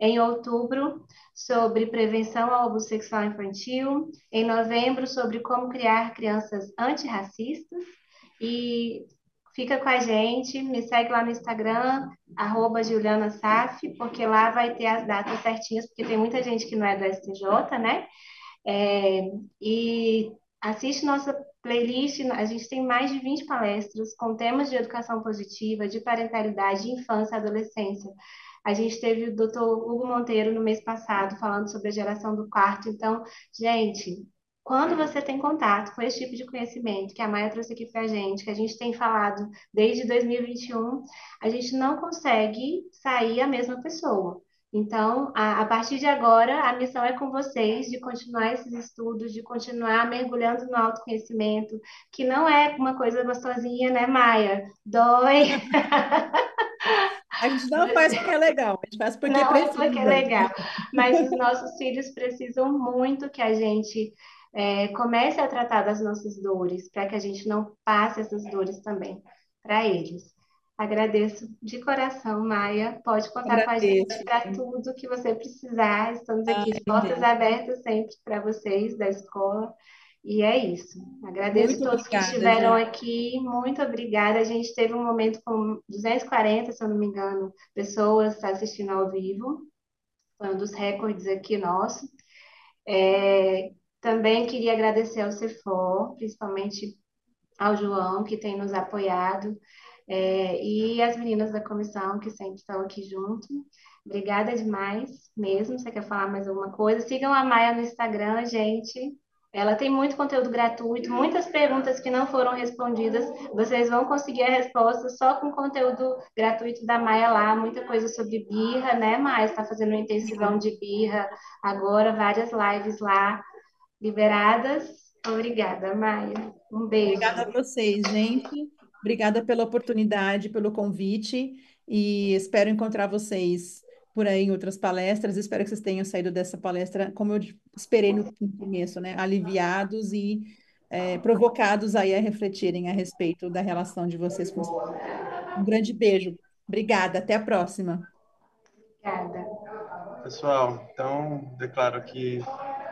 em outubro sobre prevenção ao abuso sexual infantil, em novembro sobre como criar crianças antirracistas e fica com a gente, me segue lá no Instagram, arroba Juliana Saf, porque lá vai ter as datas certinhas, porque tem muita gente que não é do STJ, né? É, e assiste nossa playlist, a gente tem mais de 20 palestras com temas de educação positiva, de parentalidade, de infância, e adolescência. A gente teve o doutor Hugo Monteiro no mês passado falando sobre a geração do quarto. Então, gente, quando você tem contato com esse tipo de conhecimento que a Maia trouxe aqui para a gente, que a gente tem falado desde 2021, a gente não consegue sair a mesma pessoa. Então, a, a, partir de agora, a missão é com vocês de continuar esses estudos, de continuar mergulhando no autoconhecimento, que não é uma coisa gostosinha, né, Maia? Dói. A gente não faz porque é legal, a gente faz porque não precisa. Não faz porque é legal, mas os nossos filhos precisam muito que a gente é, comece a tratar das nossas dores, para que a gente não passe essas dores também para eles. Agradeço de coração, Maia. Pode contar Agradeço. com a gente para tudo que você precisar. Estamos aqui, de portas abertas sempre para vocês da escola. E é isso. Agradeço muito a todos obrigada, que estiveram aqui. Muito obrigada. A gente teve um momento com 240, se eu não me engano, pessoas assistindo ao vivo. Foi um dos recordes aqui nosso. É, também queria agradecer ao Cefor, principalmente ao João, que tem nos apoiado, é, e às meninas da comissão, que sempre estão aqui junto. Obrigada demais mesmo. Você quer falar mais alguma coisa? Sigam a Maia no Instagram, gente. Ela tem muito conteúdo gratuito, muitas perguntas que não foram respondidas. Vocês vão conseguir a resposta só com conteúdo gratuito da Maia lá. Muita coisa sobre birra, né, Maia? Está fazendo um intensivão de birra agora, várias lives lá liberadas. Obrigada, Maia. Um beijo. Obrigada a vocês, gente. Obrigada pela oportunidade, pelo convite e espero encontrar vocês por aí em outras palestras. Espero que vocês tenham saído dessa palestra, como eu esperei no começo, né? Aliviados e é, provocados aí a refletirem a respeito da relação de vocês com os... Um grande beijo. Obrigada, até a próxima. Obrigada. Pessoal, então declaro aqui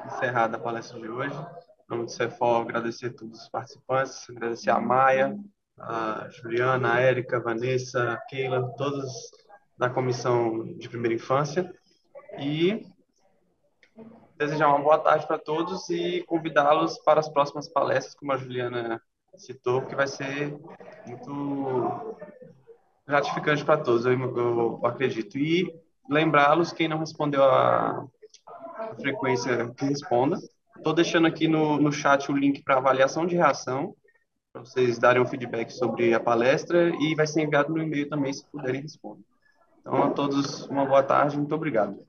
encerrada a palestra de hoje. Em nome do CEFOL, agradecer a todos os participantes, agradecer a Maia, a Juliana, a Érica, a Vanessa, a Keila, todos da Comissão de Primeira Infância e desejar uma boa tarde para todos e convidá-los para as próximas palestras, como a Juliana citou, que vai ser muito gratificante para todos, eu, eu acredito. E lembrá-los, quem não respondeu a, a, frequência, que responda. Estou deixando aqui no, no chat o link para avaliação de reação, para vocês darem um feedback sobre a palestra, e vai ser enviado no e-mail também, se puderem responder. Então, a todos, uma boa tarde. Muito obrigado.